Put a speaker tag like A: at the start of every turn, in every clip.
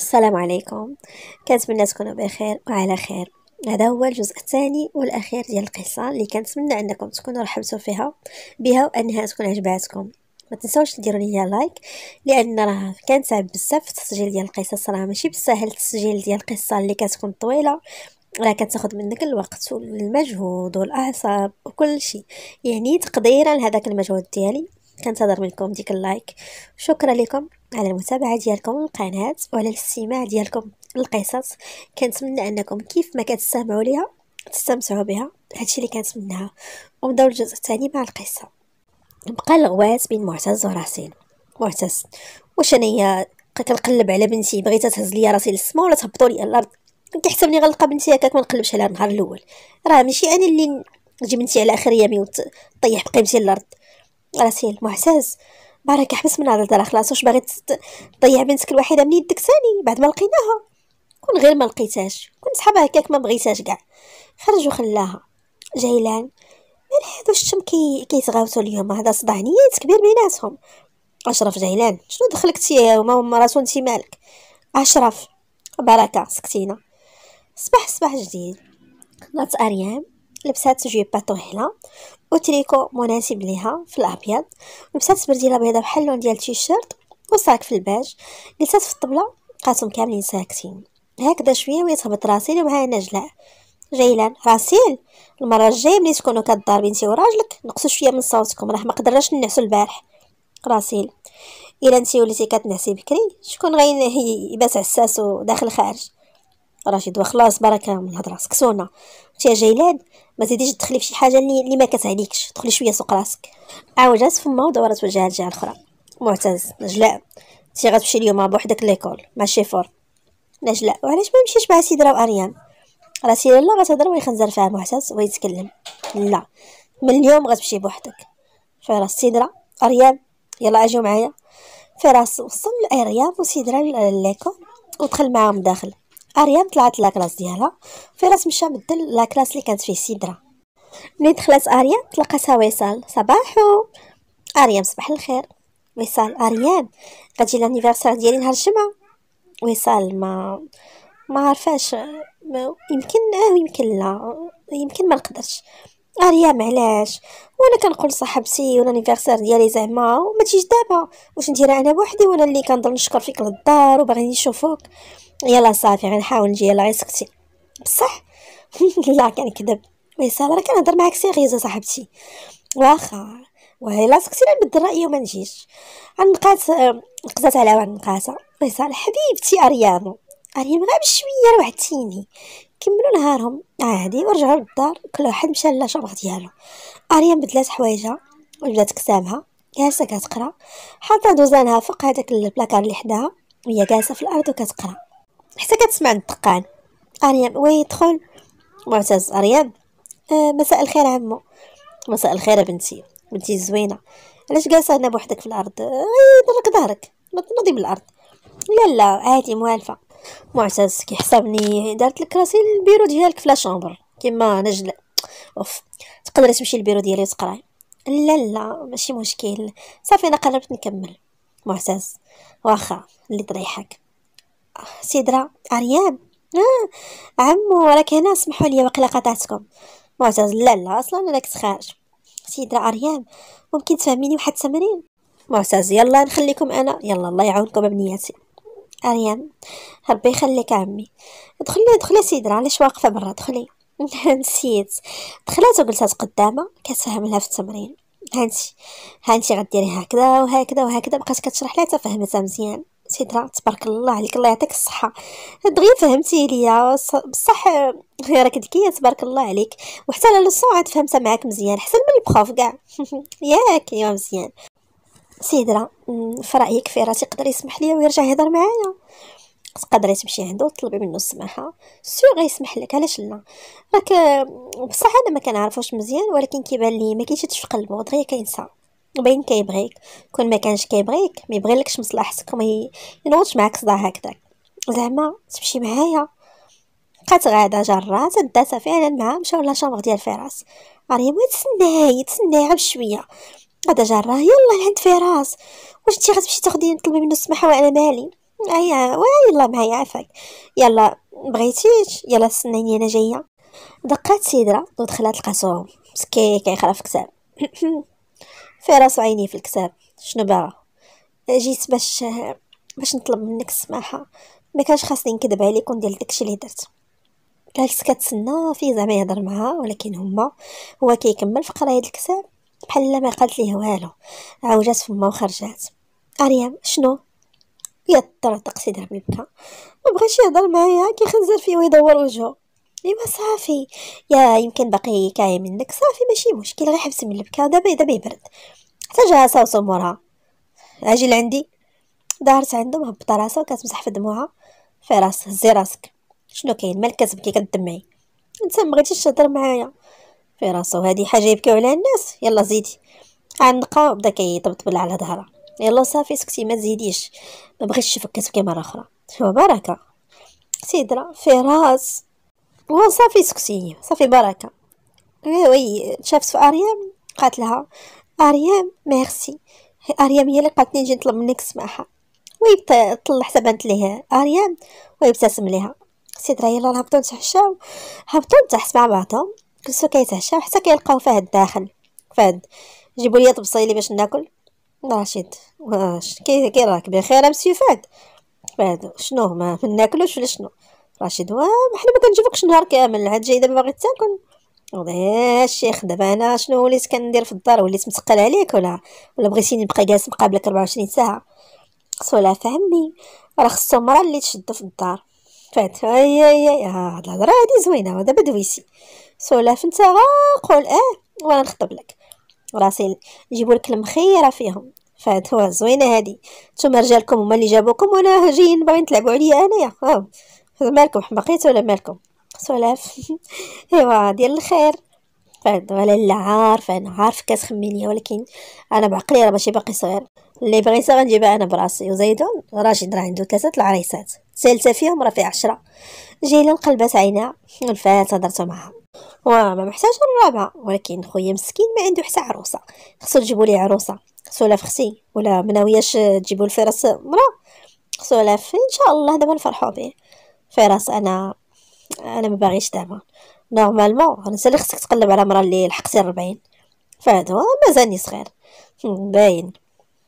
A: السلام عليكم كنتمنى تكونوا بخير وعلى خير هذا هو الجزء الثاني والاخير ديال القصه اللي كنتمنى انكم تكونوا رحبتوا فيها بها وانها تكون عجباتكم ما تنساوش ديروا لي لايك لان راه كان صعب بزاف في التسجيل ديال القصص راه ماشي بالساهل التسجيل ديال القصه اللي كتكون طويله راه كتاخذ منك الوقت والمجهود والاعصاب وكل شيء يعني تقديرا لهذاك المجهود ديالي كنتظر منكم ديك اللايك شكرا لكم على المتابعة ديالكم القناة وعلى الاستماع ديالكم القصص كنتمنى انكم كيف ما كتستمعوا ليها تستمتعوا بها هادشي اللي كنتمناها ونبداو الجزء الثاني مع القصه بقى الغواز بين معتز وراسين معتز واش انايا كنقلب على بنتي بغيتها تهز ليا راسي للسما ولا تهبطوا لي الارض كيحسبني غنلقى بنتي هكاك ما نقلبش عليها النهار الاول راه ماشي انا اللي نجي بنتي على اخر يامي وتطيح بقيمتي الارض راسين معتز بارك حبس من هضرة خلاص واش باغي تضيع بنتك الوحيدة من يدك ثاني بعد ما لقيناها كون غير ما لقيتهاش كنت سحبها هكاك ما بغيتهاش كاع خرج وخلاها جيلان مال هادو الشم كي كيتغاوتو اليوم هذا صداع نيت كبير بيناتهم اشرف جيلان شنو دخلك تي وما مراتو انت مالك اشرف بركه سكتينا صباح صباح جديد نات اريام لبسات جيب هنا وتريكو مناسب ليها في الابيض لبسات سبرديله بيضاء بحال اللون ديال التيشيرت وصاك في الباج لبسات في الطبله بقاتهم كاملين ساكتين هكذا شويه وهي تهبط راسيل ومعها نجلاء جيلان راسيل المره الجايه ملي تكونوا كضاربي انت وراجلك نقصوا شويه من صوتكم راه ما قدرناش ننعسوا البارح راسيل الا نتي وليتي كتنعسي بكري شكون غين يباس عساس وداخل خارج رشيد وخلاص بركه من هضره سكسونا انت يا جيلان ما تزيديش تدخلي في شي حاجه اللي, اللي ما كتعنيكش دخلي شويه سوق راسك عوجات فما ودورات وجهها الجهه الاخرى معتز نجلاء انت غتمشي اليوم بوحدك ليكول مع شيفور نجلاء وعلاش ما نمشيش مع سيدرا واريان راه سيدرا لا غتهضر ويخنزر فيها معتز ويتكلم لا من اليوم غتمشي بوحدك فراس سيدرا اريان يلا اجيو معايا فراس وصل اريان وسيدرا ليكول ودخل معاهم داخل اريان طلعت كلاس ديالها فراس مشى بدل كلاس اللي كانت فيه سيدرا ملي دخلت اريان تلقاتها وصال صباحو اريان صباح الخير ويصال اريان غادي لانيفرسير ديالي نهار الجمعه ويصال ما ما عرفاش ما... يمكن اه يمكن لا يمكن ما نقدرش اريان علاش وانا كنقول صاحبتي وانا انيفيرسير ديالي زعما وما تجيش دابا واش ندير انا بوحدي وانا اللي كنضل نشكر فيك للدار وباغي نشوفك يلا صافي غنحاول نجي يلا غير سكتي بصح لا كنكذب يعني ويسال راه كنهضر معاك سيريز صاحبتي واخا ويلا سكتي نبدل رايي وما نجيش غنقات نقزات آه، على واحد النقاسه ويسال حبيبتي اريامو اريم غير بشويه روعتيني كملوا نهارهم عادي ورجعوا للدار كل واحد مشى للشرق ديالو اريم بدلات حوايجها وبدات كسامها جالسه كتقرا حتى دوزانها فوق هذاك البلاكار اللي حداها وهي جالسه في الارض وكتقرا حتى كتسمع الدقان وي ويدخل معتز اريان آه مساء الخير عمو مساء الخير بنتي بنتي زوينه علاش جالسه هنا بوحدك في الارض غيض آه، لك ظهرك ما تنضي بالارض لا لا عادي موالفه معتز كيحسبني دارت لك راسي البيرو ديالك في لا شامبر كيما نجل اوف تقدري تمشي للبيرو ديالي وتقراي لا لا ماشي مشكل صافي انا قربت نكمل معتز واخا اللي طريحك سيدرا اريان آه. عمو راك هنا سمحوا لي وقيلا قطعتكم معتز لا لا اصلا انا كنت خارج سيدرا اريان ممكن تفهميني واحد التمرين معتز يلا نخليكم انا يلا الله يعاونكم ابنياتي اريان ربي يخليك عمي دخلي دخلي سيدرا علاش واقفه برا دخلي نسيت دخلات وجلسات قدامها كتفهم لها في التمرين هانتي هانتي غديري هكذا وهكذا وهكذا بقات كتشرح لها تفهمتها مزيان سيدرا تبارك الله عليك الله يعطيك الصحه دغيا فهمتي ليا بصح راك ذكيه تبارك الله عليك وحتى لا لوصون عاد فهمتها معاك مزيان حسن من البخوف كاع ياك يا مزيان سيدرا في رايك يقدر يسمح ليا ويرجع يهضر معايا تقدري تمشي عنده وتطلبي منه السماحه سيغ يسمح لك علاش لا راك بصح انا ما كنعرفوش مزيان ولكن كيبان لي ما كاينش في قلبه دغيا كينسى باين كيبغيك كون ما كانش كيبغيك ما يبغيلكش مصلحتك وما ينوضش معاك صداع هكذاك زعما تمشي معايا بقات غاده جرات داتها فعلا معاه مشاو لاشامبر ديال فراس مريم تسناي تسناي غير بشويه غاده جرا يلا لعند فراس واش انت غتمشي تاخدي تطلبي منو السماحه وانا مالي ايا يلا معايا عافاك يلا بغيتيش يلا تسناني انا جايه دقات سيدرا ودخلت لقاتهم مسكين كيقرا في كتاب في راس عيني في الكتاب شنو باغا جيت باش باش نطلب منك السماحه ما كانش خاصني نكذب عليك وندير داكشي اللي درت جالس كتسنى في زعما يهضر معها ولكن هما هو كيكمل في قرايه الكتاب بحال ما قالت ليه والو عوجات فما وخرجات اريم شنو يا ترى تقصد راه بالبكا ما بغاش يهضر معايا كيخنزر فيه ويدور وجهه ايوا صافي يا يمكن باقي كاين منك صافي ماشي مشكل غير حبس من البكا دابا دابا يبرد حتى جا صوصو موراها اجي لعندي دارت عندهم هبط راسها وكتمسح في دموعها في راسك هزي راسك شنو كاين مالك كتبكي كدمعي انت ما بغيتيش تهضر معايا في راسو هذه حاجه يبكيو عليها الناس يلا زيدي عنقا بدا كيطبطب على ظهرها يلا صافي سكتي ما تزيديش ما بغيتش نشوفك كتبكي مره اخرى هو بركه سيدرا في راس وصافي سكسي صافي بركه إيه، وي شافت في اريام قالت لها اريام ميرسي اريام هي اللي قالتني نجي نطلب منك سماحه وي طلع بانت ليه اريام ويبتسم ليها سي دراي يلا هبطوا نتحشاو هبطوا نتعس مع بعضهم جلسوا كيتعشاو حتى كيلقاو فهد داخل فهد جيبوا لي طبصيلي باش ناكل رشيد واش كي كي راك بخير امسيو فهد فهد شنو ما ناكلوش ولا شنو رشيد واه حنا ما كنجيبوكش نهار كامل عاد جاي دابا باغي تاكل يا الشيخ دابا انا شنو وليت كندير في الدار وليت متقل عليك ولا ولا بغيتيني نبقى جالس مقابلك 24 ساعه سولا فهمني راه خصو مرا اللي تشد في الدار فات هيا آه، هيا هاد الهضره هادي زوينه ودابا دويسي صولا فانت قول اه وانا نخطب لك راسي نجيبو لك المخيره فيهم فهاد هو زوينه هادي نتوما رجالكم هما اللي جابوكم وانا جايين باغيين تلعبوا عليا انايا مالكم حماقيت ولا مالكم سلاف ايوا ديال الخير ولا لا عارف انا عارف كتخمينيا ولكن انا بعقلي راه ماشي باقي صغير اللي بغيتها غنجيبها انا براسي وزيدو راشد راه عنده ثلاثه العريسات ثالثة فيهم راه في عشرة جيلان نقلبات عينها الفات هضرت معها ما محتاج الرابعه ولكن خويا مسكين ما عنده حتى عروسه خصو تجيبوا لي عروسه سولاف اختي ولا مناوياش تجيبوا الفرس مرا سولاف ان شاء الله دابا نفرحوا به فراس انا انا ما باغيش دابا نورمالمون انا اللي خصك تقلب على مرا اللي لحقتي 40 فهادو مازالني صغير باين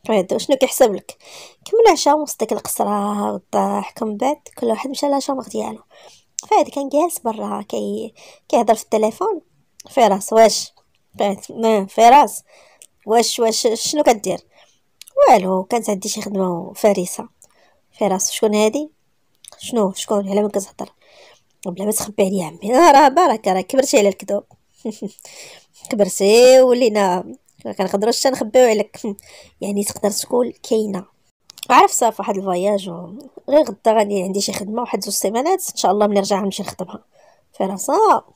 A: فهادو شنو كيحسب لك كمل العشاء وسط ديك القصره والضحك من بعد كل واحد مشى للشومغ ديالو فهاد كان جالس برا كي كيهضر في التليفون فراس واش فراس واش واش شنو كدير والو كانت عندي شي خدمه فريسه فراس شكون هادي شنو شكون على من كتهضر بلا ما تخبي عليا عمي آه، راه بركه راه كبرتي على الكذوب كبرتي ولينا ما حتى نخبيو عليك يعني تقدر تقول كاينه عارف صافي واحد الفياج غير غدا غادي عندي شي خدمه واحد زوج سيمانات ان شاء الله ملي نرجع نمشي نخدمها فراسا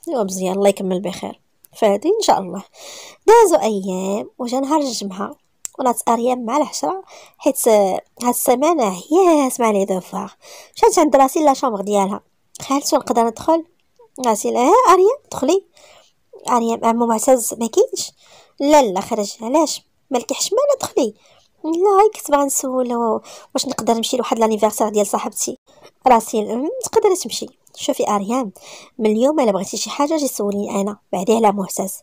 A: ايوا مزيان الله يكمل بخير فهادي ان شاء الله دازو ايام وجا نهار الجمعه ولات اريام مع العشرة حيت هاد السيمانه هي سمع لي دوفا مشات عند راسي لا شامبر ديالها خالتو نقدر ندخل راسي لا اريام دخلي اريام عمو معتز ما كاينش لا لا خرج علاش مالك حشمانه دخلي لا كنت باغا نسولو واش نقدر نمشي لواحد لانيفيرسير ديال صاحبتي راسي تقدر تمشي شوفي اريان من اليوم الا بغيتي شي حاجه جي سوليني انا بعدي على مهتز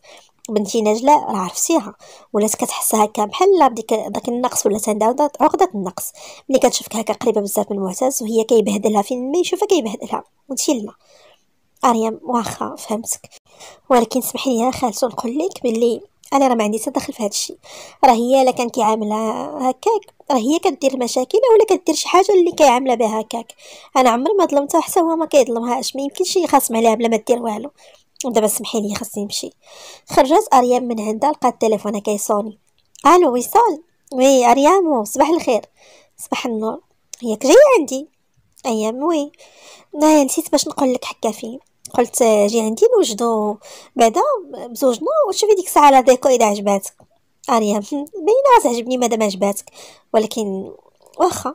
A: بنتي نجلاء راه عرفتيها ولات كتحس هكا بحال بديك داك النقص ولا عندها عقده النقص ملي كتشوفك هكا قريبه بزاف من معتز وهي كيبهدلها فين ما يشوفها كيبهدلها وانتي لا اريان واخا فهمتك ولكن سمحي لي خالص نقول لك بلي انا راه ما عندي حتى دخل في هذا الشيء راه هي الا كان كيعاملها هكاك راه هي كدير مشاكل ولا كدير شي حاجه اللي كيعامله بها هكاك انا عمر ما ظلمتها حتى هو ما كيظلمهاش ما يمكنش يخاصم عليها بلا ما دير والو دابا سمحي لي خاصني نمشي خرجت اريام من عندها لقات تليفونها كيصوني الو وصال وي اريام صباح الخير صباح النور ياك جايه عندي ايام وي انا نسيت باش نقول لك حكا فين قلت آه، جي عندي نوجدو بعدا بزوجنا وشوفي ديك الساعه لا ديكو اذا عجباتك اريام باينه تعجبني مادام عجباتك ولكن واخا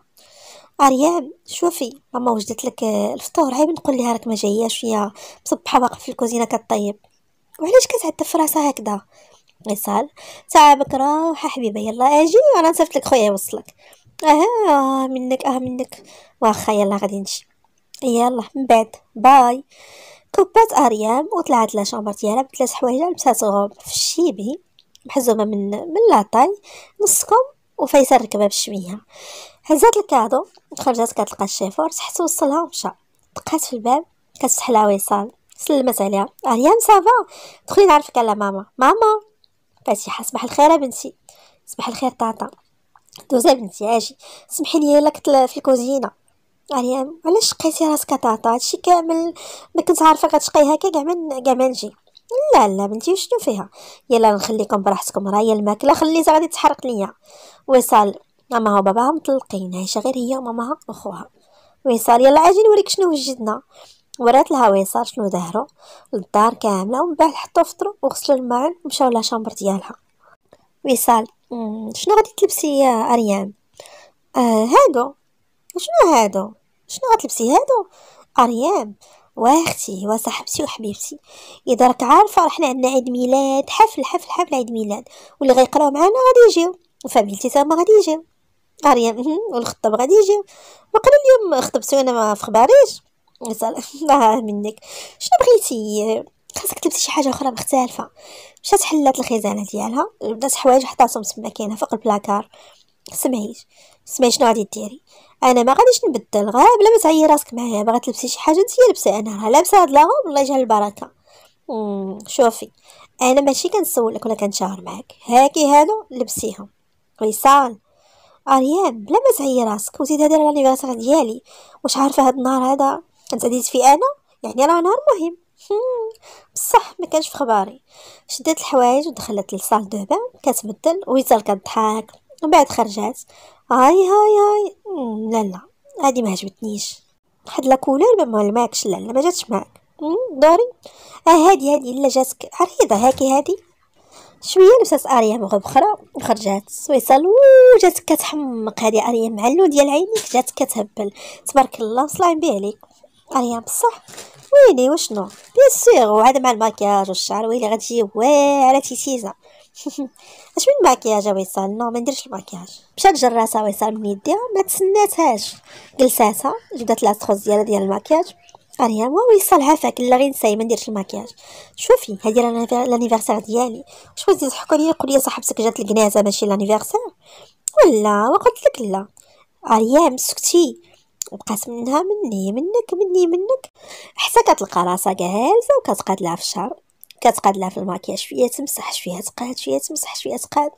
A: اريام شوفي ماما وجدت لك آه، الفطور عيب نقول لها راك ما جاياش هي مصبحه واقف في الكوزينه كطيب وعلاش كتعدى في راسها هكذا وصال ساعه بكره حبيبه يلا اجي آه، وانا نصيفط لك خويا يوصلك اه, منك اه منك واخا يلا غادي نمشي يلا من بعد باي كبات اريام وطلعت شومبر ديالها بدلات حوايجها لبسات غوب في الشيبي محزومه من من لاطاي نص وفايزه وفايسه بشويه هزات الكادو خرجت كتلقى الشيفور تحت وصلها ومشى دقات في الباب كتسحلها ويصال سلمت عليها اريان سافا دخلي نعرفك على ماما ماما فاتحه صباح الخير بنتي صباح الخير طاطا دوزا بنتي اجي سمحي لي الا كنت في الكوزينه اريان علاش شقيتي راسك طاطا هادشي كامل ما كنت عارفه كتشقي هكا كاع من كاع نجي لا لا بنتي شنو فيها يلا نخليكم براحتكم راهي الماكله خليتها غادي تحرق ليا وصال ماما وباباها مطلقين عايشه غير هي وماماها واخوها وصال يلا عاجل نوريك شنو وجدنا ورات لها ويصال شنو دهرو للدار كامله ومن بعد حطوا فطرو وغسلوا الماعن ومشاو لها شامبر ديالها وصال شنو غادي تلبسي يا اريان آه هادو شنو هادو شنو غتلبسي هادو اريان واختي وصاحبتي وحبيبتي اذا راك عارفه رحنا عندنا عيد ميلاد حفل حفل حفل عيد ميلاد واللي غيقراو معانا غادي يجيو وفاميلتي تما غادي يجيو مريم والخطاب غادي يجيو وقال اليوم خطبتي وانا ما في خباريش الله منك شنو بغيتي خاصك تلبسي شي حاجه اخرى مختلفه مشات حلات الخزانه ديالها بدات حوايج حطاتهم تما كاينه فوق البلاكار سمعيش سمعي شنو غادي ديري انا ما غاديش نبدل غير بلا ما تعيي راسك معايا باغا تلبسي شي حاجه انت لبسي انا راه لابسه هاد لاغوب الله يجعل البركه شوفي انا ماشي كنسولك ولا كنشاور معاك هاكي هادو لبسيهم ويسال اريان بلا ما تعيي راسك وزيد هادي راه ليفرسير ديالي واش عارفه هاد النهار هذا كنت فيه انا يعني راه نهار مهم بصح ما كانش في خباري شدت الحوايج ودخلت للصال دو بان كتبدل ويصال كضحك من بعد خرجات هاي هاي هاي لا لا هادي ما عجبتنيش واحد كولور ما مالماكش لا لا ما جاتش معاك دوري اه هادي هادي الا جاتك عريضه هاكي هادي شويه لبسات اريام غبخرة وخرجات سويسال وجات كتحمق هادي اريام معلو ديال عينيك جاتك كتهبل تبارك الله وصلاين به عليك اريام بصح ويلي وشنو بيان سيغ وعاد مع الماكياج والشعر ويلي غتجي واعره تيتيزه اش من مكياج وصال نو ما نديرش المكياج مشات جراسه ويصال من يديها ما تسناتهاش جلساتها جبدات سخوز ديالها ديال المكياج قال لها واه وصال عافاك لا غير نساي ما نديرش المكياج شوفي هادي راه لانيفرسير ديالي واش بغيتي تضحكوا عليا قولي لي صاحبتك جات الكنازه ماشي لانيفرسير ولا وقلت لك لا اريام سكتي بقات منها مني منك مني منك حتى كتلقى راسها وكتقاد وكتقاتلها في الشهر كتقادلها في الماكياج شويه تمسح شويه تقاد شويه تمسح شويه تقاد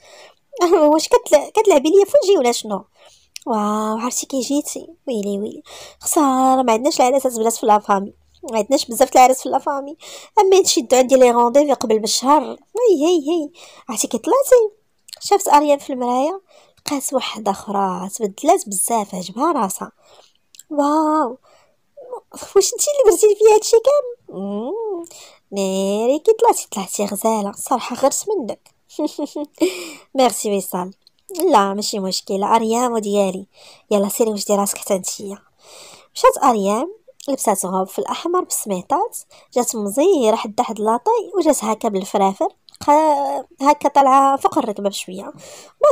A: واش كتلعبي ليا فوجي ولا شنو واو عرفتي كي جيتي ويلي ويلي خساره ما عندناش العرسات بلات في لافامي ما عندناش بزاف العرس في لافامي اما نشدو عندي لي رونديفي قبل بالشهر هي هي هي عرفتي كي طلعتي شافت اريان في المرايا لقات واحدة اخرى تبدلات بزاف عجبها راسها واو واش نتي اللي درتي فيا هادشي كامل ناري كي طلعتي طلعتي غزاله صراحه غرت منك ميرسي وصال لا ماشي مشكله اريام وديالي يلا سيري وجدي راسك حتى نتيا مشات اريام لبسات غوب في الاحمر بالسميطات جات مزيره حدا حد لاطاي وجات هكا بالفرافر هكا طالعه فوق الركبه بشويه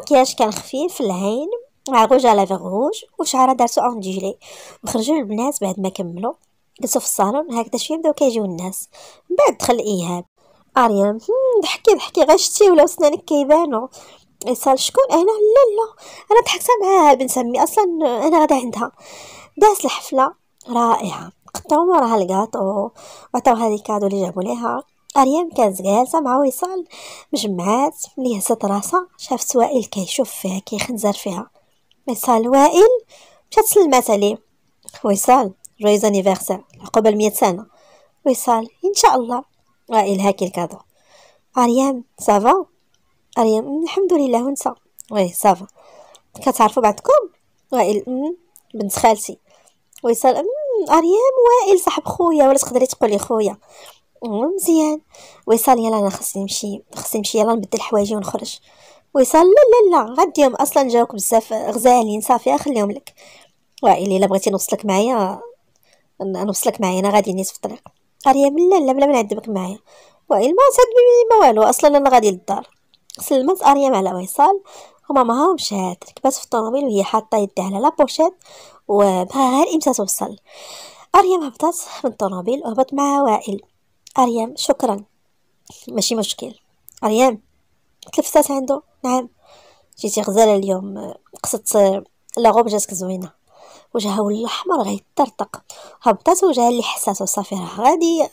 A: مكياج كان خفيف في العين مع غوج على غوج وشعرها دارتو أونديلي ديجلي البنات بعد ما كملوا جلسوا في الصالون هكذا شويه بداو كيجيو الناس بعد دخل ايهاب اريان ضحكي ضحكي غير شتي ولا اسنانك كيبانو ايصال شكون انا لا لا انا ضحكت معاها بنت اصلا انا غدا عندها داس الحفله رائعه قطعوا موراها الكاطو وعطاو هذه كادو اللي جابوا ليها اريام كانت جالسه مع ويصال مجمعات ملي هزت راسها شافت وائل كيشوف فيها كيخنزر فيها ويصال وائل مشات سلمات عليه ويصال جويز انيفيرسير قبل مية سنه وصال إن شاء الله وائل هاكي الكادو أريام صافا أريام أمم، الحمد لله ونسى وي صافا كتعرفوا بعضكم وائل أمم، بنت خالتي وصال أمم، أريام وائل صاحب خويا ولا تقدري تقولي خويا مزيان وصال يلا انا خصني نمشي خصني نمشي يلا نبدل حوايجي ونخرج وصال لا لا لا غادي اصلا جاوك بزاف غزالين صافي خليهم لك وائل الا بغيتي نوصلك معايا نوصلك معايا انا غادي نيت في الطريق قريه من لا بلا ما نعذبك معايا صاد بي ما والو اصلا انا غادي للدار سلمت اريم على ويصال وماماها مشات ركبات في الطوموبيل وهي حاطه يدها على لابوشيت وبها غير امتى توصل اريم هبطت من الطوموبيل وهبط مع وائل اريم شكرا ماشي مشكل اريم تلفتات عنده نعم جيتي غزاله اليوم قصدت لا غوب جاتك زوينه وجهها ولا احمر غيطرطق هبطات وجهها اللي حساس وصافي راه غادي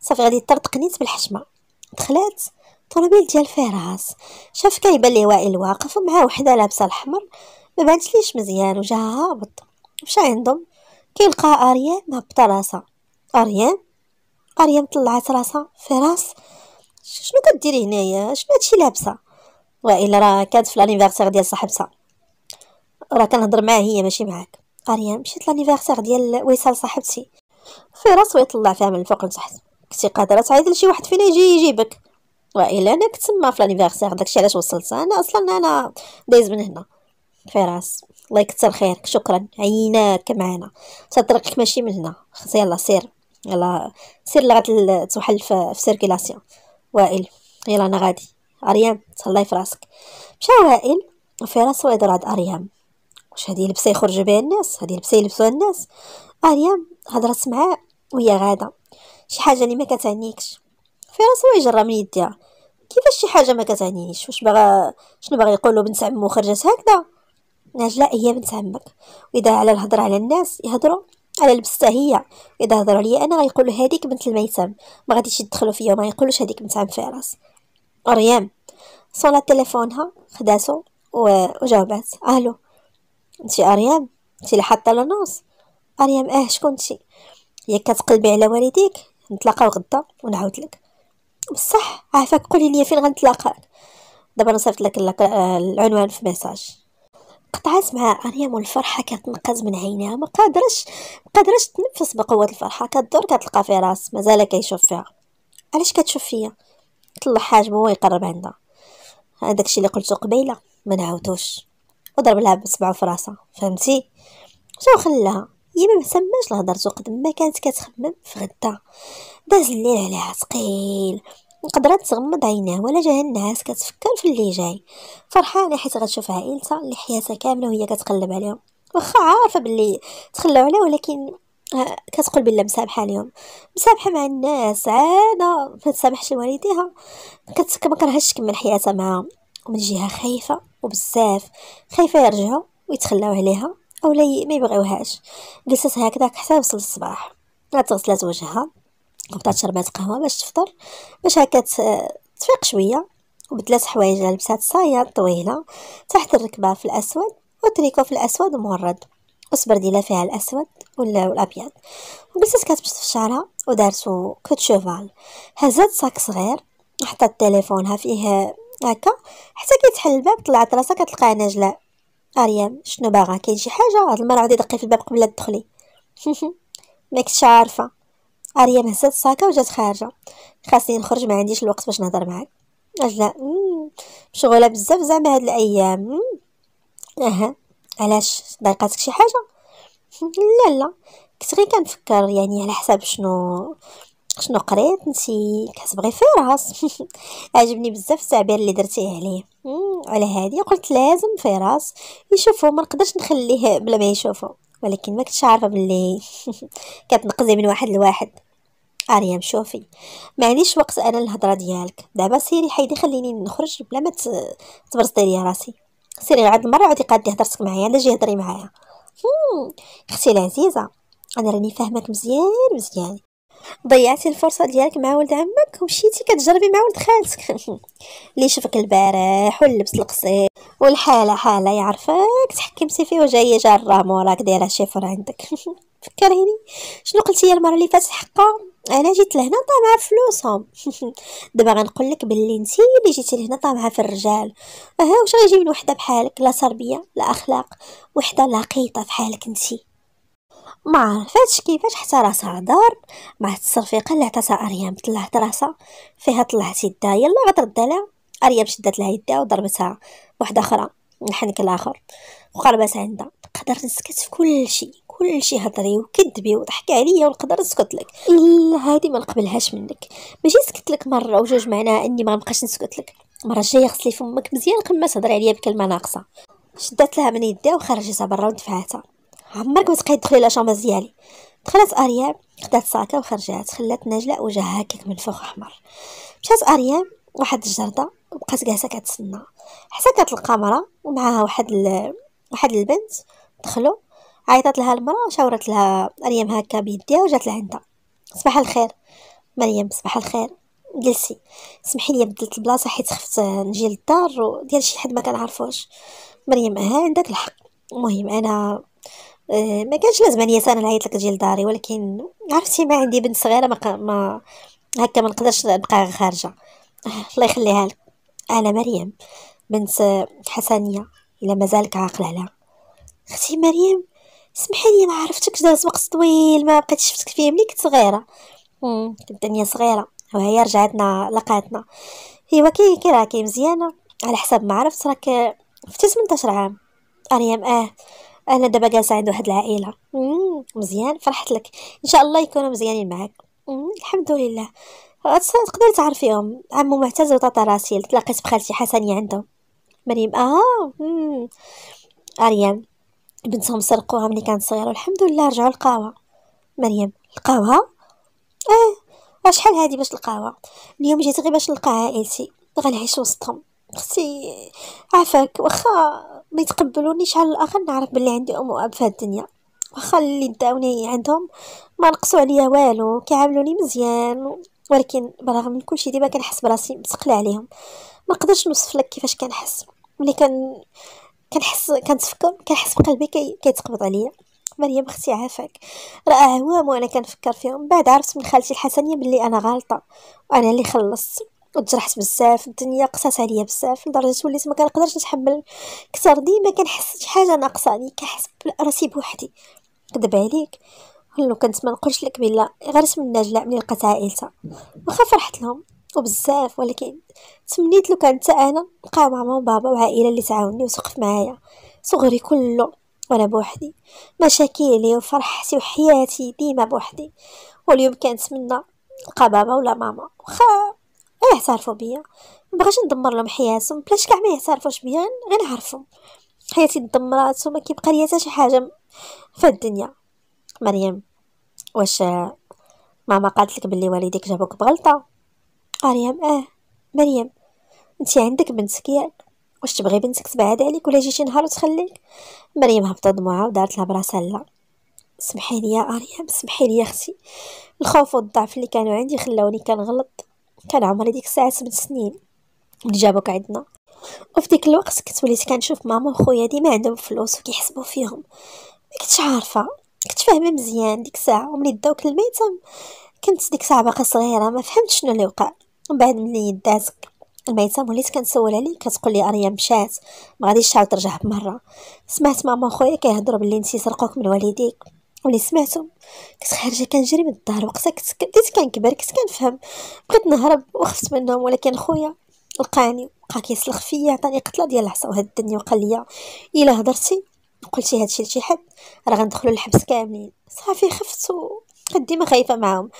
A: صافي غادي يطرطق نيت بالحشمه دخلات طوموبيل ديال فراس شاف كيبان ليه وائل واقف ومعاه وحده لابسه الحمر ما ليش مزيان وجهها هابط مشى عندهم كيلقى اريان مهبطه راسها اريان اريان طلعت راسها فراس شنو كديري هنايا شنو هادشي لابسه وائل راه كانت في الانيفيرسير ديال صاحبتها راه كنهضر معاه هي ماشي معاك قريه مشيت لانيفيرسير ديال ويسال صاحبتي في راسو يطلع فيها من الفوق لتحت كنتي قادره تعيط لشي واحد فينا يجي يجيبك والا انا كنت تما في لانيفيرسير داكشي علاش وصلت انا اصلا انا دايز من هنا في راس الله يكثر خيرك شكرا عيناك معانا تطرقك ماشي من هنا خصي يلا سير يلا سير لغا توحل في سيركيلاسيون وائل يلا انا غادي اريام تهلاي في راسك مشى وائل وفي راسو عند اريام واش هذه لبسه يخرج بها الناس هذه لبسه يلبسوها الناس مريم هضرت معاه وهي غاده شي حاجه اللي ما كتعنيكش في هو يجرى من يديها كيفاش شي حاجه ما كتعنيش واش باغا شنو باغا يقول له بنت عمو خرجت هكذا نجلاء هي بنت عمك واذا على الهضره على الناس يهضروا على لبستها هي اذا هضر عليا انا غيقولوا هذيك بنت الميتم ما غاديش يدخلوا فيا وما يقولوش هذيك بنت عم فارس اريام صونا تليفونها خداتو وجاوبات الو انتي اريام انتي اللي حاطه لونونس اريم اه شكون انت ياك كتقلبي على والديك نتلاقاو غدا ونعاود لك بصح عافاك اه، قولي لي فين غنتلاقاك دابا نصيفط لك العنوان في ميساج قطعت مع اريام والفرحه كتنقز من عينيها ما قادرش ما قادرش تنفس بقوه الفرحه كدور كتلقى في راس مازال كيشوف فيها علاش كتشوف فيا طلع حاجبه ويقرب عندها هذاك الشيء اللي قلته قبيله ما نعاودوش وضرب لها بصبعو في راسها فهمتي شو خلاها هي ما مسماش لهضرتو قد ما كانت كتخمم في غدا داز الليل عليها ثقيل قدرات تغمض عينها ولا جاها النعاس كتفكر في اللي جاي فرحانه حيت غتشوف عائلتها اللي حياتها كامله وهي كتقلب عليهم واخا عارفه باللي تخلاو عليها ولكن آه، كتقول بلا مسامحه اليوم مسامحه مع الناس عاده آه، ما تسامحش لوالديها كتكرهش تكمل حياتها معاهم من جهه خايفه وبزاف خايفه يرجعوا ويتخلاو عليها او لا ما يبغيوهاش جلست هكذاك حتى وصل الصباح غتغسلات وجهها وبدات شربات قهوه باش تفطر باش هكا تفيق شويه وبدلات حوايجها لبسات صايه طويله تحت الركبه في الاسود وتريكو في الاسود مورد وسبرديله فيها الاسود الابيض وجلست كتبش في شعرها ودارت كوت شوفال هزات ساك صغير حطت تليفونها فيه هكا حتى كيتحل الباب طلعت راسها كتلقاها نجلاء اريم شنو باغا كاين شي حاجه هاد المره غادي دقي في الباب قبل لا تدخلي ما كنتش عارفه اريم هزات الساكه وجات خارجه خاصني نخرج ما عنديش الوقت باش نهضر معاك نجلاء مشغوله بزاف زعما هاد الايام اها علاش ضايقاتك شي حاجه لا لا كنت غير كنفكر يعني على حساب شنو شنو قريت نتي كتبغي في راس عجبني بزاف التعبير اللي درتيه عليه على هادي قلت لازم في راس يشوفو ما نقدرش نخليه بلا ما يشوفو ولكن ما كنتش عارفه بلي كتنقزي من واحد لواحد اريم شوفي ما عنديش وقت انا الهضره ديالك دابا سيري حيدي خليني نخرج بلا ما تبرصدي ليا راسي سيري عاد المره عاودي قادي هضرتك معايا لا جي هضري معايا اختي العزيزه انا راني فاهمك مزيان مزيان ضيعتي الفرصه ديالك مع ولد عمك ومشيتي كتجربي مع ولد خالتك اللي شفك البارح واللبس القصير والحاله حاله يعرفك تحكمتي فيه وجايه جاره موراك دايره شيفر عندك فكريني شنو قلتي المره اللي فاتت حقا انا جيت لهنا طامعه فلوسهم دابا غنقول لك باللي انت اللي جيتي لهنا طامعه في الرجال اها واش غيجي من وحده بحالك لا تربيه لا اخلاق وحده لقيطه بحالك انت ما عرفتش كيفاش حتى راسها دار مع التصفيقه اللي عطاتها اريام طلعت راسها فيها طلعت يدها يلا غترد عليها اريام شدت لها يدها وضربتها واحده اخرى الحنك الاخر وقربت عندها قدرت نسكت في كل شيء كل شيء هضري وكذبي وضحكي عليا ونقدر نسكت لك الا هادي ما نقبلهاش منك ماشي سكت لك مره وجوج معناها اني ما نبقاش نسكت لك المره الجايه غسلي فمك مزيان قبل ما تهضري عليا بكلمه ناقصه شدت لها من يدها وخرجتها برا ودفعتها عمرك ما تبقاي تدخلي لاشامباز ديالي دخلت اريام خدات ساكه وخرجات خلات نجلة وجهها هكاك من فوق احمر مشات اريام واحد الجردة وبقات جالسة كتسنى حتى كتلقى مرا ومعاها واحد ال... واحد البنت دخلوا عيطت لها المرا شاورت لها مريم هكا بيديها وجات لعندها صباح الخير مريم صباح الخير جلسي سمحي لي بدلت البلاصه حيت خفت نجي للدار وديال شي حد ما كنعرفوش مريم اه عندك الحق المهم انا آه، ما كانش لازم عليا انا نعيط لك تجي لداري ولكن عرفتي ما عندي بنت صغيره ما, ما هكا ما نقدرش نبقى خارجه آه، الله يخليها لك انا مريم بنت حسنيه الا مازالك عاقل عليها اختي مريم سمحي لي ما عرفتكش داز وقت طويل ما بقيت شفتك فيه ملي كنت صغيره كنت الدنيا صغيره وهي رجعتنا لقاتنا ايوا كي كي راكي مزيانه على حسب ما عرفت راك في 18 عام مريم اه انا دابا جالسه عند واحد العائله مزيان فرحت لك ان شاء الله يكونوا مزيانين معاك الحمد لله تقدري تعرفيهم عمو معتز وطاطا راسيل تلاقيت بخالتي حسنيه عندهم مريم اه مم. اريان بنتهم سرقوها ملي كانت صغيره الحمد لله رجعوا القهوه مريم القهوه اه شحال هادي باش القهوه اليوم جيت غير باش نلقى عائلتي غنعيش وسطهم اختي عافاك واخا ما يتقبلونيش على الاخر نعرف بلي عندي ام واب في الدنيا واخا اللي داوني عندهم ما نقصوا عليا والو كيعاملوني مزيان ولكن بالرغم من كلشي ديما كنحس براسي مسقله عليهم ما نقدرش نوصف لك كيفاش كنحس ملي كان كنحس كنتفكر كنحس بقلبي كي... كيتقبض عليا مريم اختي عافاك راه عوام وانا كنفكر فيهم بعد عرفت من خالتي الحسنيه بلي انا غلطه وانا اللي خلصت وتجرحت بزاف الدنيا قصات عليا بزاف لدرجه وليت ما كنقدرش نتحمل كثر ديما كنحس شي حاجه ناقصاني يعني كنحس براسي بوحدي كذب عليك ولو كنت ما نقولش لك بلا غير تمنى جلاء ملي لقيت عائلتها واخا فرحت لهم وبزاف ولكن تمنيت لو كانت انا نلقى ماما وبابا وعائله اللي تعاوني وتوقف معايا صغري كله وانا بوحدي مشاكلي وفرحتي وحياتي ديما بوحدي واليوم كنتمنى نلقى بابا ولا ماما واخا غير يعترفوا بيا مبغاش ندمر لهم حياتهم بلاش كاع ما يعترفوش بيا غير نعرفهم حياتي تدمرات وما كيبقى ليا حتى شي حاجه في الدنيا مريم واش ماما قالت لك بلي والديك جابوك بغلطه مريم اه مريم انت عندك بنتك ياك واش تبغي بنتك تبعد عليك ولا جيتي نهار وتخليك مريم هبطت دموعها ودارت لها براسها لا سمحي لي يا اريام سمحي لي يا اختي الخوف والضعف اللي كانوا عندي خلاوني كنغلط كان عمري ديك الساعه سبع سنين ملي جابوك عندنا وفي ديك الوقت كنت وليت كنشوف ماما وخويا ديما عندهم فلوس وكيحسبوا فيهم ما كنتش عارفه كنت فاهمه مزيان ديك الساعه وملي داوك الميتم كنت ديك الساعه باقا صغيره ما فهمتش شنو اللي وقع ومن بعد ملي دازك الميتم وليت كنسول عليه كتقول لي اريا مشات ما غاديش تعاود ترجع بمره سمعت ماما وخويا كيهضروا بلي نتي سرقوك من والديك ولي سمعتو كنت خارجه كنجري من الدار وقتها كنت بديت كنكبر كنت كنفهم بقيت نهرب وخفت منهم ولكن خويا لقاني بقى كيسلخ فيا عطاني قتله ديال العصا وهاد الدنيا وقال لي الا هضرتي وقلتي هادشي لشي حد راه غندخلوا للحبس كاملين صافي خفت بقيت ديما خايفه معاهم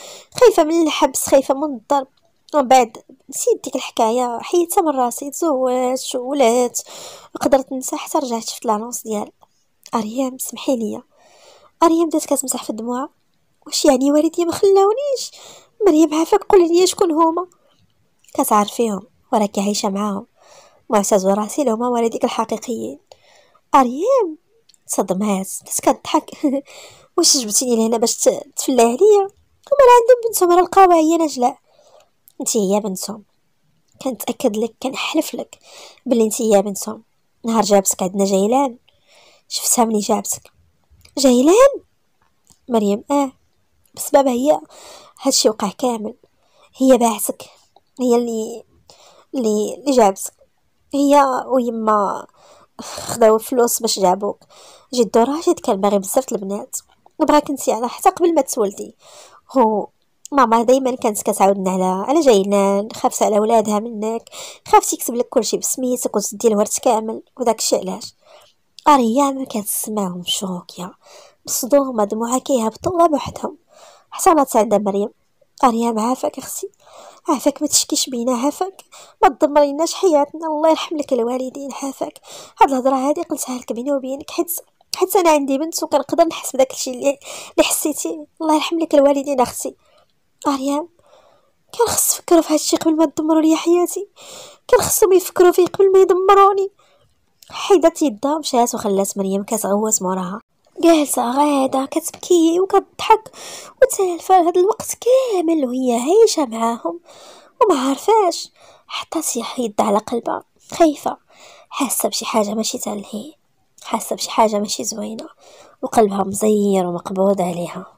A: خايفه من الحبس خايفه من الضرب ومن بعد نسيت ديك الحكايه حيدتها من راسي تزوجت ولات وقدرت ننسى حتى رجعت شفت لانونس ديال اريام سمحي ليا مريم بدات كتمسح في الدموع واش يعني والديا ما خلاونيش مريم عافاك قولي لي شكون هما كتعرفيهم وراكي عايشه معاهم معتز وراسي هما والديك الحقيقيين اريم صدمات بدات كضحك واش جبتيني لهنا باش تفلى عليا هما راه عندهم بنتهم راه لقاوها هي نجلاء انت هي بنتهم كنتاكد لك كنحلف لك بلي انت هي بنتهم نهار جابتك عندنا جيلان شفتها مني جابتك جايلان مريم اه بسبب هي هادشي وقع كامل هي باعتك هي اللي اللي اللي جابتك هي ويما خداو الفلوس باش جابوك جدو راشد كان باغي بزاف البنات وبغاك انت على حتى قبل ما تولدي هو ماما دايما كانت كتعاودنا على على جايلان خافت على ولادها منك خافت يكتب لك كلشي بسميتك وتدي الورث كامل الشيء علاش أريا ما كتسمعهم شوكية بصدوهم دموعها كيهبطوا بوحدهم حصلت عند مريم أريام عافاك اختي عافاك ما تشكيش بينا عافاك ما تدمريناش حياتنا الله يرحم لك الوالدين عافاك هاد الهضره هادي قلتها لك بيني وبينك حيت حيت انا عندي بنت وكنقدر نحس بداك الشيء اللي حسيتي الله يرحم لك الوالدين اختي أريام كان خص فكروا في هادشي قبل ما تدمروا لي حياتي كان خصهم يفكروا فيه قبل ما يدمروني حيدت يدها مشات وخلات مريم كتغوت موراها جالسة غادة كتبكي وكتضحك وتسالفة هاد الوقت كامل وهي عايشة معاهم وما عارفاش حطات يدها على قلبها خايفة حاسة بشي حاجة ماشي تاع حاسة بشي حاجة ماشي زوينة وقلبها مزير ومقبوض عليها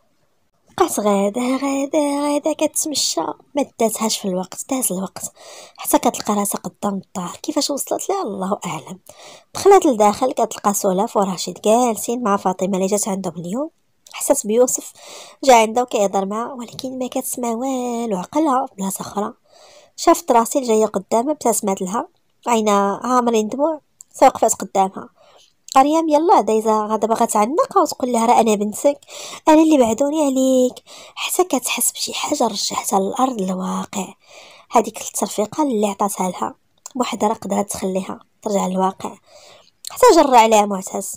A: بقات غادا غادا غادا كتمشى ما داتهاش في الوقت داز الوقت حتى كتلقى راسها قدام الدار كيفاش وصلت لها الله اعلم دخلت لداخل كتلقى سلاف ورشيد جالسين مع فاطمه اللي جات عندهم اليوم حسات بيوسف جا عندها وكيهضر معها ولكن ما كتسمع والو عقلها في بلاصه اخرى شافت راسي جايه قدامها ابتسمت لها عينها عامرين دموع فوقفات قدامها مريم يلا دايزا غادا باغا تعلقها وتقول لها راه انا بنتك انا اللي بعدوني عليك حتى كتحس بشي حاجه رجعتها للارض الواقع هذيك الترفيقه اللي عطاتها لها بوحدها قدرات تخليها ترجع للواقع حتى جرى عليها معتز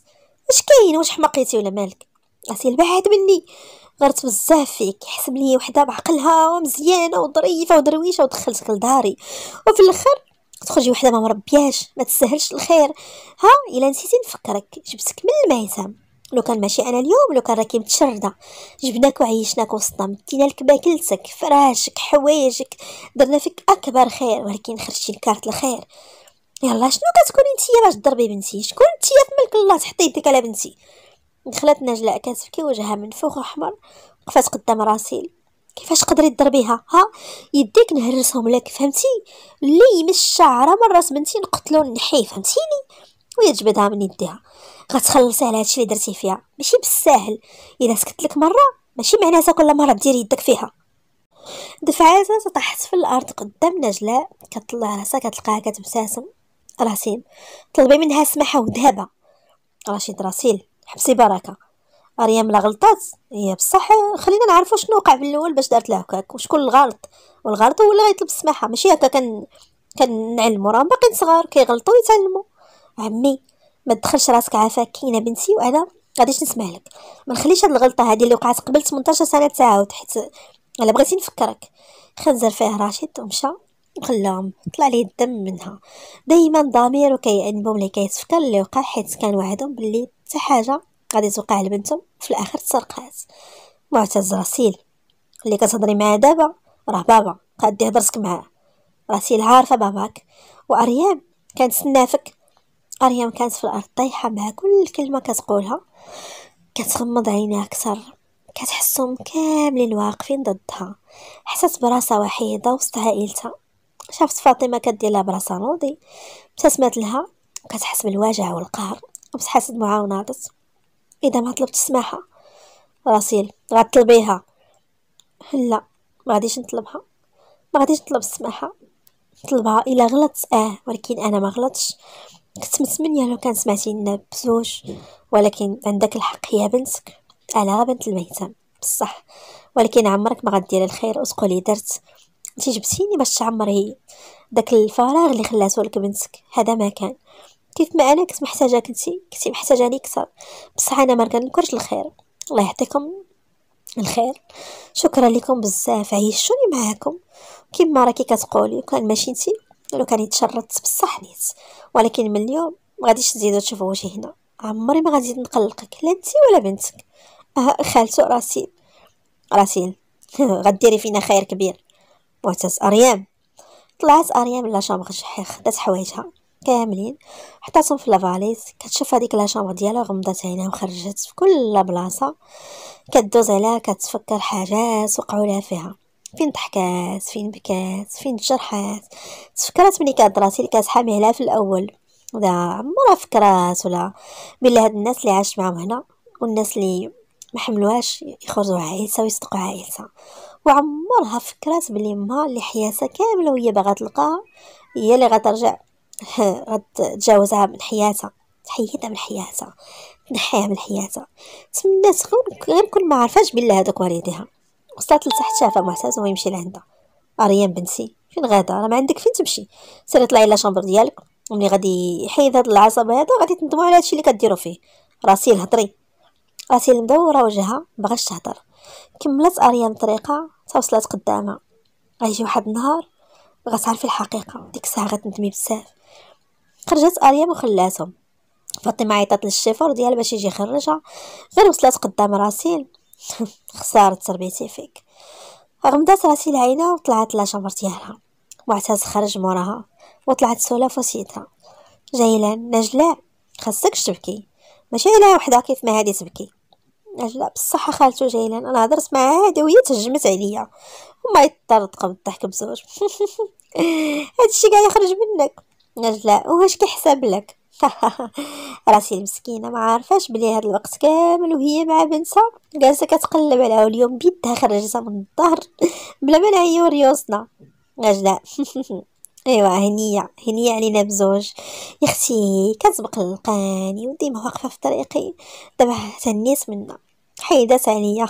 A: اش كاين واش حماقيتي ولا مالك اسيل بعد مني غرت بزاف فيك حسب لي وحده بعقلها ومزيانه وظريفه ودرويشه ودخلتك لداري وفي الاخر تخرجي وحده ما مربياش ما تسهلش الخير ها الا نسيتي نفكرك جبتك من الميتام لو كان ماشي انا اليوم لو كان راكي متشرده جبناك وعيشناك وسطنا مدينا لك باكلتك فراشك حوايجك درنا فيك اكبر خير ولكن خرجتي لكارت الخير يلا شنو كتكوني نتيا باش تضربي بنتي شكون نتيا في ملك الله تحطي يدك على بنتي دخلت نجلاء كتبكي وجهها منفوخ احمر وقفات قدام راسي كيفاش قدري تضربيها ها يديك نهرسهم لك فهمتي اللي مش شعره من راس بنتي نقتلو نحيه فهمتيني ويجبدها من يديها غتخلصي على هادشي اللي درتي فيها ماشي بالساهل الا سكت لك مره ماشي معناتها كل مره ديري يدك فيها دفعاتها تطحت في الارض قدام نجلاء كتطلع راسها كتلقاها كتبتسم راسين طلبي منها السماحه ودابا رشيد راسيل حبسي بركه مريم لا غلطات هي بصح خلينا نعرفوا شنو وقع في الاول باش دارت لها هكاك وشكون الغلط والغلط هو اللي غيطلب السماحه ماشي هكا كن كنعلموا راهم باقيين صغار كيغلطوا يتعلموا عمي ما تدخلش راسك كاينه بنتي وانا غاديش نسمع لك ما نخليش هاد الغلطه هادي اللي وقعت قبل 18 سنه تعاود حيت الا بغيتي نفكرك خنزر فيه راشد ومشى وخلاهم طلع لي الدم منها دائما ضميرو كيأنبهم اللي كيتفكر اللي وقع حيت كان وعدهم بلي حتى حاجه غادي توقع البنت وفي الاخر تسرقات معتز راسيل اللي كتهضري معاه دابا راه بابا قادي هضرتك معاه راسيل عارفه باباك واريام كانت سنافك اريام كانت في الارض طايحه مع كل كلمه كتقولها كتغمض عينيها اكثر كتحسهم كاملين واقفين ضدها حسات براسها وحيده وسط عائلتها شافت فاطمه كدير لها براسها نوضي ابتسمت لها وكتحس بالوجع والقهر ومسحات دموعها وناضت اذا ما طلبت السماحه راسيل غتطلبيها لا ما غاديش نطلبها ما غاديش نطلب السماحه نطلبها الا غلطت اه ولكن انا ما غلطتش كنت متمنية لو كان سمعتينا بزوج ولكن عندك الحق يا بنتك انا بنت الميتم بصح ولكن عمرك ما غديري الخير وتقولي لي درت انت جبتيني باش تعمري داك الفراغ اللي خلاتو لك بنتك هذا ما كان كيف ما انا كنت محتاجه كنتي كنتي محتاجاني كثر بصح انا ما نكرش الخير الله يعطيكم الخير شكرا لكم بزاف عيشوني معاكم كيما راكي كتقولي كان ماشي نتي لو كان يتشرط بصح نيت ولكن من اليوم ما غاديش تزيدوا تشوفوا وجهي هنا عمري ما غادي نقلقك لا انت ولا بنتك آه خالتو راسيل راسيل غديري فينا خير كبير معتز اريام طلعت اريام لا شامغ خدات حوايجها كاملين حطاتهم في لافاليز كتشوف هذيك لاشامبر ديالها غمضت عينها وخرجت في كل بلاصه كدوز عليها كتفكر حاجات وقعوا لها فيها فين ضحكات فين بكات فين تجرحات تفكرات ملي كانت راسي اللي كتحامي عليها في الاول دا عمرها فكرات ولا بلي هاد الناس اللي عاشت معاهم هنا والناس اللي ما حملوهاش يخرجوا عائلتها ويصدقوا عائلتها وعمرها فكرات بلي ما اللي حياتها كامله وهي باغا تلقاها هي اللي غترجع غتجاوزها من حياتها تحيدها من حياتها تنحيها من حياتها تمنات غير كل ما عرفاش بلي هذوك والديها وصلت لتحت شافها معتز وهو يمشي لعندها اريان بنتي فين غادا راه ما عندك فين تمشي سيري طلعي لا شامبر ديالك وملي غادي يحيد هاد العصب هذا غادي تندموا على هادشي اللي كديروا فيه راسي الهضري راسي مدوره وجهها مبغاش تهضر كملت اريان طريقها توصلت قدامها غيجي واحد النهار غتعرفي الحقيقه ديك الساعه غتندمي بزاف خرجت اريا وخلاتهم فاطمه عيطات للشيفور ديالها باش يجي يخرجها غير وصلت قدام راسيل خساره تربيتي فيك غمضات راسي العينه وطلعت شمر ديالها معتز خرج موراها وطلعت سولا فوسيتها جايلا نجلاء خاصكش تبكي ماشي على وحده كيف ما هادي تبكي نجلاء بصح خالتو جايلا انا هضرت معها هادي وهي تهجمت عليا وما يضطر تقوم الضحك بزوج هادشي كاع يخرج منك نجلاء واش كيحسب لك راسي المسكينه ما عارفاش بلي هاد الوقت كامل وهي مع بنتها جالسه كتقلب على اليوم بيدها خرجتها من الظهر بلا ما نعيو ريوسنا نجلاء ايوا هنيه هنيه علينا بزوج يا اختي كتبقى لقاني وديما واقفه في طريقي دابا تهنيت منا حيدات عليا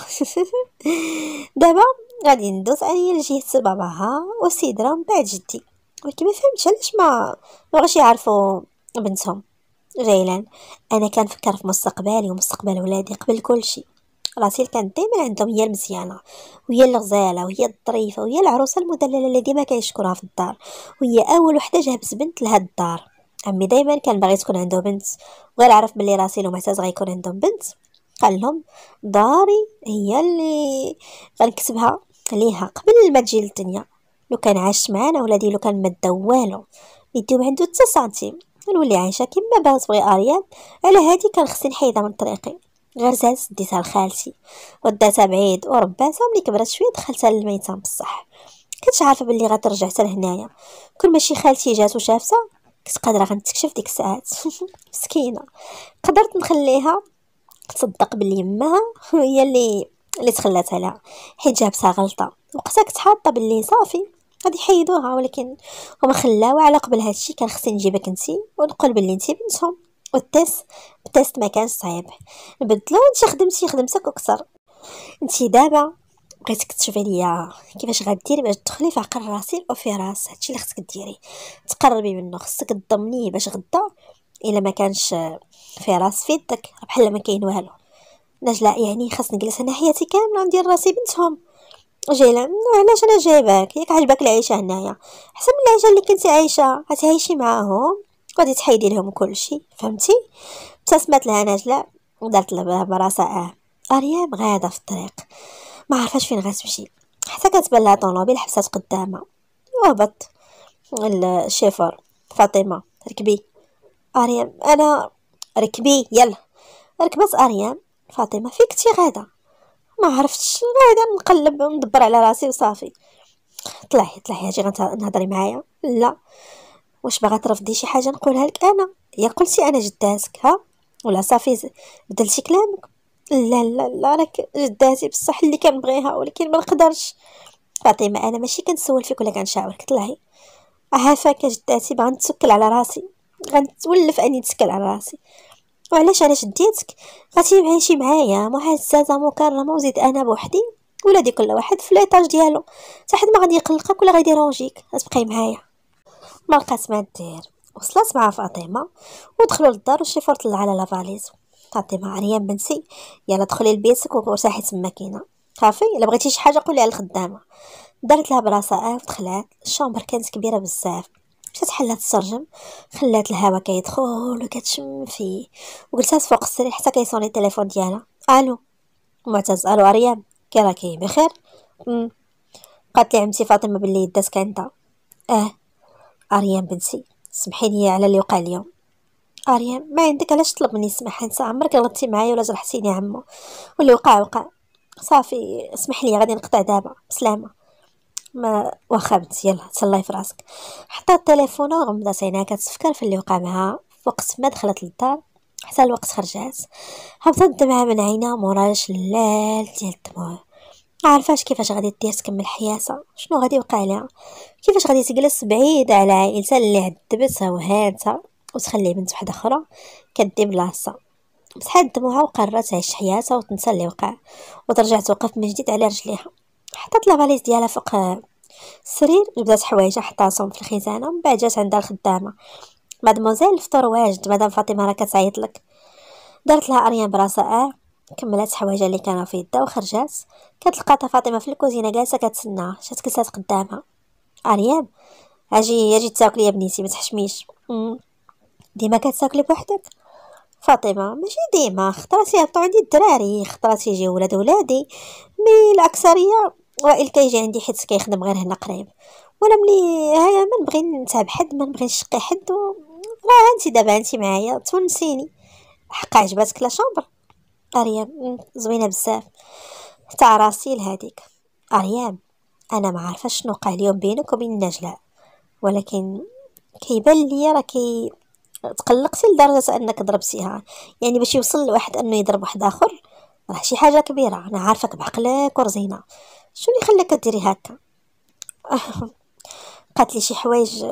A: دابا غادي ندوز عليا لجهه باباها وسيدرا من بعد جدي ولكن ما فهمتش علاش ما بغاش يعرفوا بنتهم جيلان انا كنفكر في مستقبلي ومستقبل ولادي قبل كل شيء راسيل كانت دائما عندهم هي المزيانه وهي الغزاله وهي الظريفه وهي العروسه المدلله اللي ديما كيشكرها في الدار وهي اول وحده جابت بنت لهاد الدار عمي دائما كان باغي تكون عنده بنت وغير عرف ملي راسيل ومعتاز غيكون عندهم بنت قال لهم داري هي اللي غنكتبها ليها قبل ما تجي للدنيا لو كان عاش معانا ولادي لو كان ما دا والو يديو عندو حتى سنتيم نولي عايشه كما بغات بغي اريان على هادي كان خصني نحيدها من طريقي غير زاد ديتها لخالتي وداتها بعيد ورباتها ملي كبرات شويه دخلتها للميتة بصح كنت عارفه بلي غترجع حتى لهنايا كل ما شي خالتي جات وشافتها كنت قادره غنتكشف ديك الساعات مسكينه قدرت نخليها تصدق بلي يماها هي اللي اللي تخلات عليها حيت جابتها غلطه وقتها كنت حاطه بلي صافي غادي يحيدوها ولكن هما خلاو على قبل هادشي كان خصني نجيبك نتي ونقول بلي نتي بنتهم والتيست التيست ما كانش صعيب نبدلو انت خدمتي خدمتك اكثر انت دابا بغيتك تشوفي ليا كيفاش غديري باش تدخلي في عقل راسي راس هادشي اللي خصك ديري تقربي منه خصك تضمني باش غدا الا ما كانش في راس في يدك بحال ما كاين والو نجلاء يعني خاص نجلس انا حياتي كامله ندير راسي بنتهم جيلا علاش انا جايباك ياك عجبك العيشه هنايا احسن من العيشه اللي كنتي عايشه غتعيشي معاهم غادي تحيدي لهم كلشي فهمتي ابتسمت لها نجله ودارت لها براسها اه اريام غاده في الطريق ما عرفاش فين غتمشي حتى كتبان لها طونوبيل حبسات قدامها وهبط الشيفور فاطمه ركبي اريام انا ركبي يلا ركبت اريام فاطمه فين كنتي غاده ما عرفتش بعدا نقلب ندبر على راسي وصافي طلعي طلعي اجي غنهضري معايا لا واش باغا ترفضي شي حاجه نقولها لك انا يا قلتي انا جداتك ها ولا صافي بدلتي كلامك لا لا لا راك جداتي بصح اللي كنبغيها ولكن ما نقدرش فاطمه انا ماشي كنسول فيك ولا كنشاورك طلعي عافاك جداتي بغا نتسكل على راسي غنتولف اني نتسكل على راسي وعلاش انا شديتك غتي معيشي معايا معززه مكرمه وزيد انا بوحدي ولادي كل واحد في ليطاج ديالو حتى حد ما غادي يقلقك ولا غادي يرونجيك غتبقاي معايا ما لقات ما دير وصلت مع فاطمه ودخلوا للدار والشيفور طلع على لافاليز فاطمه عريان بنتي يلا دخلي لبيتك وارتاحي تما كاينه صافي الا بغيتي شي حاجه قولي على الخدامه دارت لها براسها ودخلات آه، الشومبر كانت كبيره بزاف مشات حلات السرجم خلات الهواء كيدخل وكتشم فيه وجلسات فوق السرير حتى كيصوني التليفون ديالها الو معتز الو اريام كي راكي بخير قالت لي عمتي فاطمه باللي دات كانتا اه اريام بنتي سمحي لي على اللي وقع اليوم اريام ما عندك علاش تطلب مني السماح انت عمرك غلطتي معايا ولا جرحتيني عمو واللي وقع وقع صافي اسمح لي غادي نقطع دابا بسلامه ما واخا بنت يلاه تهلاي فراسك حتى حطات التليفون وغمضات عينها كتفكر في اللي وقع معها وقت ما دخلت للدار حتى الوقت خرجات هبطت الدمعة من عينها مورا شلال ديال الدموع عارفاش كيفاش غادي دير تكمل حياتها شنو غادي يوقع لها كيفاش غادي تجلس بعيدة على عائلتها اللي عذبتها وهانتها وتخلي بنت واحدة أخرى كدي بلاصتها بصح دموعها وقررت تعيش حياتها وتنسى اللي وقع وترجع توقف من جديد على رجليها حطت لافاليز ديالها فوق السرير جبدات حوايجها حطاتهم في الخزانه ومن بعد جات عندها الخدامه مادموزيل الفطور واجد مدام فاطمه راه كتعيط لك دارت لها اريان براسها آه كملات حوايجها اللي كانوا في يدها وخرجات كتلقاتها فاطمه في الكوزينه جالسه كتسناها شات كلسات قدامها اريان اجي اجي تاكلي يا بنيتي ما تحشميش ديما كتاكلي بوحدك فاطمه ماشي ديما خطرات يهبطوا عندي الدراري خطرات يجي ولاد ولادي مي الاكثريه وائل كيجي عندي حيت كيخدم غير هنا قريب وانا ملي ها ما نبغي نتعب حد ما نبغي نشقي حد و... راه انت دابا انت معايا تونسيني حقا عجباتك لا شومبر اريام زوينه بزاف تاع راسي لهاديك اريام انا ما عارفه شنو وقع اليوم بينك وبين نجلاء ولكن كيبان لي راكي تقلقتي لدرجه انك ضربتيها يعني باش يوصل لواحد انه يضرب واحد اخر راه شي حاجه كبيره انا عارفك بعقلك ورزينه شنو اللي خلاك ديري هكا أه، قالت لي شي حوايج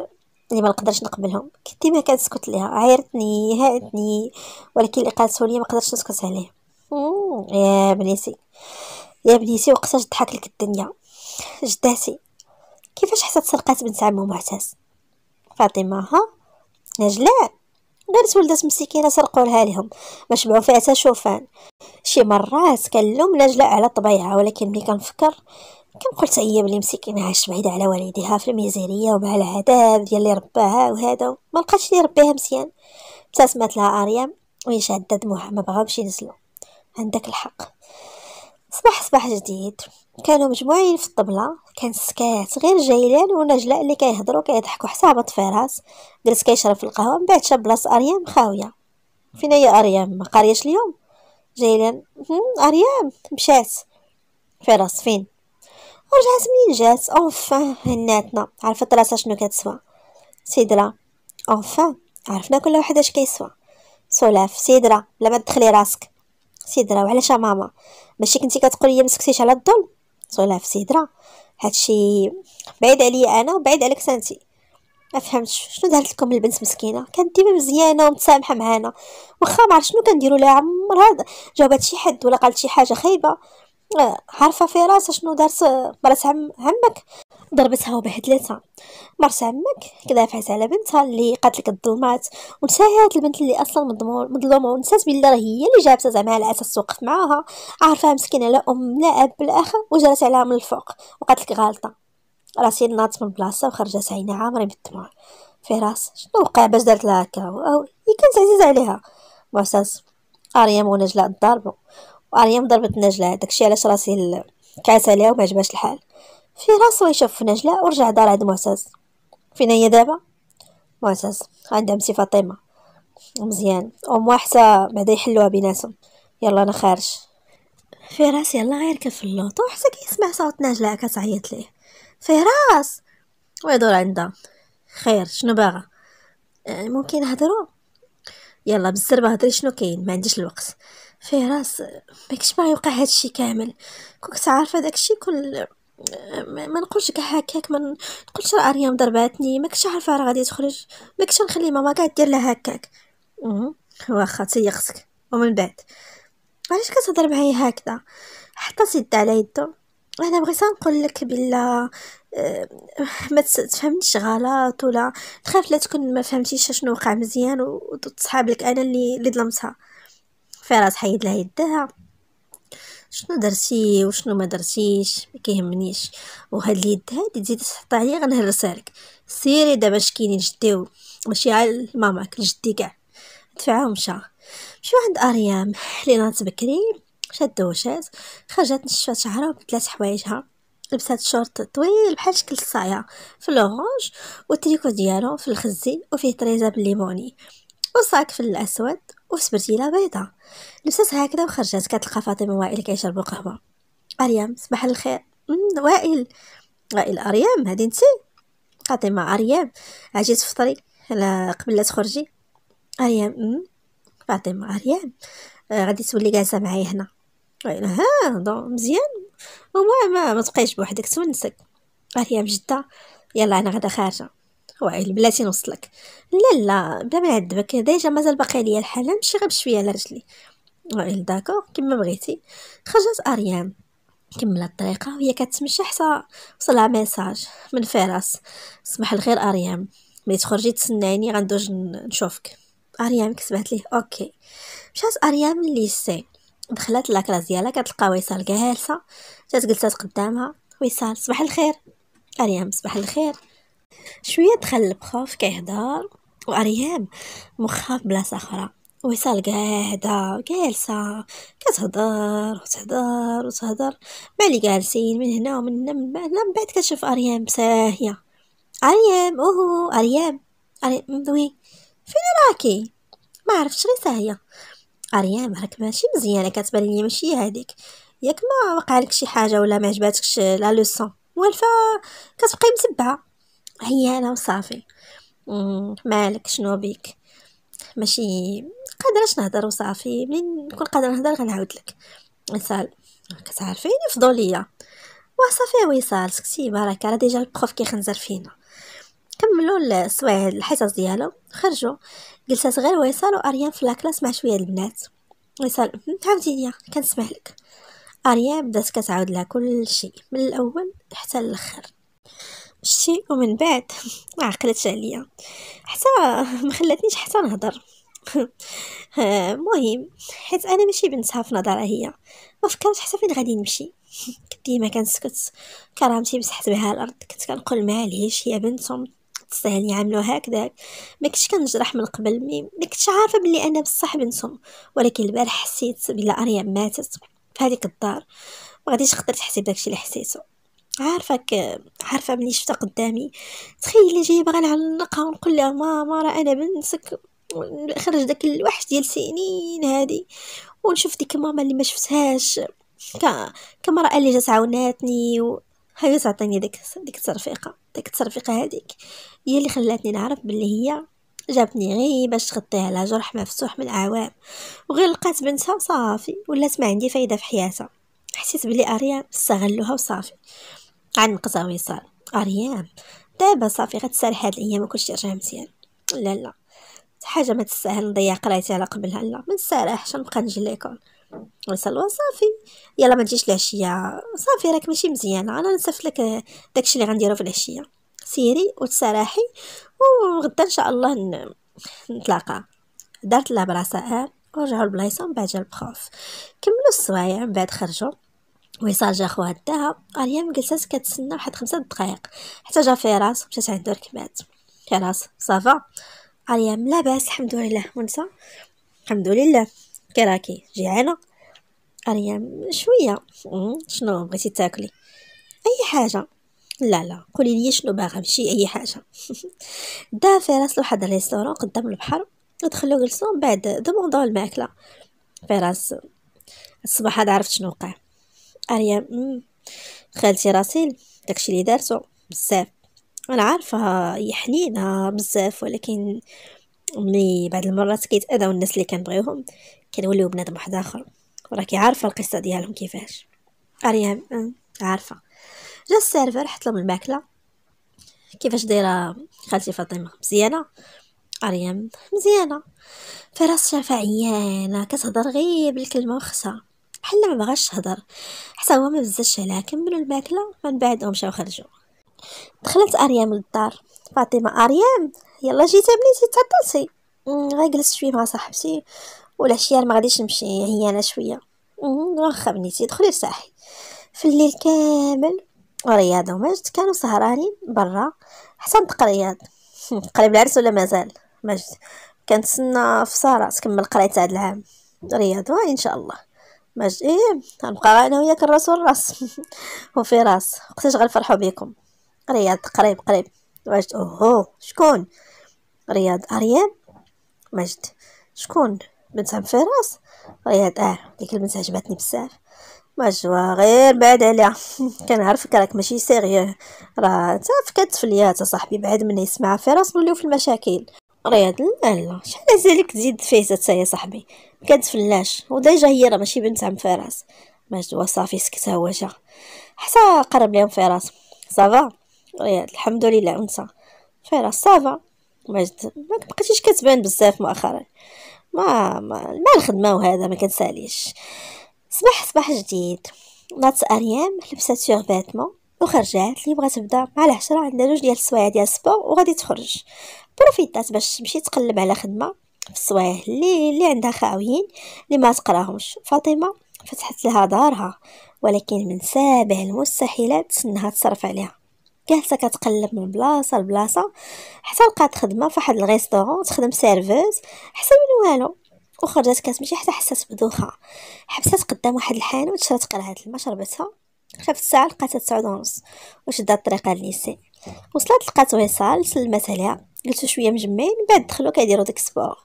A: اللي ما نقدرش نقبلهم كنت ديما كنسكت ليها عيرتني هاتني ولكن اللي قالته لي ما قدرتش نسكت عليه يا بنيتي يا بنيتي وقتاش ضحك لك الدنيا جداتي كيفاش حسات سرقات بنت عمو معتز فاطمه ها نجلاء درت ولدات مسكينه سرقولها لهم ما شبعوا فيها حتى شوفان شي مرات كنلوم نجله على الطبيعه ولكن ملي كنفكر كنقول حتى هي بلي مسكينه عاشت بعيده على والديها في الميزيريه ومع العذاب ديال اللي رباها وهذا ما لقاتش اللي ربيها مزيان ابتسمت لها وهي شاده دموعها ما بغاوش ينزلوا عندك الحق صباح صباح جديد كانوا مجموعين في الطبلة كان سكات غير جيلان ونجلاء اللي كيهضروا كيضحكوا حتى هبط في راس جلس كيشرب في القهوه من بعد شاف بلاص اريام خاويه فين هي اريام ما قاريش اليوم جيلان اريام مشات فراس فين ورجعت منين جات اونفا هناتنا عرفت راسها شنو كتسوى سيدرا اونفا عرفنا كل واحد اش كيسوى سولاف سيدرا لما ما تدخلي راسك سيدرا وعلاش علاش ماما ماشي كنتي كتقولي لي مسكتيش على الظلم سولها في سيدرا هادشي بعيد عليا انا وبعيد عليك سانتي ما فهمتش شنو دارت لكم البنت مسكينه كانت ديما مزيانه ومتسامحه معانا واخا ما عرف شنو كنديروا لها عمرها جاوبات شي حد ولا قالت شي حاجه خايبه عارفة في راسها شنو دارت مرات عم عمك ضربتها وبهدلتها مرات عمك كدافعت على بنتها اللي قاتلك الظلمات ونساهات البنت اللي اصلا مظلومه ونسات بلي راه هي اللي جابتها زعما على اساس توقف معاها عارفاها مسكينه لا ام لا اب لا اخ وجرت عليها من الفوق وقالت لك غالطه راسي ناضت من بلاصه وخرجت عينها عامره بالدموع في راس شنو وقع باش دارت لها هكا او هي كانت عزيزه عليها مرات اريم ونجلاء ضاربو واريم ضربت نجلة داكشي علاش راسي كعس عليها وما عجبهاش الحال في راسو يشوف في نجلة ورجع دار عند معتز فين هي دابا معتز عند عمتي فاطمة مزيان ام حتى بعدا يحلوها بيناتهم يلا انا خارج فراس يلا غير كف اللوطو حتى كيسمع صوت نجلة كتعيط ليه فراس ويدور عندها خير شنو باغا آه، ممكن نهضروا يلا بالزربه هضري شنو كاين ما عنديش الوقت فيه راس ما ما يوقع هادشي كامل كنت عارفه داكشي كل ما نقولش كاع هكاك ما نقولش راه اريم ضرباتني ما كنتش عارفه راه غادي تخرج ما كنتش نخلي ماما قاعد دير لها هكاك واخا تيقسك ومن بعد علاش كتهضر معايا هكذا حتى سد على يدو انا بغيت نقول لك بلا آه، ما تفهمنيش غلط ولا تخاف لا تكون ما فهمتيش شنو وقع مزيان وتصحاب لك انا اللي اللي ظلمتها فراس حيد لها يدها شنو درتي وشنو ما درتيش ما كيهمنيش وهاد اليد هادي تزيدي تحط عليا غنهرسها لك سيري دابا كاينين لجديو ماشي على ماماك لجدي كاع دفعها ومشى مشى عند اريام نات بكري شاد دوشات خرجت نشفات شعرها وبدلات حوايجها لبسات شورت طويل بحال شكل الصايا في لوغونج والتريكو ديالو في الخزي وفيه تريزا بالليموني وصاك في الاسود وسبرتيله بيضة لبستها هكذا وخرجت كتلقى فاطمه وائل كيشرب قهوه اريام صباح الخير أمم، وائل وائل اريام هادي انت فاطمه اريام عجيت تفطري لا قبل لا تخرجي اريام فاطمه اريام آه، غادي تولي جالسه معايا هنا وائل ها مزيان وما ما, تبقايش بوحدك تونسك اريام جده يلا انا غدا خارجه واعي بلاتي نوصلك لا لا بلا ما نعذبك ديجا مازال باقي ليا الحال نمشي غير بشويه على رجلي واعي داكور كما بغيتي خرجت اريان كملت الطريقه وهي كتمشى حتى وصلها ميساج من فراس صباح الخير اريان ملي تخرجي تسناني غندوج نشوفك اريام كتبات ليه اوكي مشات اريام سي دخلت لاكلاس ديالها كتلقى ويسال جالسه جات جلسات قدامها ويسال صباح الخير اريام صباح الخير شوية دخل البخوف كيهضر وأريام مخاف في بلاصه اخرى ويصال قاعدة جالسة كتهضر وتهضر وتهضر مالي جالسين من هنا ومن هنا من بعد من بعد كتشوف أريام ساهية أريام أوهو أريام أريام وي فين راكي ما عرفتش غير ساهية أريام راك ماشي مزيانة كتبان لي ماشي هاديك ياك ما وقع لك شي حاجة ولا ما عجباتكش لا لوسون والفا كتبقي متبعة هي انا وصافي مالك شنو بيك ماشي قادرش نهضر وصافي منين نكون قادره نهضر غنعاود لك مثال كتعرفيني فضوليه وصافي وصال سكتي بركه راه ديجا البروف كيخنزر فينا كملوا السوايع الحصص ديالو خرجوا جلسات غير ويصال واريان في لاكلاس مع شويه البنات وصال عاوديني كنسمع لك اريان بدات كتعاود لها كل شيء من الاول حتى الاخر شتي ومن بعد ما عقلتش عليا حتى ما خلاتنيش حتى نهضر آه، مهم حيت انا ماشي بنتها في نظرها هي ما فكرت حتى فين غادي نمشي كنت ديما كنسكت كرامتي مسحت بها الارض كنت كنقول معليش هي بنتهم تستاهل يعاملوا هكذاك ما كنتش كنجرح من قبل ما كنتش عارفه بلي انا بصح بنتهم ولكن البارح حسيت بلا اريا ماتت في هذيك الدار ما غاديش قدرت تحسب داكشي اللي حسيته عارفك عارفه مني شفتها قدامي تخيلي جايبها نعلقها ونقول لها ماما راه انا بنتك خرج داك الوحش ديال سنين هادي ونشوف ديك ماما اللي ما شفتهاش ك... كمرأة اللي جات عاوناتني و... هي تعطيني ديك ديك الترفيقه ديك الترفيقه هذيك هي اللي خلاتني نعرف باللي هي جابتني غير باش تغطي على جرح مفتوح من عوام وغير لقات بنتها وصافي ولات ما عندي فايده في حياتها حسيت بلي اريان استغلوها وصافي غنقزا صار اريام دابا صافي غتسال هاد الايام وكلشي يرجع مزيان لا لا حاجه ما تستاهل نضيع قرايتي على قبلها لا ما نسالحش نبقى نجي ليكول وصل صافي يلا ما تجيش العشيه صافي راك ماشي مزيانه انا نصيفط لك داكشي اللي غنديرو في العشيه سيري وتسارحي وغدا ان شاء الله نتلاقى دارت لها براسها ورجعوا لبلايصهم بعد جا البخوف كملوا السوايع من بعد خرجوا ميساج جا خوها داها اريام جلسات كتسنى واحد خمسة دقائق حتى جا فراس مشات عندو ركبات فراس صافا اريام لاباس الحمد لله ونسى الحمد لله كراكي جيعانة اريام شوية شنو بغيتي تاكلي اي حاجة لا لا قولي لي شنو باغا ماشي اي حاجه دا فراس لواحد ريستورون قدام البحر ودخلو جلسو من بعد دوموندو الماكله فراس الصباح هذا عرفت شنو وقع اريان خالتي راسيل داكشي اللي دارتو بزاف انا عارفه هي حنينه بزاف ولكن ملي بعض المرات كيتأذاو الناس اللي كنبغيوهم كنوليو بنادم واحد اخر وراكي عارفه القصه ديالهم كيفاش اريان عارفه جا السيرفر حط لهم الماكله كيفاش دايره خالتي فاطمه مزيانه اريم مزيانه فراس شافه عيانه كتهضر غير بالكلمه وخصها بحال ما بغاش تهضر حتى هو ما بزاش عليها كملوا الماكله من بعدهم مشاو خرجوا دخلت اريام للدار فاطمه اريام يلا جيت بنيتي تعطلتي غير جلست شويه مع صاحبتي والعشيه ما غاديش نمشي هي انا شويه واخا بنيتي دخلي ارتاحي في الليل كامل ورياض ومجد كانوا سهرانين برا حتى نطق رياض قريب العرس ولا مازال مجد كنتسنى في سارة تكمل قراية هاد العام رياض ان شاء الله مش ايه غنبقى انا وياك الراس والراس وفي راس وقتاش غنفرحوا بكم رياض قريب قريب مجد اوهو شكون رياض اريان مجد شكون بنتها فراس رياض اه ديك البنت عجبتني بزاف مجوى غير بعد عليها كنعرفك راك ماشي سيغي راه فكات فكرت فليات صاحبي بعد من يسمع فراس نوليو في المشاكل رياض لا لا شحال زالك تزيد فيزا تا يا صاحبي فلاش وديجا هي راه ماشي بنت عم فراس ماجد وصافي صافي سكت هو جا حتى قرب ليهم فراس صافا إيه، الحمد لله انت فراس صافا ماجد ما بقيتيش كتبان بزاف مؤخرا ما ما, ما الخدمه وهذا ما كنساليش صباح صباح جديد نات اريام لبسات سيغ فاتمون وخرجات اللي بغات تبدا مع العشرة عندها جوج ديال السوايع ديال السبور وغادي تخرج بروفيتات باش تمشي تقلب على خدمه في اللي اللي عندها خاويين اللي ما تقراهمش فاطمه فتحت لها دارها ولكن من سابع المستحيلات انها تصرف عليها جالسه كتقلب من بلاصه لبلاصه حتى لقات خدمه فواحد الريستورون تخدم سيرفيس حتى من والو وخرجت كتمشي حتى حسات بدوخه حبست قدام واحد الحانوت شرات قرعه الماء شربتها شافت الساعه لقاتها تسعود ونص وشدات الطريقه للنيسي وصلت لقات وصال سلمت عليها جلسوا شويه مجمعين من بعد دخلوا كيديروا ديك السبور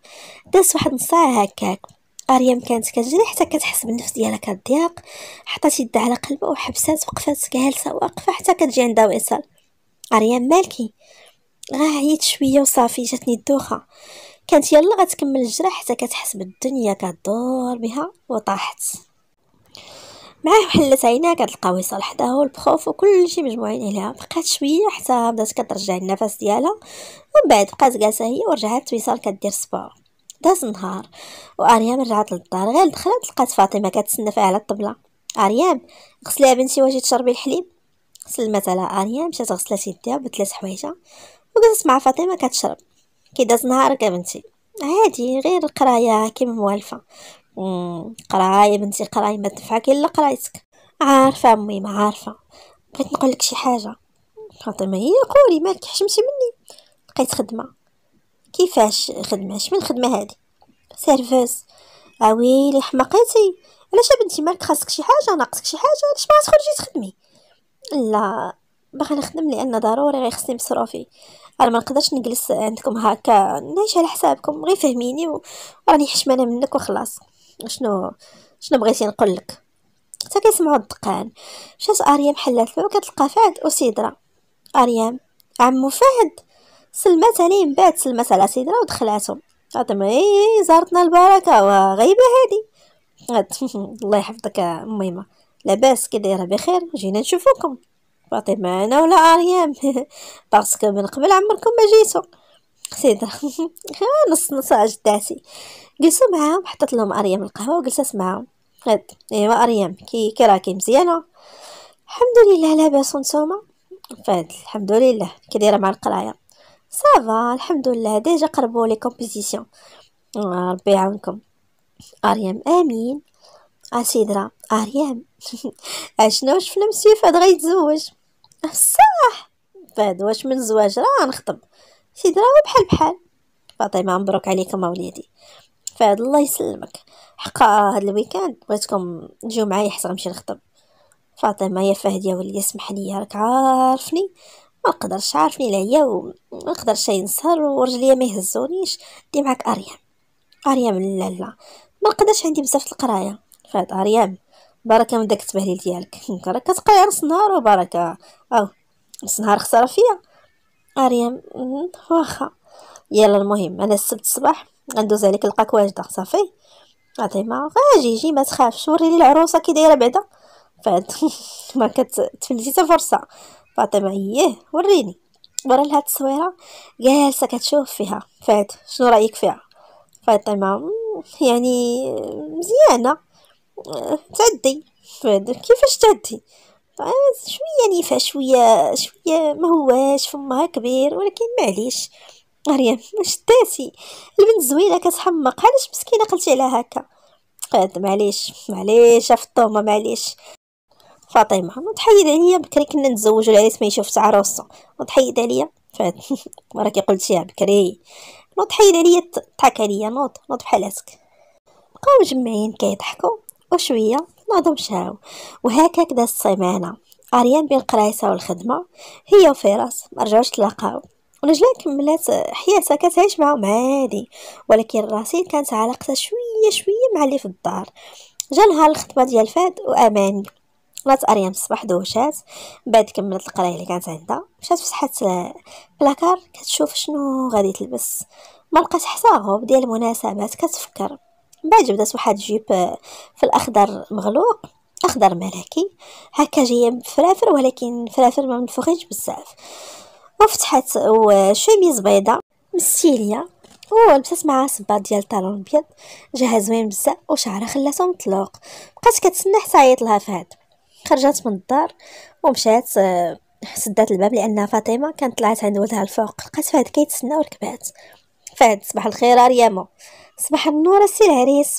A: دازت واحد نص ساعه هكاك اريام كانت كتجري حتى كتحس بالنفس ديالها كضياق حطات يدها على قلبها وحبسات وقفات جالسه واقفه حتى كتجي عندها وصل اريام مالكي راه عييت شويه وصافي جاتني الدوخه كانت يلا غتكمل الجرح حتى كتحس بالدنيا كدور بها وطاحت معاه واحد لسعينه كتلقاوه يصالح حداه البروف وكلشي مجموعين عليها بقات شويه حتى بدات كترجع النفس ديالها ومن بعد بقات جالسه هي ورجعت تويصال كدير سبور داز النهار واريام رجعت للدار غير دخلت لقات فاطمه كتسنى فيها على الطبله اريام غسلي بنتي واجي تشربي الحليب سلمت على اريام مشات غسلات يديها بثلاث حوايجها وجلست مع فاطمه كتشرب كي داز نهارك بنتي عادي غير القرايه كي موالفه قراي بنتي قراي ما تنفعك الا قرايتك عارفه امي ما عارفه بغيت نقول لك شي حاجه خاطر ما هي قولي مالك حشمتي مني لقيت خدمه كيفاش خدمه شمن الخدمه هادي سيرفيس اويلي آه حماقيتي علاش بنتي مالك خاصك شي حاجه ناقصك شي حاجه علاش ما تخرجي تخدمي لا باغا نخدم لان ضروري غير خصني مصروفي انا ما نقدرش نجلس عندكم هكا نعيش على حسابكم غير فهميني وراني حشمانه منك وخلاص شنو شنو بغيتي نقول لك حتى كيسمعوا الدقان مشات اريام حلات الباب كتلقى فهد وسيدرا اريام عمو فهد سلمات عليه من بعد سلمات على سيدرا ودخلاتهم هضمي زارتنا البركه وغيبه هادي الله يحفظك اميمه لاباس كي دايره بخير جينا نشوفوكم فاطمه انا ولا اريام باسكو من قبل عمركم ما جيتو قصيدة نص نص جداتي جلسوا معاهم حطت لهم أريم القهوة وجلست معاهم غد إيوا أريم كي كي راكي مزيانة الحمد لله لاباس نتوما فهاد الحمد لله كي دايرة مع القراية صافا الحمد لله ديجا قربوا لي كومبيتيسيون آه، ربي يعاونكم أريم آمين أسيدرا آه، أريم أشنو آه، شفنا مسيو فهاد غيتزوج صح فهاد واش من زواج راه نخطب شي دراهم بحال بحال فاطمه مبروك عليكم اوليدي فهاد الله يسلمك حقا هاد الويكاند بغيتكم تجيو معايا حيت غنمشي نخطب فاطمه يا فهد يا ولي اسمح لي راك عارفني ما نقدرش عارفني العيا وما نقدرش نسهر ورجليا ما يهزونيش دي معاك اريام اريام لا لا ما نقدرش عندي بزاف القرايه فهاد اريام بركه من داك التبهليل ديالك راك كتقرا نص نهار وبركه او نص نهار خساره فيا اريم واخا يلا المهم انا السبت الصباح غندوز عليك نلقاك واجده صافي فاطمة آه، غاجي جي ما تخافش وريني العروسه كي دايره بعدا فهاد ما كتفلتي حتى فرصه فاطمه ايه وريني ورا لها التصويره جالسه كتشوف فيها فهاد شنو رايك فيها فاطمه يعني مزيانه آه، تعدي فهاد كيفاش تعدي شويه نيفه شويه شويه ما هواش فمها كبير ولكن معليش مريم واش تاسي البنت زوينه كتحمق علاش مسكينه قلتي عليها هكا قالت معليش معليش فطومه معليش فاطمه وتحيد عليا بكري كنا نتزوجوا العريس ما يشوف عروسه وتحيد عليا فات راكي قلتيها بكري نوض حيد عليا ضحك عليا نوض نوض بحالاتك بقاو مجمعين كيضحكوا وشويه بعضهم مشاو وهكاك كدا السيمانه أريان بين القرايسه والخدمه هي وفراس مرجعوش تلاقاو ونجلا كملات حياتها كتعيش معاهم عادي ولكن راسين كانت علاقتها شويه شويه مع اللي في الدار جا نهار الخطبه ديال فهد واماني طلعت اريان الصباح دوشات بعد كملت القرايه اللي كانت عندها مشات فسحات بلاكار كتشوف شنو غادي تلبس ملقات حتى غوب ديال المناسبات كتفكر بعد بدات واحد جيب آه، في الاخضر مغلوق اخضر ملكي هكا جايه فرافر ولكن فرافر ما منفوخينش بزاف وفتحت شوميز بيضاء مستيليه ولبسات معها صباط ديال الطالون ابيض جاها زوين بزاف وشعرها خلاتو مطلوق بقات كتسنى حتى عيط لها فهد خرجت من الدار ومشات آه، سدات الباب لان فاطمه كانت طلعت عند ولدها الفوق لقات فهد كيتسنى وركبات فهد صباح الخير ريما صباح النور سي العريس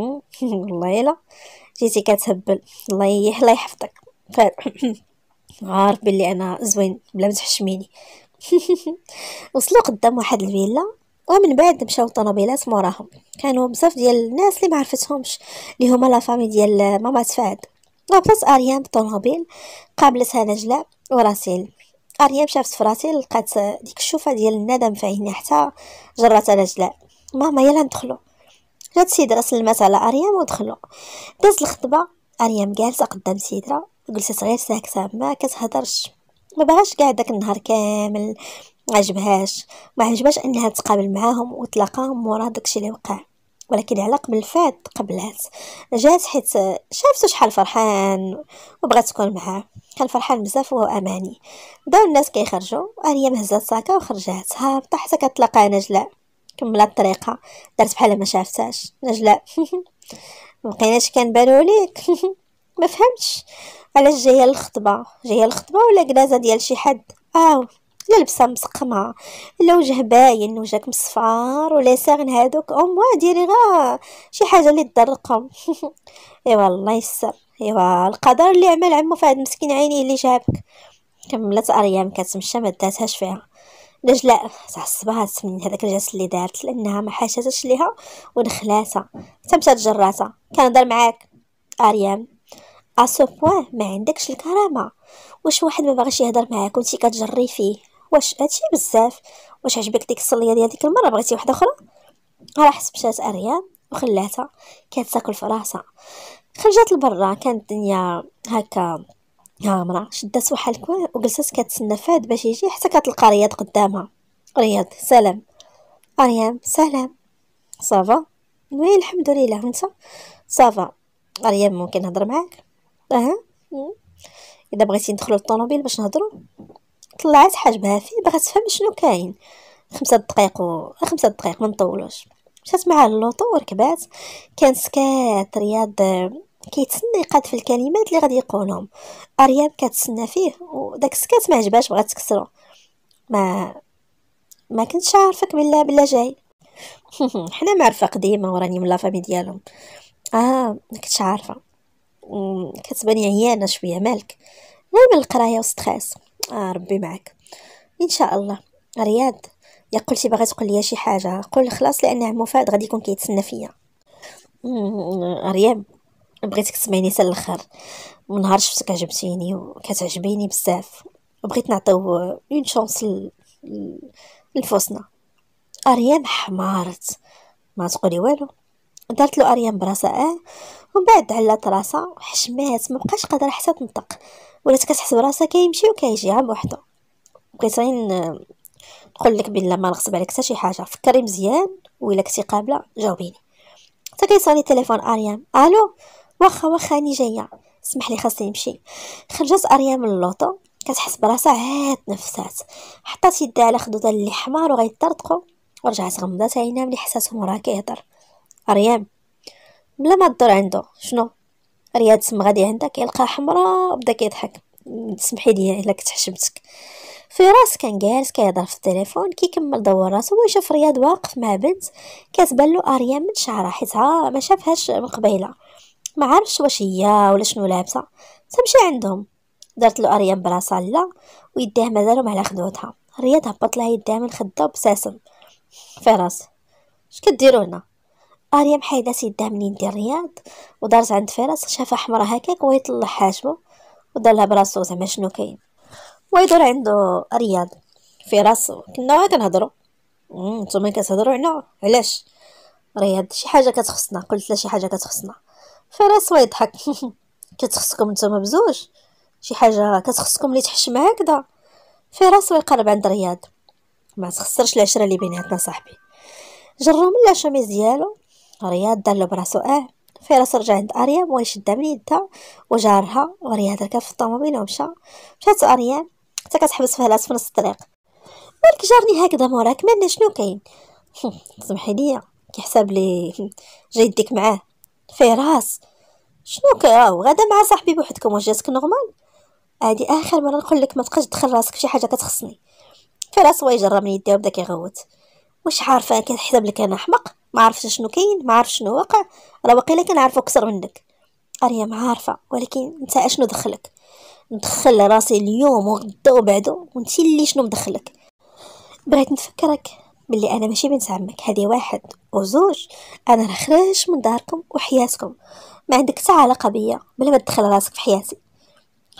A: والله الا جيتي كتهبل الله الله يحفظك فهد عارف بلي انا زوين بلا ما تحشميني وصلوا قدام واحد الفيلا ومن بعد مشاو الطوموبيلات موراهم كانوا بزاف ديال الناس اللي ما عرفتهمش اللي هما لا فامي ديال ماما فهد هبطت اريان بالطوموبيل قابلتها نجلاء وراسيل اريام شافت فراسي لقات ديك الشوفه ديال الندم في عينيها حتى جرات على جلاء ماما يلا ندخلو جات سيدرا سلمات على اريام ودخلو دازت الخطبه اريام جالسه قدام سيدرا جلست غير ساكته ما كتهضرش ما بغاش كاع داك النهار كامل ما عجبهاش ما عجبهاش انها تقابل معاهم وتلاقاهم مورا داكشي اللي وقع ولكن على قبل فات قبلات جات حيت شافته شحال فرحان وبغات تكون معاه كان فرحان بزاف وهو اماني بداو الناس كيخرجوا اريا مهزات ساكا وخرجات هابطه حتى كتلقى نجلاء كملات الطريقه دارت بحال ما شافتهاش نجلاء مبقيناش كنبانو ليك ما فهمتش علاش جايه للخطبه جايه للخطبه ولا جنازه ديال شي حد اه لا لبسه مسقمه لا وجه باين وجهك مصفار ولا ساغن هادوك ام ديري غا شي حاجه اللي تضرقهم ايوا الله يسر ايوا القدر اللي عمل عمو فهاد مسكين عيني اللي جابك كملت اريام كتمشى ما داتهاش فيها نجلاء تعصبات من هذاك الجلسه اللي دارت لانها ما حاشاتش ليها ونخلاتها تمشات جراتها كنهضر معاك اريام اسو ما عندكش الكرامه واش واحد ما باغيش يهضر معاك ونتي كتجري فيه واش هادشي بزاف واش عجبك ديك الصليه ديال ديك المره بغيتي واحده اخرى راحت مشات اريان وخلاتها تاكل في راسها خرجت لبرا كانت الدنيا هكا غامرة شدات واحد الكوان وجلست كتسنى فهد باش يجي حتى كتلقى رياض قدامها رياض سلام اريان سلام صافا وي الحمد لله انت صافا اريان ممكن نهضر معاك اها اذا بغيتي ندخلو للطوموبيل باش نهضرو طلعت حجبها فيه باغا تفهم شنو كاين خمسة دقائق و... خمسة دقائق ما نطولوش مشات معاه اللوطو وركبات كان سكات رياض كيتسنى يقاد في الكلمات اللي غادي يقولهم اريام كتسنى فيه وداك السكات ما عجباش بغات تكسرو ما ما كنتش عارفك بالله بلا جاي حنا معرفه قديمه وراني من لافامي ديالهم اه ما كنتش عارفه كتباني عيانه شويه مالك غير من القرايه وستريس آه ربي معك ان شاء الله رياض يا قلتي باغا تقول لي شي حاجه قول خلاص لان عمو فهد غادي يكون كيتسنى فيا رياض بغيتك تسمعيني حتى الاخر من نهار شفتك عجبتيني وكتعجبيني بزاف بغيت نعطيو اون شونس للفوسنا اريام حمارت ما تقولي والو دارت له اريام براسها اه ومن بعد علات راسها حشمات ما بقاش قادره حتى تنطق ولات كتحس براسها كيمشي وكيجي عام وحده بقيت غير نقول لك بلا ما نغصب عليك حتى شي حاجه فكري مزيان وإلا كنتي قابله جاوبيني حتى كيصوني تليفون اريام الو واخا واخا راني جايه اسمح لي خاصني نمشي خرجت اريام من اللوطو كتحس براسها عاد نفسات حطات يدها على خدودها اللي حمار وغيطرطقو ورجعت غمضات عينها ملي حساتهم راه كيهضر اريام بلا ما تدور عنده شنو رياض سم غادي عندها كيلقى حمراء بدا كيضحك سمحي لي الا كنت حشمتك في راس كان جالس كيهضر في التليفون كيكمل دور راسو ويشوف رياض واقف مع بنت كتبان له اريان من شعرها حيتها ما شافهاش من قبيله ما عارفش واش هي ولا شنو لابسه تمشي عندهم دارت له اريان براسها لا ويديه مازالهم على خدوتها رياض هبط لها يديها من بساسم في راس اش كديروا هنا مريم حيدات سيدها منين ديال الرياض ودارت عند فراس شافها حمرا هكاك ويطلع حاجبو ودارلها براسو زعما شنو كاين ويدور عندو رياض فراس كنا غا كنهضرو نتوما كتهضرو هنا علاش رياض شي حاجه كتخصنا قلت لها شي حاجه كتخصنا فراس ويضحك كتخصكم نتوما بزوج شي حاجه كتخصكم لي تحشم هكذا فراس ويقرب عند رياض ما تخسرش العشره اللي بيناتنا صاحبي جرو من الشوميز ديالو رياض دار له براسو اه فراس رجع عند اريام وشدها من يدها وجارها ورياض ركب في الطوموبيل ومشى مشات اريام حتى كتحبس فهلاس في نص الطريق مالك جارني هكذا موراك مالنا شنو كاين سمحي ليا كيحسب لي جاي يديك معاه فراس شنو كاو غدا مع صاحبي بوحدكم واش جاتك نورمال هادي اخر مره نقول لك ما تبقاش تدخل راسك فشي حاجه كتخصني فراس هو يجرى من يديه وبدا كيغوت واش عارفه كنحسب لك انا حمق ما عرفتش شنو كاين ما عرفتش شنو واقع راه واقيلا كنعرفو اكثر منك اريم عارفه ولكن انت اشنو دخلك ندخل راسي اليوم وغدا وبعدو وانت اللي شنو مدخلك بغيت نفكرك بلي انا ماشي بنت عمك هذه واحد وزوج انا راه خرج من داركم وحياتكم ما عندك حتى علاقه بيا بلا ما تدخل راسك في حياتي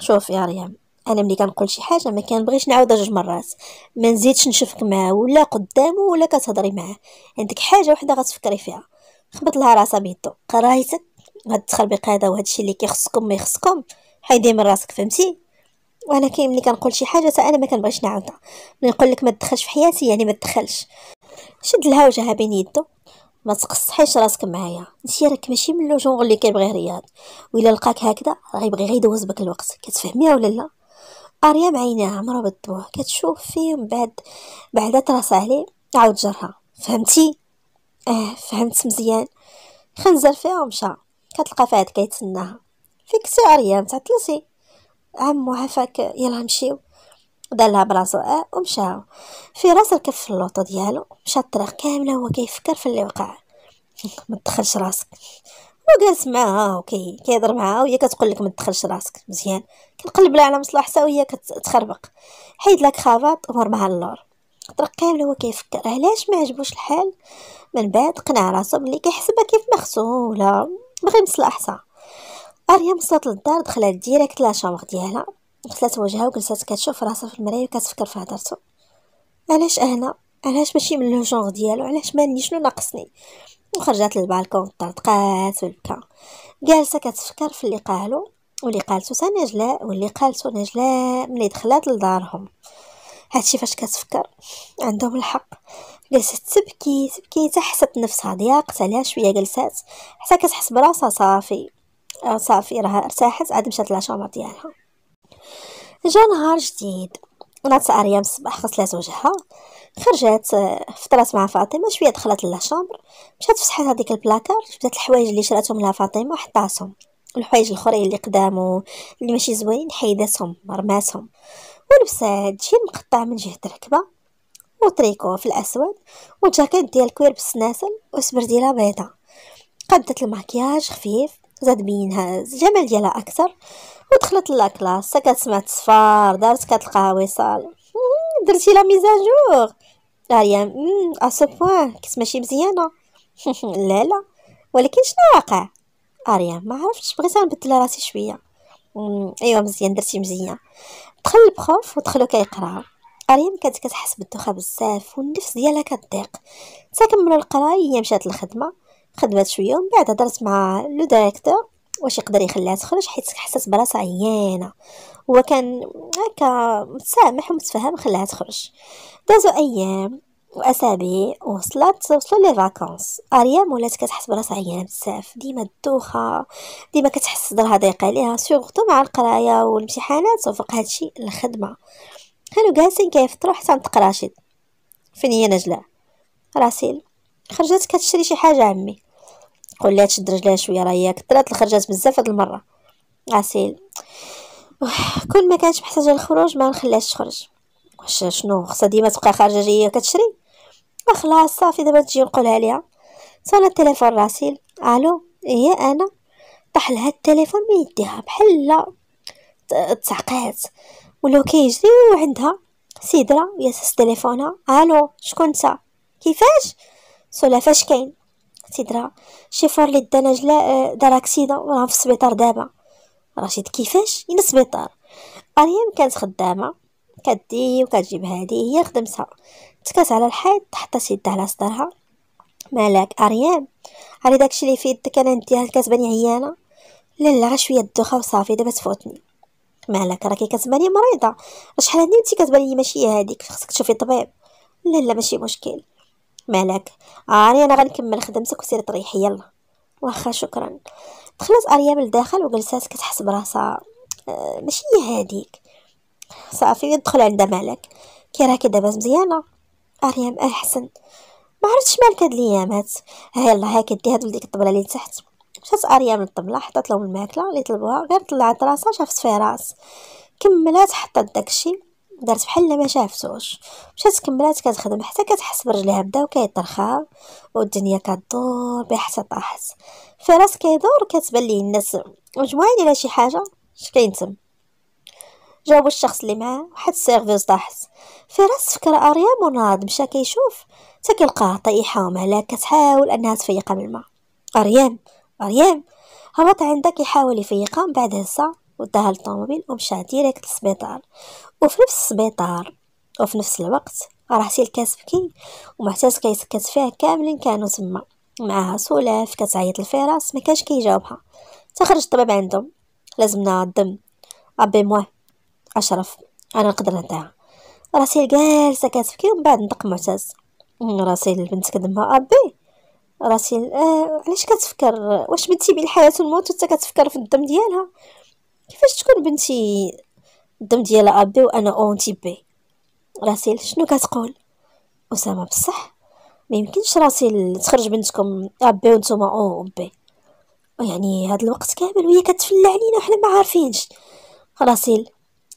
A: شوف يا ريم انا ملي كنقول شي حاجه ما كنبغيش نعاودها جوج مرات ما نزيدش نشوفك معاه ولا قدامه ولا كتهضري معاه عندك حاجه وحده غتفكري فيها خبط لها راسها بيدو قرايتك هاد التخربيق هذا وهاد الشيء اللي كيخصكم ما يخصكم حيدي من راسك فهمتي ولكن ملي كنقول شي حاجه انا ما كنبغيش نعاودها ملي نقول لك ما تدخلش في حياتي يعني ما تدخلش شد لها وجهها بين يدو ما تقصحيش راسك معايا نتي راك ماشي من لو جونغ اللي كيبغي رياض و الا لقاك هكذا راه يبغي غير يدوز بك الوقت كتفهميها ولا لا قارية بعينها عمرها بالضوء كتشوف فيه من بعد بعدا تراس عليه عاود جرها فهمتي اه فهمت مزيان خنزر فيها ومشى كتلقى فهد كيتسناها فيك سي عريا متعطلتي عم عافاك يلا نمشيو دالها براسو اه ومشاو في راس الكف اللوطو ديالو مشى الطريق كامله وهو كيفكر في اللي وقع ما تدخلش راسك وجالس معاها اوكي كيهضر معاها وهي كتقول لك ما تدخلش راسك مزيان كنقلب لها على مصلحتها وهي كتخربق حيد لها ومر ورماها للور طرق كامل هو كيفكر علاش ما عجبوش الحال من بعد قنع راسو بلي كيحسبها كيف ما خصو ولا بغي مصلحتها اريا وصلت للدار دخلت ديريكت لا شامغ ديالها غسلات وجهها وجلست كتشوف راسها في المرايه وكتفكر في هضرتو علاش انا علاش ماشي من لو جونغ ديالو علاش ماني شنو ناقصني وخرجت للبالكون طرطقات والبكا جالسه كتفكر في اللي قالو واللي قالته نجلاء واللي قالته نجلاء ملي دخلات لدارهم هادشي فاش كتفكر عندهم الحق جلست تبكي تبكي تحست نفسها ضياقت عليها شويه جلسات حتى كتحس براسها صافي آه، صافي راها ارتاحت عاد مشات للعشامه ديالها جا نهار جديد ناضت اريام الصباح غسلات وجهها خرجات آه، فطرات مع فاطمه شويه دخلت للشامبر مشات فسحات هذيك البلاكار جبدات الحوايج اللي شراتهم لها فاطمه وحطاتهم الحوايج الاخرين اللي قدامو اللي ماشي زوين حيداتهم رماتهم ولبسات شي مقطع من جهه الركبه وتريكو في الاسود وجاكيت ديال كوير بالسناسل وسبر ديالها بيضاء قدت الماكياج خفيف زاد بينها الجمال ديالها اكثر ودخلت لاكلاس كتسمع تصفار دارت كتلقاها وصال درتي لا ميزاجور مريم اسو بوان كنت ماشي مزيانه لا لا ولكن شنو واقع اريام آه، ما عرفتش بغيت نبدل راسي شويه ايوا مزيان درتي مزيان دخل البروف ودخلو كيقرا اريام آه، كانت كتحس بالدوخه بزاف والنفس ديالها كتضيق تا القرايه هي مشات للخدمه خدمات شويه ومن بعد هضرت مع لو دايريكتور واش يقدر يخليها تخرج حيت حسات براسها عيانه هو كان هكا متسامح ومتفهم خلاها تخرج دازو ايام واسابيع وصلت وصلوا لي فاكونس اريام ولات كتحس براسها عيانه بزاف ديما الدوخه ديما كتحس صدرها ضيق عليها سورتو مع القرايه والامتحانات وفوق هادشي الخدمه كانوا جالسين تروح حتى عند قراشد فين هي نجلاء راسيل خرجت كتشري شي حاجه عمي قول لها تشد رجلها شويه راهي كثرات الخرجات بزاف هاد المره عسيل كون ما كانت محتاجه الخروج ما نخليهاش تخرج واش شنو خصها ديما تبقى خارجه جايه كتشري آه، خلاص صافي دابا تجي نقولها ليها صون التليفون راسيل الو هي إيه، انا طاح لها التليفون من يديها بحال لا تعقات ولو كيجري وعندها سيدرا ياسس تليفونها الو شكون نتا كيفاش سولا فاش كاين الاختضراء الشيفور لي دانا جلا آه، دار اكسيدون راه في السبيطار دابا رشيد كيفاش الى السبيطار اريم كانت خدامه كدي وكتجيب هادي هي خدمتها تكات على الحيط حتى سيد على صدرها مالك اريم على داكشي اللي في يدك انا نديها كتباني عيانه لا لا غير شويه الدوخه وصافي دابا تفوتني مالك راكي كتباني مريضه شحال هادي انت كتباني ماشي هاديك خصك تشوفي طبيب لا لا ماشي مشكل مالك عاري انا غنكمل خدمتك وسير طريحي يلا واخا شكرا دخلت اريام لداخل وجلسات كتحس براسها أه ماشي هي هاديك صافي دخل عند مالك كي راكي دابا مزيانه اريام احسن ما عرفتش مالك هاد الايامات ها يلا هاك دي هاد ولديك الطبله اللي تحت مشات اريام للطبله حطات لهم الماكله اللي طلبوها غير طلعت راسها شافت فيه راس كملات حطات داكشي دارت بحال ما شافتوش مشات كملات كتخدم حتى كتحس برجليها بداو كيطرخا والدنيا كدور بها حتى طاحت فراس كيدور كتبان ليه الناس مجموعه ديال شي حاجه كاين تم جاوب الشخص اللي معاه واحد السيرفيس طاحت فراس فكر اريام وناض مشى كيشوف حتى كيلقاها طايحه ومهلاك كتحاول انها تفيقها من الماء اريام اريام هبط عندها كيحاول يفيقها من بعد هسه وداها للطوموبيل ومشى ديريكت للسبيطار وفي نفس السبيطار وفي نفس الوقت راه سي الكاسبكي ومعتاز كيسكت فيها كاملين كانوا تما معاها سولاف كتعيط الفراس ما كانش كيجاوبها تخرج الطبيب عندهم لازمنا الدم ابي موه اشرف انا نقدر نتاعها راسي جالسه كتبكي ومن بعد نطق معتز راسي البنت كدمها ابي راسي آه علاش كتفكر واش بنتي بين الحياه والموت وانت كتفكر في الدم ديالها كيفاش تكون بنتي الدم ديال ابي وانا اونتي بي راسيل شنو كتقول اسامه بصح ما يمكنش راسيل تخرج بنتكم ابي وانتم او بي يعني هاد الوقت كامل وهي كتفلى علينا وحنا ما عارفينش راسيل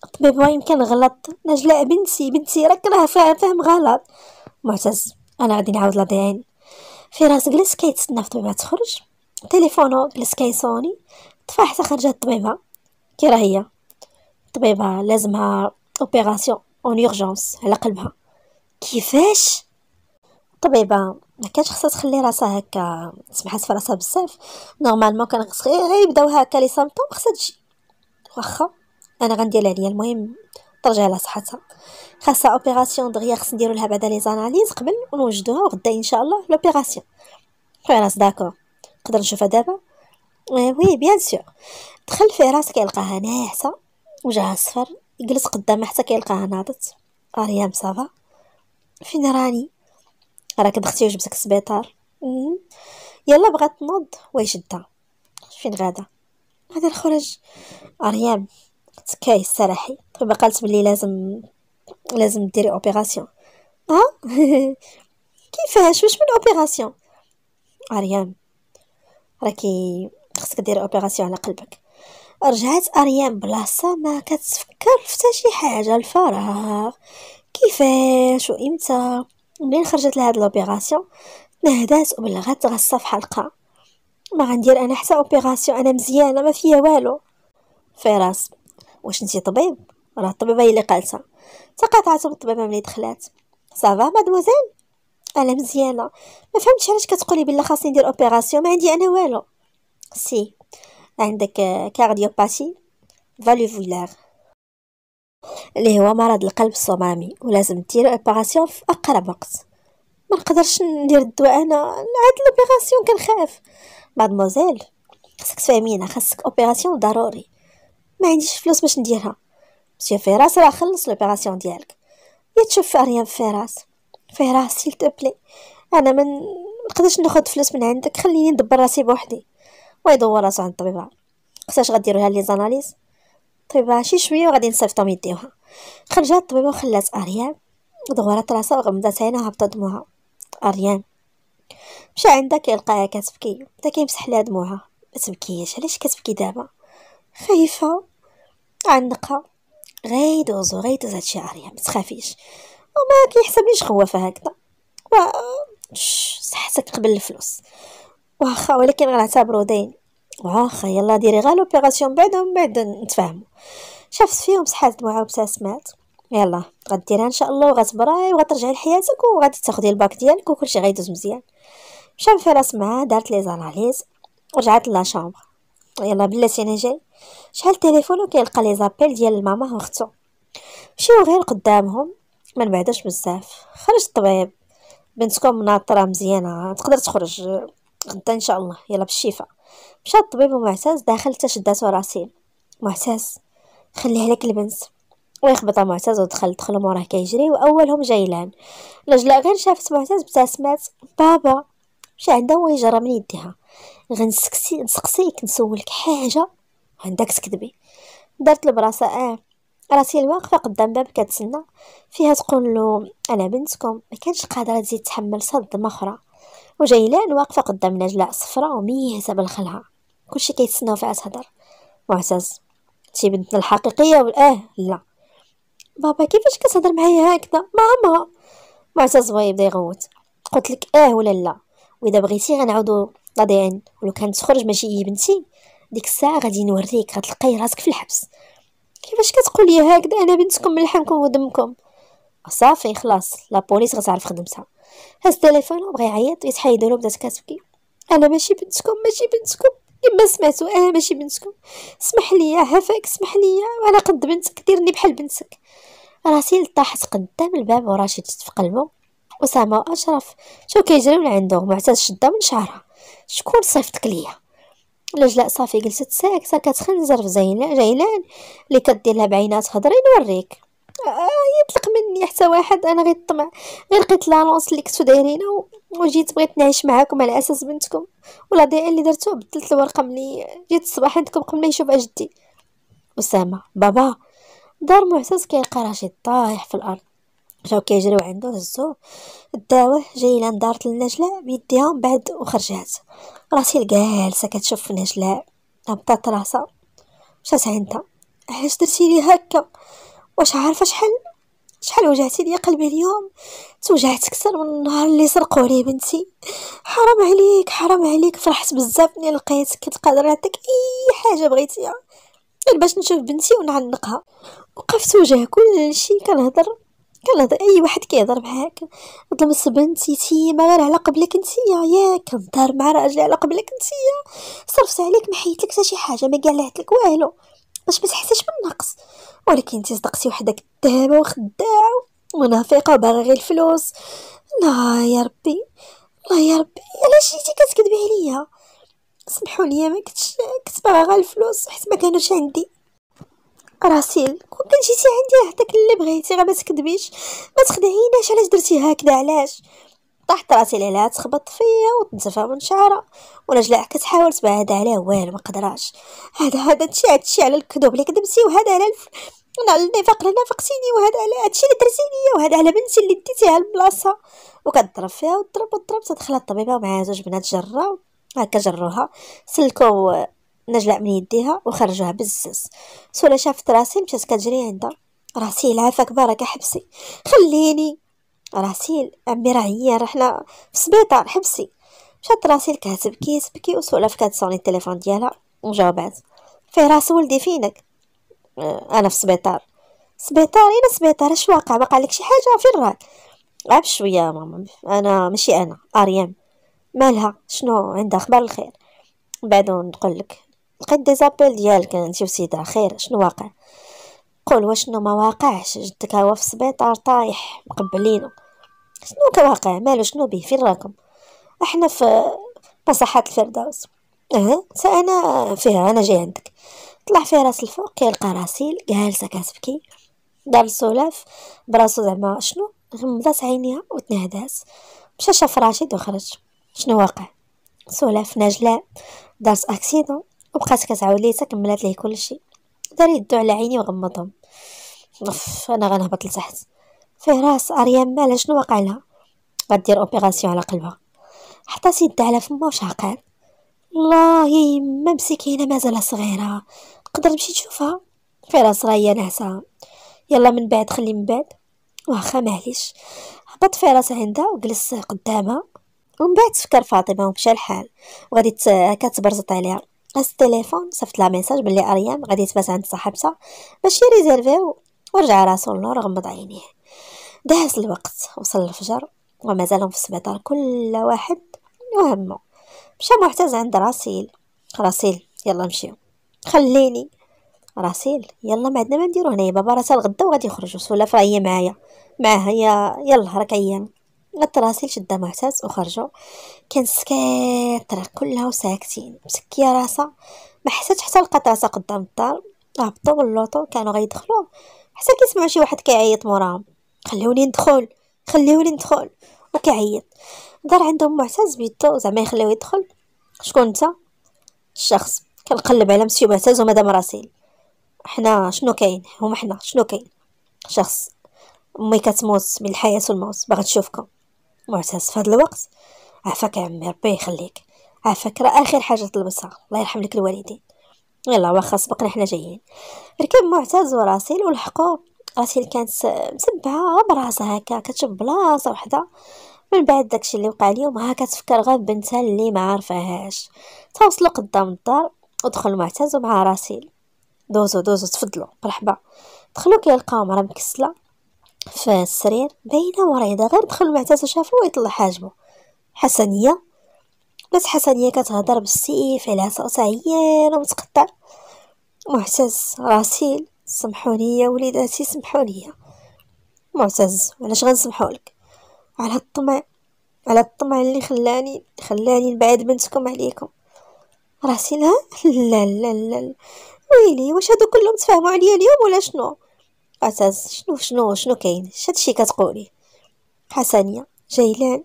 A: الطبيب ما يمكن غلط نجلاء بنتي بنتي راك راه فاهم غلط معتز انا غادي نعاود في فراس جلس كيتسنى في الطبيبه تخرج تليفونو جلس كيصوني طفى حتى خرجت الطبيبه كراهية طبيبها لازمها اوبيراسيون اون اورجونس على قلبها كيفاش طبيبه ما كانش خصها تخلي راسها هكا سمحات في راسها بزاف نورمالمون كان خص غير يبداو هكا لي سامبتوم خصها تجي واخا انا غندير عليا المهم ترجع على صحتها خاصها اوبيراسيون دغيا خص نديرو لها بعدا لي زاناليز قبل ونوجدوها وغدا ان شاء الله لوبيراسيون خويا راس داكور نقدر نشوفها دابا وي بيان سور دخل في راسه كيلقاها ناعسه وجهها صفر جلس قدامها حتى كيلقاها ناضت اريام صافا فين راني راك دختي وجبتك السبيطار يلا بغات تنوض ويشدها فين غادا غادا نخرج اريام تكاي السراحي طبيبه قالت بلي لازم لازم ديري اوبيراسيون اه كيفاش واش من اوبيراسيون اريام راكي خصك ديري اوبيراسيون على قلبك رجعت أريان بلاصة ما كتفكر في حتى شي حاجة الفراغ كيفاش وامتى منين خرجت لهاد لوبيراسيون تنهدات وبلغات غصة في حلقة ما غندير انا حتى اوبيراسيون انا مزيانه ما فيا والو فراس واش نتي طبيب راه الطبيبه هي اللي قالتها تقاطعت بالطبيبه ملي دخلات صافا مادموزيل انا مزيانه ما فهمتش علاش كتقولي بلي خاصني ندير اوبيراسيون ما عندي انا والو سي عندك كارديوباسي فاليفولار اللي هو مرض القلب الصمامي ولازم دير اوبيراسيون في اقرب وقت ما نقدرش ندير الدواء انا عاد لوبيراسيون كنخاف مادموزيل خاصك تفهمينا خاصك اوبيراسيون ضروري ما عنديش فلوس باش نديرها مسيو فراس راه خلص لوبيراسيون ديالك يا تشوف اريان فراس فراس سيل بلي انا ما نقدرش ناخذ فلوس من عندك خليني ندبر راسي بوحدي ويدور راسو عند الطبيبه خصاش لها لي زاناليز الطبيبه شي شويه وغادي نصيفطهم يديوها خرجات الطبيبه وخلات اريان دورات راسها وغمضات عينها هبطت دموعها اريان مشى عندها كيلقاها كتبكي بدا كيمسح لها دموعها ما تبكيش علاش كتبكي دابا خايفه عنقها غيدوزو غيدوز شي اريان ما تخافيش وما كيحسبنيش خوافه هكذا و صحتك قبل الفلوس واخا ولكن غنعتبرو دين واخا يلا ديري غا لوبيراسيون بعدا ومن بعد نتفاهمو شافت فيهم صحات دموعها وابتسمات يلا غديرها ان شاء الله وغتبراي وغترجعي لحياتك وغادي تاخدي الباك ديالك وكلشي غيدوز مزيان مشى فراس معاها دارت لي زاناليز ورجعت لا شامبر يلا بلاتي انا جاي شحال تليفونه كيلقى لي زابيل ديال الماما واختو مشيو غير قدامهم من بعدش بزاف خرج الطبيب بنتكم ناطره مزيانه تقدر تخرج غدا ان شاء الله يلا بالشفاء مشى الطبيب ومعتز داخل حتى شداتو راسي معتز خليها لك البنت ويخبط معتز ودخل دخل موراه كيجري واولهم جايلان لجلا غير شافت معتز ابتسمات بابا مشى عندها ويجرى من يديها غنسكسي نسقسيك نسولك حاجه عندك تكذبي دارت لبراسها اه راسي الواقفة قدام باب كتسنى فيها تقول له أنا بنتكم ما كانش قادرة تزيد تحمل صدمة أخرى وجيلان واقفه قدام نجلاء صفراء وميهزه بالخلعه كلشي كيتسناو فيها تهضر معتز تي بنتنا الحقيقيه اه لا بابا كيفاش كتهضر معايا هكذا ماما معتز بغا يبدا يغوت قلت لك اه ولا لا واذا بغيتي غنعاودو لاضيان ولو كانت تخرج ماشي هي بنتي ديك الساعه غادي نوريك غتلقاي راسك في الحبس كيفاش كتقول لي هكذا انا بنتكم من لحمكم ودمكم صافي خلاص لا بوليس غتعرف خدمتها هز التليفون وبغى يعيط له بدات كتبكي انا ماشي بنتكم ماشي بنتكم كما سمعتو انا ماشي بنتكم اسمح لي عفاك اسمح لي وانا قد بنتك ديرني بحال بنتك راسي طاحت قدام الباب وراشد في قلبه اسامه واشرف شو كيجريو لعندو معتاد شده من شعرها شكون صيفطك ليا لجلاء صافي جلست ساكته كتخنزر في زينه جيلان اللي كدير لها بعينات خضرين نوريك آه، يطلق مني حتى واحد انا غير طمع غير لقيت لا لونس اللي كنتو دايرينها وجيت بغيت نعيش معاكم على اساس بنتكم ولا ضيع اللي درتو بدلت الورقه ملي جيت الصباح عندكم قبل ما يشوف اجدي اسامه بابا دار معتز كيلقى راشد طايح في الارض جاو كيجريو عندو هزوه داوه جاي دارت النجلاء بيديها من بعد وخرجات راسي الجالسة كتشوف في النجلاء هبطات راسها مشات عندها علاش درتي لي هكا واش عارفه شحال شحال وجعتي ليا قلبي اليوم توجعت اكثر من النهار اللي سرقوا لي بنتي حرام عليك حرام عليك فرحت بزاف ملي لقيتك كنت قادره نعطيك اي حاجه بغيتيها غير باش نشوف بنتي ونعنقها وقفت وجه كلشي كنهضر كنهضر اي واحد كيهضر معاك ظلمت بنتي تيما غير على قبلك نتيا يا كنضار مع راجلي على قبلك نتيا صرفت عليك ما لك حتى شي حاجه ما قالعت لك والو باش ما بالنقص ولكن انت صدقتي وحده كدابه وخداعه منافقه وباغا غير الفلوس لا يا ربي لا يا ربي علاش جيتي كتكذبي عليا سمحوا لي ما كنتش كنت باغا غير الفلوس حيت ما كانوش عندي راسيل كون كان جيتي عندي عطيك اللي بغيتي غير ما تكذبيش ما تخدعيناش علاش درتي هكذا علاش طاحت راسي لها تخبط فيا وتنزفها من شعرها ونجلاء كتحاول تبعد عليه والو ما قدراش هذا هذا هادشي على الكذوب اللي كذبتي وهذا على الف... على النفاق اللي نافقتيني وهذا على هادشي اللي درتي ليا وهذا على بنتي اللي ديتيها البلاصه وكتضرب فيها وتضرب وتضرب تدخل الطبيبه ومعها زوج بنات جراو هكا جروها سلكوا نجلاء من يديها وخرجوها بزز سولا شافت راسي مشات كتجري عندها راسي العافاك بركه حبسي خليني راسيل عمي راه هي رحله في السبيطار حبسي مشات راسيل كاتب كي تبكي وسولف كاتصوني التليفون ديالها وجاوبات فيه راس ولدي فينك آه، انا في السبيطار سبيطار اين سبيطار اش واقع بقى شي حاجه فين راك غاب شويه ماما انا ماشي انا اريم مالها شنو عندها اخبار الخير بعد نقول لك لقيت دي زابيل ديالك انت وسيدة خير شنو واقع قول واشنو ما واقعش جدك هو في السبيطار طايح مقبلينه شنو كواقع مالو شنو به فين راكم احنا في مساحات الفردوس اه سأنا فيها انا جاي عندك طلع فيها راس الفوق كيلقى راسيل جالسه كتبكي دار السولاف براسو زعما شنو غمضات عينيها وتنهدات مشى شاف راشد وخرج شنو واقع سولاف نجلاء دارت اكسيدون وبقات كتعاود ليه كملات ليه كلشي دار يدو على عيني وغمضهم انا غنهبط لتحت فيه راس اريان مالا شنو واقع لها غدير اوبيراسيون على قلبها حتى يدها على فمها واش قال الله يما مسكينه مازال صغيره تقدر تمشي تشوفها في راس راهي نعسه يلا من بعد خلي من بعد واخا معليش هبط في راس عندها وجلس قدامها ومن بعد تفكر فاطمه ومشى الحال وغادي كتبرزط عليها هز التليفون صيفط لها ميساج بلي اريام غادي تبات عند صاحبتها باش يريزيرفيو ورجع راسو لور غمض عينيه دهس الوقت وصل الفجر ومازالهم في السبيطار كل واحد وهمه مشى معتز عند راسيل راسيل يلا نمشيو خليني راسيل يلا ما عندنا ما نديرو هنايا بابا راه غدا وغادي يخرجوا سولاف راه هي معايا معاها يا يلا راك عيان غت راسيل شدا معتز وخرجوا كان سكات راه كلها وساكتين مسكيه راسها ما حسات حتى لقات راسها قدام الدار هبطوا باللوطو كانوا غيدخلوا حتى كيسمعوا شي واحد كيعيط موراهم خلوني ندخل خلوني ندخل وكيعيط دار عندهم معتز بيدو زعما يخليوه يدخل شكون نتا الشخص كنقلب على مسيو معتز ومدام راسيل حنا شنو كاين هما حنا شنو كاين شخص امي كتموت من الحياه والموت باغا تشوفكم معتز في هذا الوقت عافاك عمي ربي يخليك عافاك راه اخر حاجه طلبتها الله يرحم لك الوالدين يلا واخا سبقنا حنا جايين ركب معتز وراسيل ولحقوا قاتل كانت مسبعه براسها هكا كتشوف بلاصه وحده من بعد داكشي اللي وقع اليوم ها كتفكر غير بنتها اللي ما عارفاهاش توصلوا قدام الدار ودخل معتز ومع راسيل دوزو دوزو تفضلوا مرحبا دخلوا كيلقاو مرا مكسله في السرير باينه مريضه غير دخل معتز وشافو ويطلع حاجبو حسنيه بس حسنيه كتهضر بالسيف على صوتها عيانه ومتقطع معتز راسيل سمحوا لي وليداتي سمحوا لي معتز علاش غنسمحوا لك على الطمع على الطمع اللي خلاني خلاني نبعد بنتكم عليكم راسي لا لا لا لا ويلي واش هادو كلهم تفاهموا عليا اليوم ولا شنو معتز شنو شنو شنو كاين شهادشي كتقولي حسنيه جيلان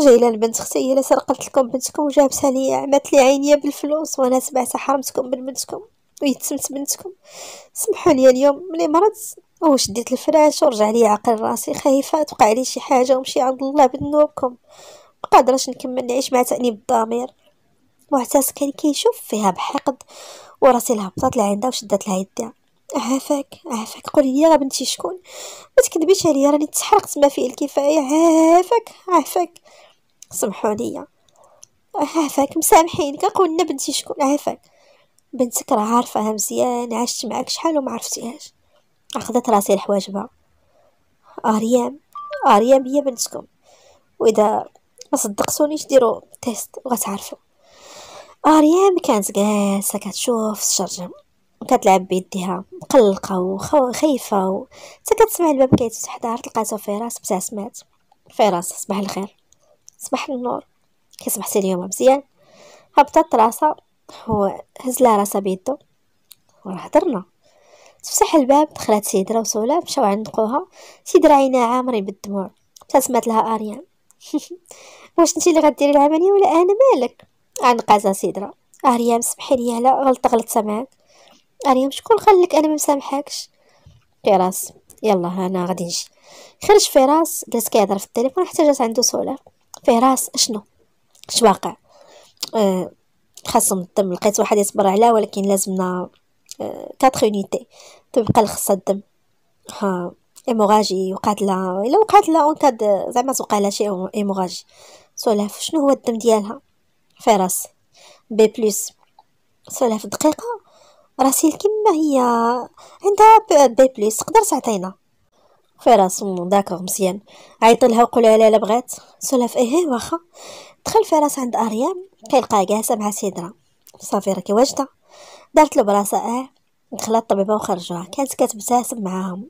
A: جيلان بنت اختي هي اللي سرقت لكم بنتكم وجابتها ليا عمات لي عينيا بالفلوس وانا سمعتها حرمتكم من بنتكم ويتسمت بنتكم سمحوا لي اليوم ملي مرضت او شديت الفراش ورجع لي عقل راسي خايفه توقع لي شي حاجه ومشي عند الله بذنوبكم مقادرش نكمل نعيش مع تانيب الضمير معتاس كان كيشوف فيها بحقد وراسي الهبطات لعندها عندها وشدات لها يدها عافاك عافاك قولي لي بنتي شكون ما تكذبيش عليا راني تحرقت ما فيه الكفايه عافاك عافاك سمحوا لي عافاك مسامحين كنقول لنا بنتي شكون عافاك بنتك راه عارفاها مزيان عشت معاك شحال وما عرفتيهاش اخذت راسي لحواجبها اريام اريام هي بنتكم واذا ما صدقتونيش ديروا تيست وغتعرفوا اريام كانت جالسه كتشوف الشرجم كتلعب بيديها مقلقه وخايفه و... حتى كتسمع الباب كيتفتح دار لقاتو فراس ابتسمات فراس صباح الخير صباح النور كي صبحتي اليوم مزيان هبطت راسها هو هز لها راسها بيدو وراه هضرنا تفتح الباب دخلت سيدرا وسولا مشاو عند خوها سيدرا عينها عامرين بالدموع ابتسمت لها اريان واش انت اللي غديري العمليه ولا انا مالك قازا سيدرا اريان سمحي لي على غلطه غلطت معاك اريان شكون خلك انا ما مسامحكش فراس يلا انا غادي نجي خرج فراس جلس كيهضر في التليفون حتى جات عنده سولا فراس اشنو اش واقع أه خاصهم الدم لقيت واحد يصبر عليها ولكن لازمنا 4 آه، يونيتي تبقى لخصها الدم ها ايموراجي وقعت لها الا وقعت لها اون كاد زعما توقع لها شي ايموراجي سولاف شنو هو الدم ديالها في راس بي بلس سولاف دقيقه راسي كما هي عندها بي بلس تقدر تعطينا فراس راسو داكوغ مزيان عيط لها وقول لها لا بغات سولها في ايه, إيه، واخا دخل فراس عند اريام كيلقاها جالسه مع سيدرا صافي راكي واجده دارت له براسه اه دخلت الطبيبه وخرجوها كانت كتبتسم معاهم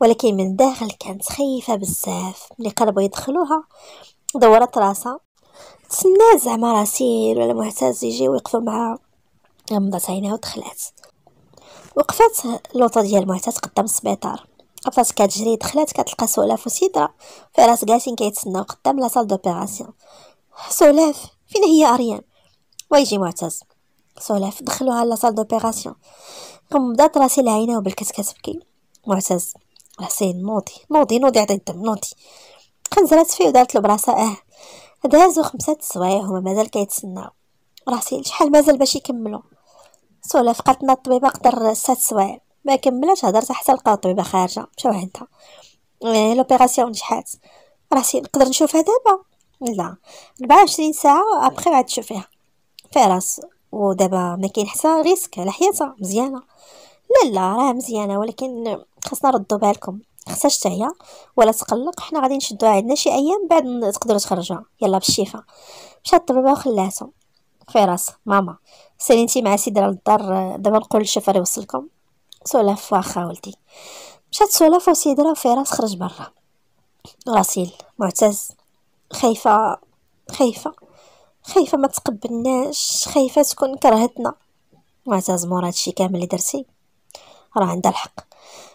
A: ولكن من الداخل كانت خايفه بزاف ملي قربوا يدخلوها دورت راسها تسنى زعما راسيل ولا معتز يجي ويقفوا معاها غمضت عينيها ودخلات وقفات لوطه ديال معتز قدام السبيطار بقات كتجري دخلات كتلقى سولاف وسيدرا فراس جالسين كيتسناو قدام لا سال دوبيراسيون سولاف فين هي اريان ويجي معتز سولاف دخلوها لا سال دوبيراسيون بدات راسي لعينها وبالكت كتبكي معتز حسين نوضي نوضي نوضي عطي الدم نوضي خنزرات فيه ودارت له براسها اه دازو خمسة سوايع هما مازال كيتسناو راسي شحال مازال باش يكملو سولاف قالت لنا الطبيبه قدر ست سوايع ما كملاتش هضرت حتى لقاو الطبيبه خارجه مشاو عندها لوبيراسيون آه، نجحات راسي نقدر نشوفها دابا لا 24 ساعه ابخي عاد تشوفيها فراس ودابا ما كاين حتى ريسك على حياتها مزيانه لا لا راه مزيانه ولكن خاصنا نردو بالكم خصها تعيا ولا تقلق حنا غادي نشدوها عندنا شي ايام بعد تقدروا تخرجوها يلا بالشفاء مشات الطبيبه وخلاتهم فراس ماما سالينتي مع سيدرا للدار دابا نقول الشفاء يوصلكم سولف واخا ولدي مشات سولف وسيدرا وفراس خرج برا غسيل معتز خايفة خايفة خايفة ما تقبلناش خايفة تكون كرهتنا معتز مورا هادشي كامل اللي درتي راه عندها الحق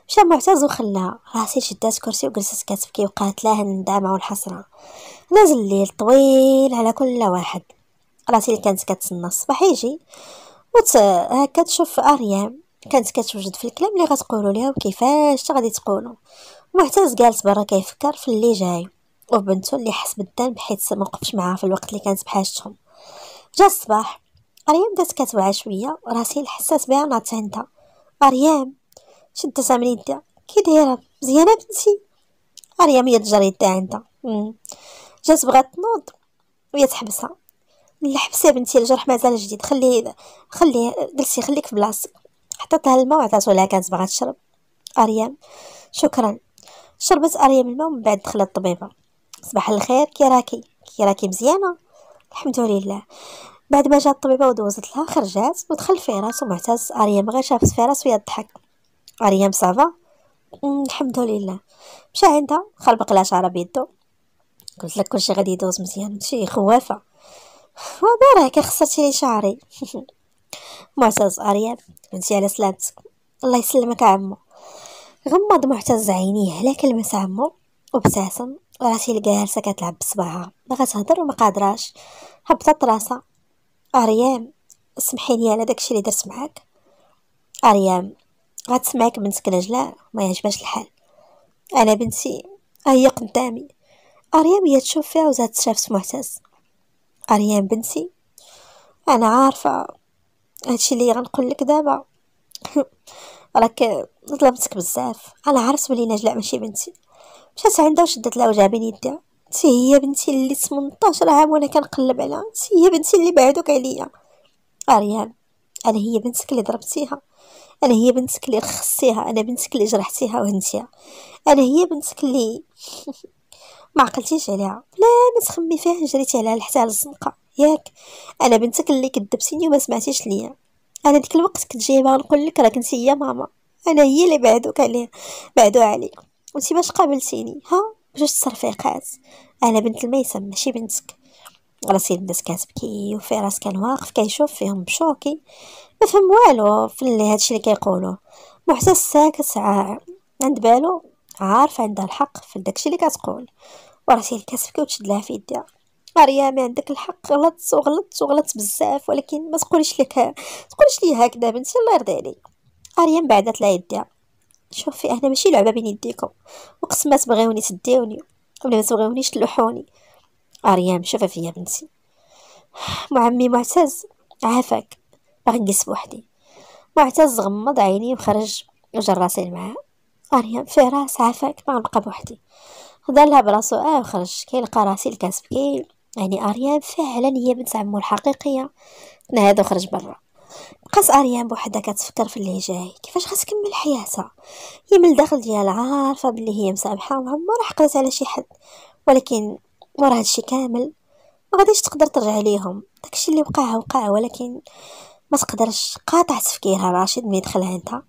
A: مشى معتز وخلاها راسي شدات كرسي وجلست كتبكي وقالت لها الندامة والحسرة نازل الليل طويل على كل واحد راسي كانت كتسنى الصباح يجي وت هكا تشوف اريام كانت كتوجد في الكلام اللي غتقولوا ليها وكيفاش غادي تقولوا معتز جالس برا كيفكر في اللي جاي وبنته اللي حس بالدم حيت ما وقفش معاها في الوقت اللي كانت بحاجتهم جا الصباح اريام بدات كتوعى شويه راسي حسات بها ناطحه عندها اريام شدتها من يدها كي دايره مزيانه بنتي اريام هي تجري يدها عندها جات بغات تنوض وهي تحبسها لا حبسي بنتي الجرح مازال جديد خليه خليه جلسي خليك في بلاصتك لها الماء وعطاتو لها كانت باغا تشرب اريام شكرا شربت اريام الماء ومن بعد دخلت الطبيبه صباح الخير كي راكي كي راكي مزيانه الحمد لله بعد ما جات الطبيبه ودوزت لها خرجات ودخل فراس ومعتز اريام غير شافت فراس وهي تضحك اريام صافا أمم، الحمد لله مشى عندها خربق لها شعرها بيدو قلت لك كلشي غادي يدوز مزيان ماشي خوافه وبارك خسرتي لي شعري معتز اريام بنتي على سلامتك الله يسلمك عمو غمض معتز عينيه على كلمة عمو وابتسم راسي جالسة كتلعب بصباعها باغا تهضر وما قادراش هبطت راسها اريام سمحي لي على داكشي اللي درت معاك اريام غتسمعك بنتك نجلاء ما يعجبهاش الحال انا بنتي هي قدامي اريام هي تشوف فيها وزاد شافت معتز اريام بنتي انا عارفه هادشي اللي غنقول لك دابا راك ظلمتك بزاف انا عرفت بلي نجلاء ماشي بنتي مشات عندها وشدت لها وجهها بين يديها انت هي بنتي اللي 18 عام وانا كنقلب عليها انت هي بنتي اللي بعدوك عليا اريان آه، انا هي بنتك اللي ضربتيها انا هي بنتك اللي رخصتيها انا بنتك اللي جرحتيها وهنتيها انا هي بنتك اللي ما عقلتيش عليها لا ما تخمي فيها جريتي عليها لحتى الزنقه ياك انا بنتك اللي كدبتيني وما سمعتيش ليا انا ديك الوقت كنت جايبها نقول لك راه كنتي هي ماما انا هي اللي بعدوك عليه بعدو عليك وانت باش قابلتيني ها جوج تصرفيقات انا بنت الميسم ماشي بنتك راسي الناس كتبكي وفي راس كان واقف كيشوف فيهم بشوكي ما فهم والو في اللي هادشي اللي كيقولوه محسن ساكت ساعة عند بالو عارف عندها الحق في داكشي اللي كتقول وراسي كتبكي وتشد لها في يديها مريم عندك الحق غلطت وغلطت وغلطت بزاف ولكن ما تقوليش لك تقوليش لي هكذا بنتي الله يرضي عليك مريم بعدت لها يديها شوفي انا ماشي لعبه بين يديكم وقسم ما تبغيوني تديوني ولا ما تبغيونيش تلوحوني مريم شوفي فيا بنتي معمي معتز عافاك باغي نجلس بوحدي معتز غمض عيني وخرج وجر راسي معاه مريم في راس عافاك ما غنبقى بوحدي هضر براسو اه وخرج كيلقى راسي الكاس كي يعني اريان فعلا هي بنت عمو الحقيقيه هذا خرج برا بقات اريان بوحدها كتفكر في اللي جاي كيفاش غتكمل حياتها هي من الداخل ديالها عارفه بلي هي مسامحه وعمرها حقدت على شي حد ولكن ورا هادشي كامل ما غاديش تقدر ترجع ليهم داكشي اللي وقع وقع ولكن ما تقدرش قاطع تفكيرها راشد ملي دخل عندها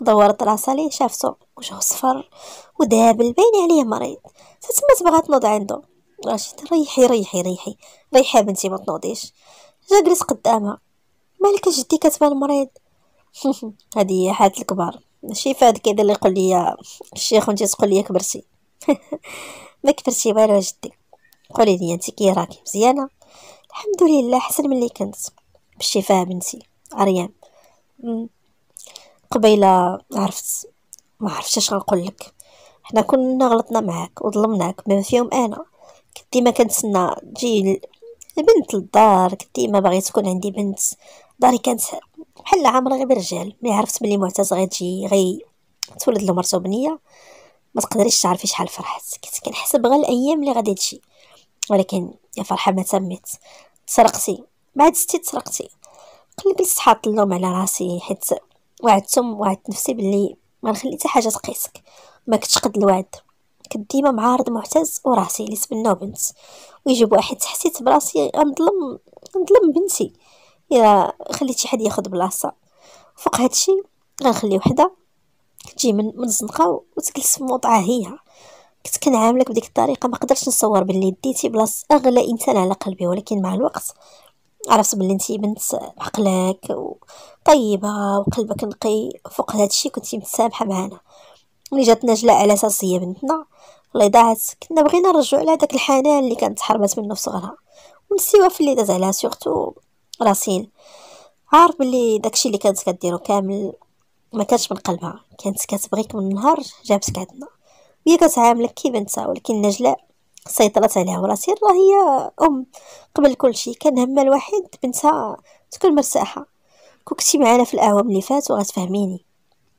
A: دورت راسها ليه شافتو وجهه صفر ودابل باين عليه مريض تما تبغى تنوض عنده رشيد ريحي ريحي ريحي ريحي بنتي ما تنوضيش جا جلس قدامها مالك جدي كتبان مريض هذه هي حالة الكبار ماشي فهاد كذا اللي يقول لي الشيخ وانت تقول لي كبرتي ما كبرتي والو جدي قولي لي انت كي راكي مزيانه الحمد لله حسن من اللي كنت بالشفاء بنتي اريام قبيله عرفت ما عرفتش اش غنقول لك حنا كنا غلطنا معاك وظلمناك بما فيهم انا ديما كنتسنى تجي البنت للدار كنت ديما باغي تكون عندي بنت داري كانت بحال عامره غير بالرجال ملي عرفت بلي معتز غتجي غي تولد لمرتو بنيه ما تقدريش تعرفي شحال فرحت كنت كنحسب غير الايام اللي غادي تجي ولكن يا فرحه ما تمت تسرقتي بعد ستي تسرقتي قلبي صحات اللوم على راسي حيت وعدتهم وعدت نفسي بلي ما نخلي حتى حاجه تقيسك ما كنتش قد الوعد كنت ديما معارض معتز وراسي اللي تبناو بنت ويجيب واحد حسيت براسي غنظلم غنظلم بنتي الا خليت شي حد ياخذ بلاصه فوق هادشي غنخلي وحده تجي من من الزنقه وتجلس في موضعها هي كنت كنعاملك بديك الطريقه ما قدرتش نصور باللي ديتي بلاص اغلى انسان على قلبي ولكن مع الوقت عرفت بلي انتي بنت عقلك وطيبه وقلبك نقي فوق هادشي كنتي متسامحه معانا ملي جات نجلة على اساس هي بنتنا الله ضاعت كنا بغينا نرجعو على داك الحنان اللي كانت حرمت منه في صغرها في اللي داز عليها سورتو راسين عارف بلي داكشي اللي كانت كديرو كامل ما كانش من قلبها كانت كتبغيك من النهار جابتك عندنا هي كتعاملك كي بنتها ولكن نجلاء سيطرت عليها وراسين راه هي ام قبل كل شيء كان همها الوحيد بنتها تكون مرتاحه كنتي معانا في الاعوام اللي فاتوا غتفهميني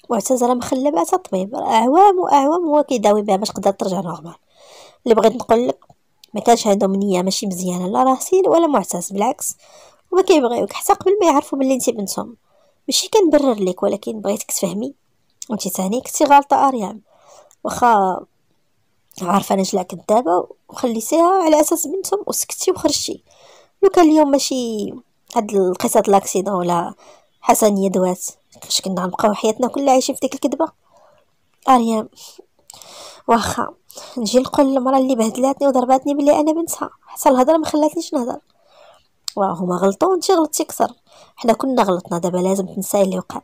A: معتزله مخلبه حتى الطبيب اعوام واعوام هو كيداوي بها باش تقدر ترجع نورمال اللي بغيت نقول لك ما كانش عندهم نيه ماشي مزيانه لا راسيل ولا معتز بالعكس وما كيبغيوك حتى قبل ما يعرفوا باللي انت بنتهم ماشي كنبرر لك ولكن بغيتك تفهمي انت ثاني كنتي غالطه اريام واخا عارفه انا جلع كدابه وخليتيها على اساس بنتهم وسكتي وخرجتي لو كان اليوم ماشي هاد القصه لاكسيدون ولا حسنيه دوات كيفاش كنا غنبقاو حياتنا كلها عايشين في ديك الكذبه اريام واخا نجي نقول للمراه اللي بهدلاتني وضرباتني بلي انا بنتها حتى الهضره ما خلاتنيش نهضر واه هما غلطوا وانت غلطتي كثر حنا كنا غلطنا دابا لازم تنساي اللي وقع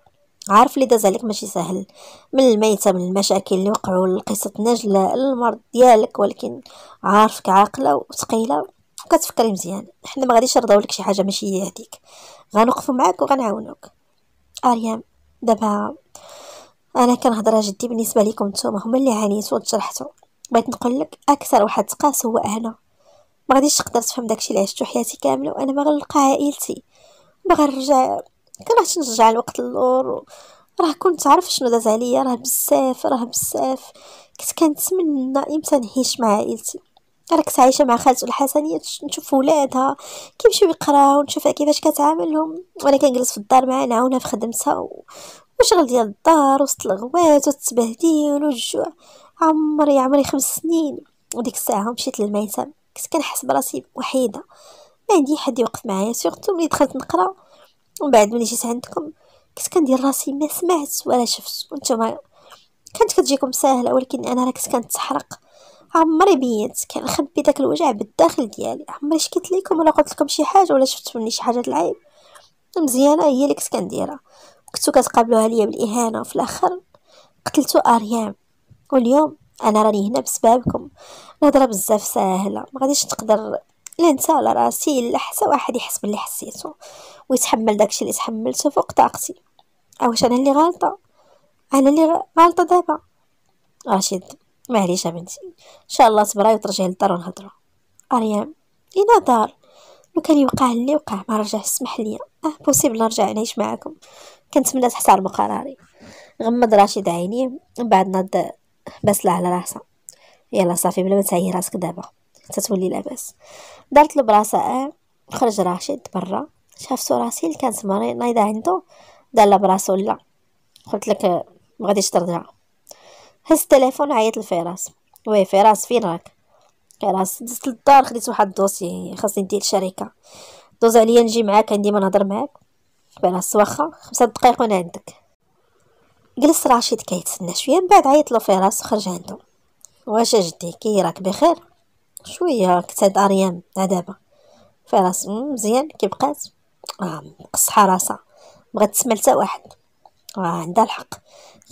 A: عارف اللي داز عليك ماشي سهل من الميته من المشاكل اللي وقعوا لقصه نجله المرض ديالك ولكن عارفك عاقله وثقيله وكتفكري مزيان حنا ما غاديش نرضاو لك شي حاجه ماشي هي هذيك غنوقفوا معاك وغنعاونوك اريام دابا انا كنهضر جدي بالنسبه لكم نتوما هما اللي عانيتو وتجرحتو بغيت نقول لك اكثر واحد تقاس هو انا ما غاديش تقدر تفهم داكشي اللي عشتو حياتي كامله وانا ما غنلقى عائلتي ما نرجع كنعرفش نرجع الوقت اللور و... راه كنت عارف شنو داز عليا راه بزاف راه بزاف كنت كنتمنى امتى نعيش مع عائلتي ركت عايشه مع خالتو الحسنيه نشوف ولادها كيمشيو يقراو نشوفها كيفاش كتعاملهم وانا كنجلس في الدار معاها نعاونها في خدمتها وشغل ديال الدار وسط الغوات والتبهديل والجوع عمري عمري خمس سنين وديك الساعه مشيت للميتم كنت كنحس براسي وحيده ما عندي حد يوقف معايا سورتو ملي دخلت نقرا ومن بعد ملي جيت عندكم كنت كندير راسي ما سمعت ولا شفت وانتوما كانت كتجيكم ساهله ولكن انا راه كنت كنتحرق عمري بينت كنخبي يعني داك الوجع بالداخل ديالي عمري شكيت ليكم ولا قلت لكم شي حاجه ولا شفت مني شي حاجه العيب مزيانه هي اللي كنت كنديرها كنتو كتقابلوها ليا بالاهانه وفي الاخر قتلتو اريام واليوم انا راني هنا بسببكم الهضره بزاف ساهله ما غاديش نقدر لا انت ولا راسي لا حتى واحد يحس باللي حسيتو ويتحمل داكشي اللي تحملته فوق طاقتي واش انا اللي غلطه انا اللي غلطه دابا رشيد معليش بنتي ان شاء الله تبراي وترجعي للدار ونهضروا اريام اين دار لو كان يوقع اللي وقع ما رجعش سمح ليا اه بوسيبل نرجع نعيش معاكم كنتمنى تحترموا قراري غمض راشد عينيه من بعد نض بسلة على راسها يلا صافي بلا ما تعيي راسك دابا تتولي لاباس دارت له براسه اه خرج راشد برا شافتو راسي اللي كانت مريضه عنده دار لا براسو لا قلت لك ما غاديش ترضع هز التليفون عيط لفراس وي فراس فين راك فراس دزت للدار خديت واحد الدوسي خاصني ندير الشركه دوز عليا نجي معاك عندي ما نهضر معاك فراس واخا خمسة دقائق وانا عندك جلس رشيد كيتسنى شويه من بعد عيط له فراس وخرج عنده واش اجدي كي راك بخير شويه كنت عند اريام دابا فراس مزيان كي بقات اه قصحه راسها بغات تسمع لتا واحد اه عندها الحق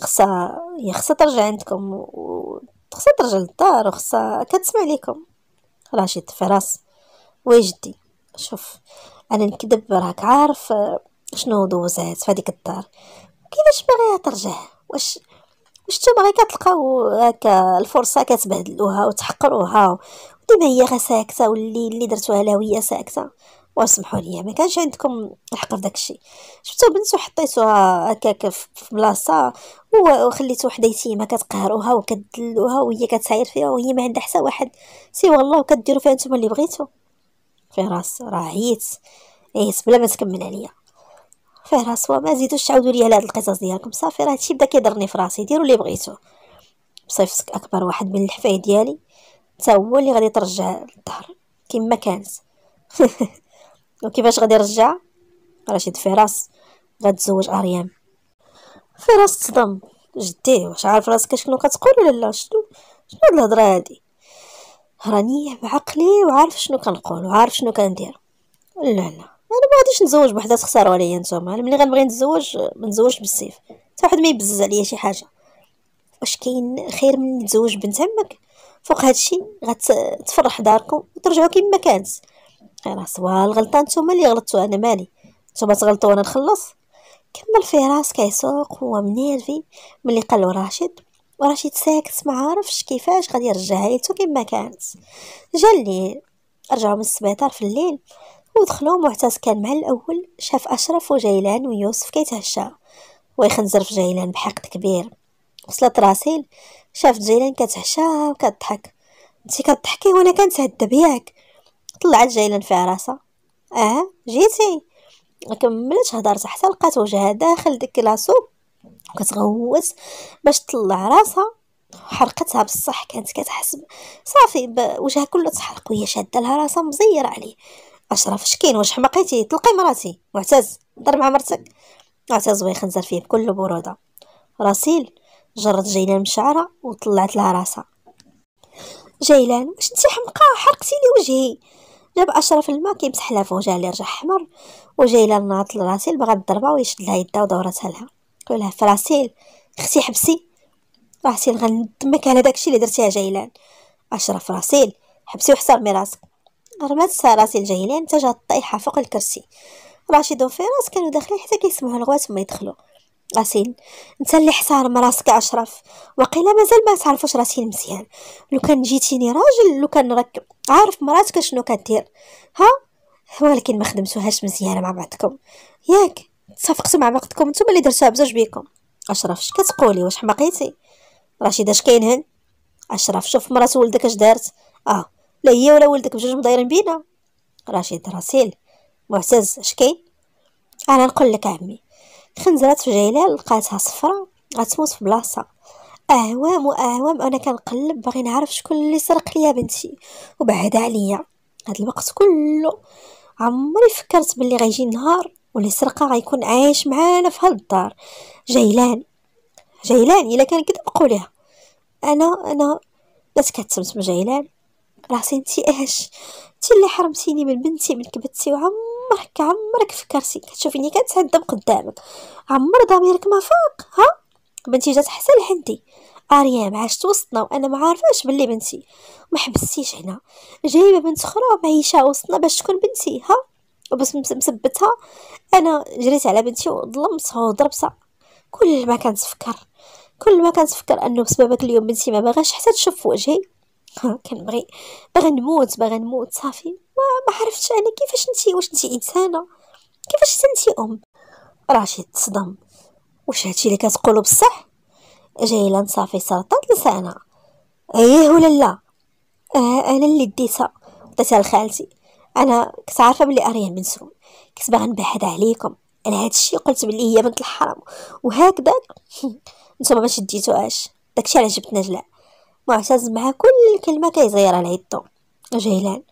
A: خصها هي خصها ترجع عندكم وخصها ترجع للدار وخصها كتسمع ليكم راشد في راس ويجدي شوف انا نكذب راك عارف آه، شنو دوزات في هذيك الدار كيفاش باغيها ترجع واش واش نتوما غير كتلقاو هكا الفرصه كتبهدلوها وتحقروها وديما هي غا ساكته واللي اللي درتوها لها وهي ساكته واسمحوا لي ما كانش عندكم الحق في داك الشيء شفتو بنتو حطيتوها هكاك في بلاصه وخليتو وحده يتيمه كتقهروها وكدلوها وهي كتساير فيها وهي ما عندها حتى واحد سي والله وكديروا فيها نتوما اللي بغيتو في راس راه عييت عييت إيه، بلا ما تكمل عليا في راس وما زيدوش تعاودوا لي على هاد القصص ديالكم صافي راه هادشي بدا كيضرني في راسي ديروا اللي بغيتو بصيفتك اكبر واحد من الحفايه ديالي حتى هو اللي غادي ترجع للدار كما كانت وكيفاش غادي يرجع رشيد فراس غتزوج اريام فراس تصدم جدي واش عارف راسك شنو كتقول ولا لا شنو شنو هاد الهضره هادي راني بعقلي وعارف شنو كنقول وعارف شنو كندير لا لا انا ما غاديش نتزوج بوحده تخسروا عليا نتوما ملي غنبغي نتزوج ما نتزوجش بالسيف حتى واحد ما يبزز عليا شي حاجه واش كاين خير من نتزوج بنت عمك فوق هادشي غتفرح داركم وترجعوا كيما كانت راه الغلطه نتوما اللي غلطتو انا مالي نتوما تغلطوا وانا نخلص كمل فراس كيسوق هو منيرفي ملي قالو راشد وراشد ساكت ما عارفش كيفاش غادي يرجع عائلته كما كانت جا الليل رجعوا من السبيطار في الليل ودخلوا معتز كان مع الاول شاف اشرف وجيلان ويوسف كيتهشى ويخنزر في جيلان بحقد كبير وصلت راسيل شافت جيلان كتهشى وكتضحك انت كتضحكي وانا كنتهدب ياك طلعت جايلا راسها اه جيتي كملت هضرت حتى لقات وجهها داخل ديك لاسو وكتغوت باش تطلع راسها حرقتها بصح كانت كتحس صافي وجهها كله تحرق وهي شاده لها راسها مزيره عليه اشرف اش كاين واش حماقيتي طلقي مراتي معتز ضرب مع مرتك معتز وهي خنزر فيه بكل بروده راسيل جرت جيلان مشعره وطلعت لها راسها جيلان واش انت حمقه حرقتي لي وجهي جاب اشرف الماء كيمسح لها فوجا اللي رجع وجاي لها ناط لراسيل بغات تضربها ويشد لها يدها ودورتها لها قال لها فراسيل اختي حبسي راسيل غندمك على داكشي اللي درتيها جايلان اشرف راسيل حبسي وحسرمي راسك رمات راسيل جايلان تجا طايحه فوق الكرسي راشد وفراس كانوا داخلين حتى كيسمعوا الغوات ما يدخلوا راسين انت اللي حصار مراسك اشرف وقيلا مازال ما تعرفوش راسين مزيان لو كان جيتيني راجل لو كان راك عارف مراتك شنو كدير ها ولكن ما خدمتوهاش مزيان مع بعضكم ياك تصفقتو مع بعضكم نتوما اللي درتوها بزوج بيكم اشرف اش كتقولي واش حماقيتي رشيده اش هن اشرف شوف مرات ولدك اش دارت اه لا هي ولا ولدك بجوج مدايرين بينا رشيد راسيل معتز اش كاين انا نقول لك عمي خنزرات في جيلال لقاتها صفرة غتموت في بلاصه اعوام واعوام انا كنقلب باغي نعرف شكون اللي سرق ليا بنتي وبعد عليا هاد الوقت كله عمري فكرت باللي غيجي نهار واللي سرقه غيكون عايش معانا في هاد الدار جيلان جيلان الا كان كذب قوليها انا انا بس كتسمت جيلان راسي انتي اش انتي اللي حرمتيني من بنتي من كبتي وعمري عمرك عمرك فكرتي كتشوفيني كنتعذب قدامك عمر ضميرك ما فاق ها بنتي جات حسن لعندي اريام عاشت وسطنا وانا ما عارفاش بلي بنتي ما حبستيش هنا جايبه بنت اخرى معيشه وسطنا باش تكون بنتي ها وبس مثبتها انا جريت على بنتي وظلمتها وضربتها كل ما كنتفكر كل ما كنتفكر انه بسببك اليوم بنتي ما باغاش حتى تشوف وجهي كنبغي باغا نموت باغا نموت صافي ما, ما عرفتش انا كيفاش نتي واش نتي انسانه كيفاش انت ام راشي تصدم واش هادشي اللي كتقولو بصح جايلان صافي سرطات لسانه ايه ولا لا آه انا اللي ديتها عطيتها لخالتي انا كنت عارفه بلي اريان بنسون كنت باغا نبعد عليكم انا هادشي قلت بلي هي بنت الحرام وهكذا نتوما ما شديتوهاش داكشي علاش جبت نجلاء معتز مع كل كلمه كيزير على عيطو جيلان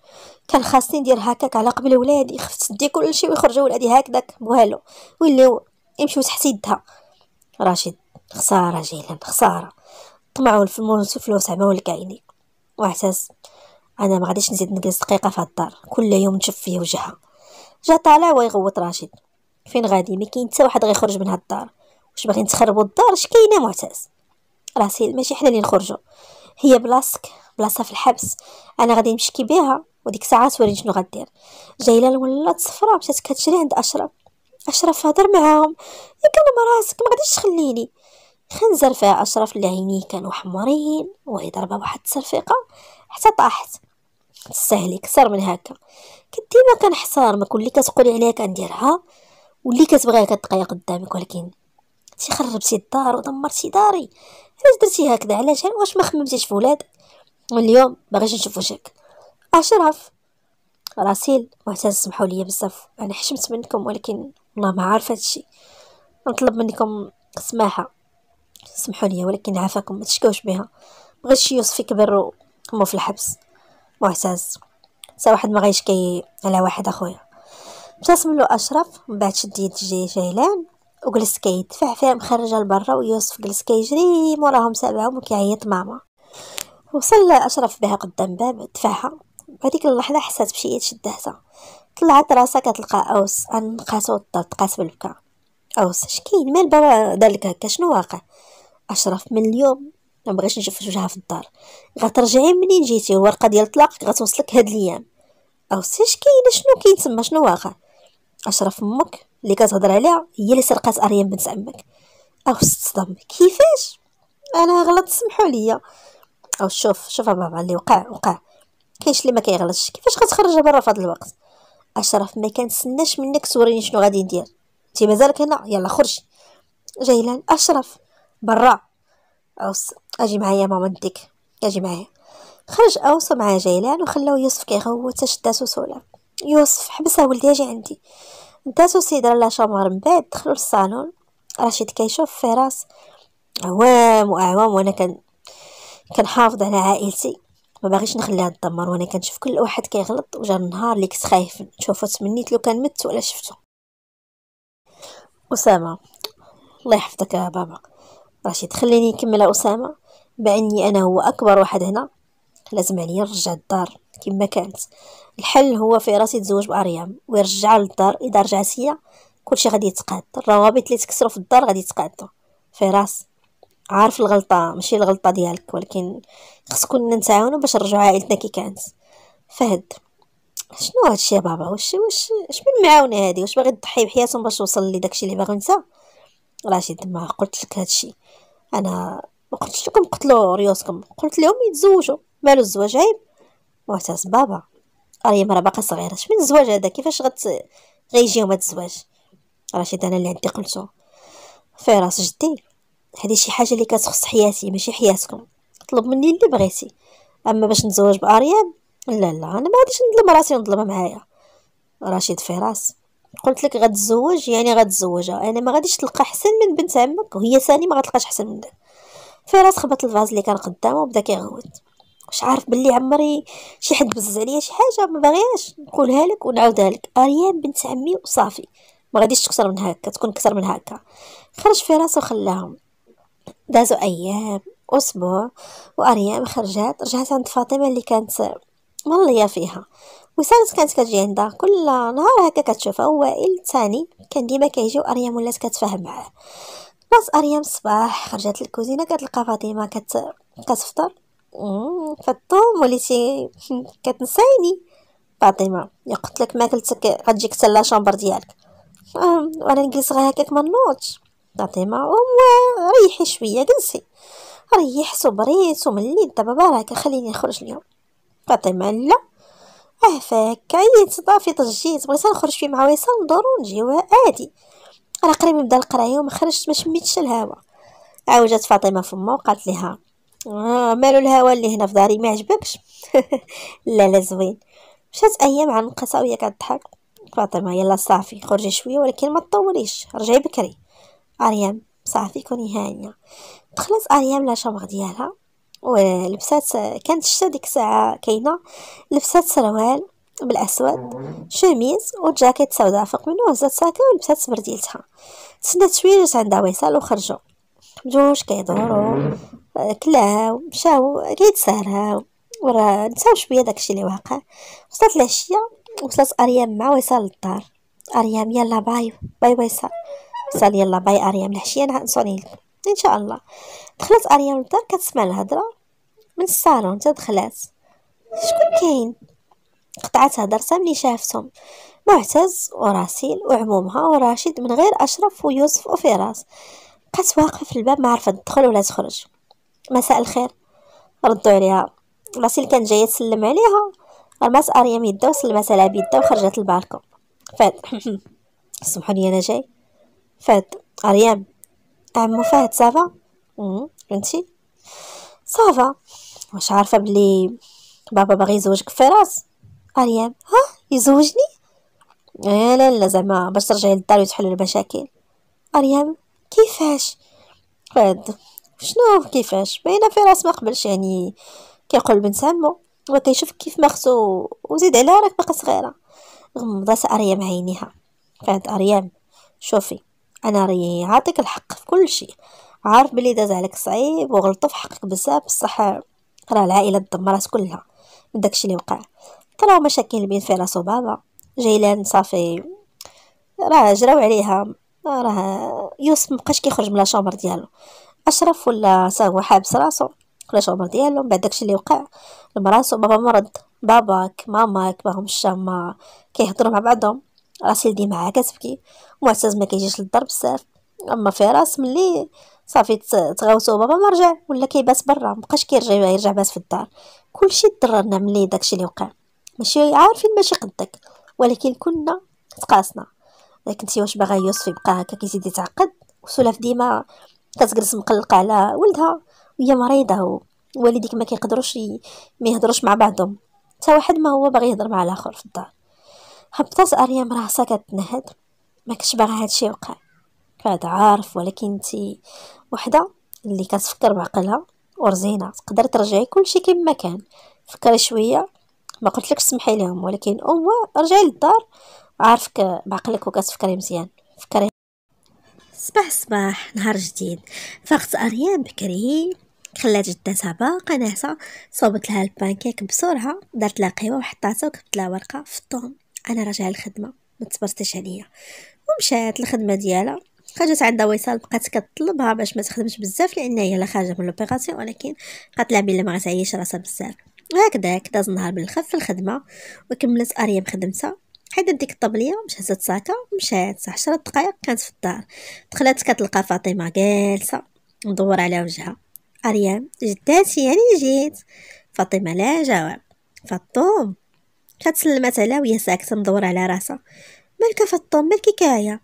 A: كان خاصني ندير هكاك على قبل ولادي خفت تدي كلشي ويخرجوا ولادي هكذاك بوالو ويلاو يمشيو تحت يدها راشد خساره جيلان خساره طمعوا في المونس فلوس عماول كايني واعتز انا ما غاديش نزيد نجلس دقيقه في الدار كل يوم نشوف فيه وجهها جا طالع ويغوت راشد فين غادي ما كاين حتى واحد غيخرج من هاد الدار واش باغي نتخربوا الدار اش كاينه معتز راسي ماشي حنا اللي نخرجوا هي بلاصتك بلاصة في الحبس انا غادي نمشكي بها وديك الساعه توري شنو غدير جايله الولات صفراء مشات كتشري عند اشرف اشرف هضر معاهم ياك انا راسك ما غاديش تخليني خنزر فيها اشرف اللي عينيه كانوا حمرين وهي ضربه واحد التصرفيقه حتى طاحت تستاهلي كثر من هكا كنت ديما كنحصار ما كل اللي كتقولي عليها كنديرها واللي كتبغيها كتقيا قدامك ولكن تي خربتي الدار ودمرتي داري علاش درتي هكذا علاش واش ما خممتيش في ولادك واليوم باغيش نشوف وجهك اشرف راسيل معتز سمحوا لي بزاف انا حشمت منكم ولكن والله ما عارف هادشي نطلب منكم سماحه سمحوا لي ولكن عافاكم ما تشكوش بها بغيت يوسف يكبر ومو في الحبس معتز حتى واحد ما غيشكي على واحد اخويا ابتسم له اشرف من بعد شد يد جيلان وجلس كيدفع فيها مخرجه لبرا ويوسف جلس كيجري موراهم سابعهم وكيعيط ماما وصل اشرف بها قدام باب دفعها بهذيك اللحظه حسات بشي يد شداتها طلعت راسها كتلقى اوس قاسو تقاس بالبكا اوس كاين مال بابا دالك هكا شنو واقع اشرف من اليوم ما بغيتش نشوف وجهها في الدار غترجعي منين جيتي الورقه ديال طلاقك غتوصلك هاد الايام اوس كاين شنو كاين تما شنو واقع اشرف امك اللي كتهضر عليها هي اللي سرقات اريان بنت عمك او تصدم كيفاش انا غلط سمحوا لي او شوف شوف بابا اللي وقع وقع كاينش اللي ما كيغلطش كيفاش غتخرج برا فهاد الوقت اشرف ما كنتسناش منك توريني شنو غادي ندير انت مازالك هنا يلا خرج جيلان اشرف برا اوس اجي معايا ماما نديك اجي معايا خرج اوس مع جيلان وخلاو يوسف كيغوت حتى شداتو سولا يوسف حبسها ولدي اجي عندي داتو سيد على شمار من بعد دخلوا للصالون رشيد كيشوف فراس عوام واعوام وانا كان كنحافظ على عائلتي ما باغيش نخليها تدمر وانا كنشوف كل واحد كيغلط وجا النهار اللي كنت خايف نشوفو تمنيت لو كان مت ولا شفتو اسامه الله يحفظك يا بابا رشيد خليني نكمل اسامه باني انا هو اكبر واحد هنا لازم عليا يعني نرجع الدار كما كانت الحل هو في راسي يتزوج بأريام ويرجع للدار إذا رجع سيا كلشي غادي يتقاد الروابط اللي تكسروا في الدار غادي يتقادوا في راس عارف الغلطه ماشي الغلطه ديالك ولكن خص كلنا نتعاونوا باش نرجعوا عائلتنا كي كانت فهد شنو هادشي يا بابا واش واش اش من معاونه هادي واش باغي تضحي بحياتهم باش توصل لداكشي اللي باغي نتا راشد ما قلت لك هادشي انا ما قلتش لكم قتلوا ريوسكم قلت لهم يتزوجوا مالو الزواج عيب معتز بابا مريم راه باقا صغيره شمن الزواج هذا كيفاش غت غيجي يوم الزواج رشيد انا اللي عندي قلتو في راس جدي هذه شي حاجه اللي كتخص حياتي ماشي حياتكم طلب مني اللي بغيتي اما باش نتزوج باريام لا لا انا ما غاديش نظلم راسي ونظلمها معايا رشيد فراس قلت لك غتزوج يعني غتزوجها انا ما غاديش تلقى حسن من بنت عمك وهي ثاني ما غتلقاش احسن منك فراس خبط الفاز اللي كان قدامه وبدا كيغوت عارف باللي عمري شي حد بزز عليا شي حاجه ما باغياش نقولها لك ونعاودها لك اريان بنت عمي وصافي ما غاديش تكثر من هكا تكون كثر من هكا خرج في راسه وخلاهم دازوا ايام اسبوع واريان خرجات رجعت عند فاطمه اللي كانت والله يا فيها وسالت كانت كتجي عندها كل نهار هكا كتشوفها وائل الثاني كان ديما كيجي واريام ولات كتفاهم معاه ناس اريام الصباح خرجت للكوزينه كتلقى فاطمه كت... كتفطر فطوم وليتي كتنساني فاطمه يا قلت لك ما غتجيك حتى لا شامبر ديالك وانا نجلس غير هكاك ما نوضش فاطمه هو ريحي شويه جلسي ريح صبريت ومليت دابا بارك خليني نخرج اليوم فاطمه لا عفاك اه، عييت طافي طجيت بغيت نخرج فيه مع ويسال ندور ونجيو عادي راه قريب نبدا القرايه وما خرجت ما شميتش الهواء عوجت فاطمه فما وقالت لها اه مالو الهوا اللي هنا في داري ما عجبكش لا لا زوين مشات ايام عن القصه وهي كضحك فاطمه يلا صافي خرجي شويه ولكن ما تطوليش رجعي بكري اريم صافي كوني هانيه دخلت اريم لاشامبر ديالها ولبسات كانت الشتا ديك الساعه كاينه لبسات سروال بالاسود شميز وجاكيت سوداء فوق منه هزات ساكه ولبسات برديلتها تسنات شويه جات عندها ويسال وخرجوا جوج كيدورو كلاها مشاو ريت سهرها وراه نساو شويه داكشي اللي واقع وصلت العشيه وصلت اريام مع وصال للدار اريام يلا باي باي ويصال وصال يلا باي اريام العشيه نصوني لكم ان شاء الله دخلت اريام للدار كتسمع الهضره من الصالون تا دخلات شكون كاين قطعت هضرتها ملي شافتهم معتز وراسيل وعمومها وراشد من غير اشرف ويوسف وفراس بقات واقفه في الباب ما عرفت تدخل ولا تخرج مساء الخير ردوا عليها ماشي اللي كانت جايه تسلم عليها رمات اريم يدها وسلمات على بيدها وخرجت البالكون فهد سمحوا لي انا جاي فهد اريم عمو فهد صافا فهمتي صافا واش عارفه بلي بابا باغي يزوجك في راس اريم ها يزوجني إيه لا لا زعما باش ترجعي للدار وتحلوا المشاكل اريم كيفاش فهد شنو كيفاش باينه في راس ما قبلش يعني كيقول بنت عمو وكيشوف كيف ما خصو وزيد عليها راك باقا صغيره غمضات اريام عينيها قالت اريام شوفي انا راني عاطيك الحق في كل شيء عارف بلي داز عليك صعيب وغلطوا في حقك بزاف بصح راه العائله تدمرات كلها من داكشي اللي وقع ترى مشاكل بين فراس وبابا جيلان صافي راه جراو عليها راه يوسف مبقاش كيخرج من لا ديالو اشرف ولا هو حابس راسو ولا شغل ديالو من بعد داكشي اللي وقع المراسو بابا مرض باباك ماماك باهم شامة كيهضروا مع بعضهم راسي دي معاه كتبكي معتز ما كيجيش للدار بزاف اما فراس ملي صافي تغاوتو بابا ما رجع ولا كيباس برا مبقاش كيرجع يرجع باس في الدار كلشي تضررنا ملي داكشي اللي وقع ماشي عارفين ماشي قدك ولكن كنا تقاسنا لكن انت واش باغا يوسف يبقى هكا كيزيد يتعقد وسولف ديما كتجلس مقلقه على ولدها وهي مريضه والديك ما كيقدروش ما يهضروش مع بعضهم حتى واحد ما هو باغي يهضر مع الاخر في الدار هبطت اريم راسها كتنهد ما كنتش باغا هادشي يوقع كاد عارف ولكن انت وحده اللي كتفكر بعقلها ورزينه تقدر ترجعي كلشي كما كان فكري شويه ما قلتلكش سمحي لهم ولكن هو رجعي للدار عارفك بعقلك وكتفكري مزيان فكري صباح صباح نهار جديد فاقت أريان بكري خلات جدتها باقا ناعسة صوبت لها البانكيك بسرعة دارت لها قهوة وحطاتها وكتبت لها ورقة في الطون أنا راجعة الخدمة ما تبرتش عليا ومشات الخدمة ديالها خرجت عندها ويصال بقات كطلبها باش ما تخدمش بزاف لان هي لا خارجه من لوبيراسيون ولكن قالت لها بلي ما غتعيش راسها بزاف هكذاك داز النهار بالخف في الخدمه وكملت اريم خدمتها حيدت ديك الطبليه مشات ساكا مشات صح عشرة دقائق كانت في الدار دخلت كتلقى فاطمه جالسه مدور على وجهها اريان جداتي يعني جيت فاطمه لا جواب فطوم مشات سلمت عليها وهي ساكته مدور على راسها مالك فطوم مالك كايا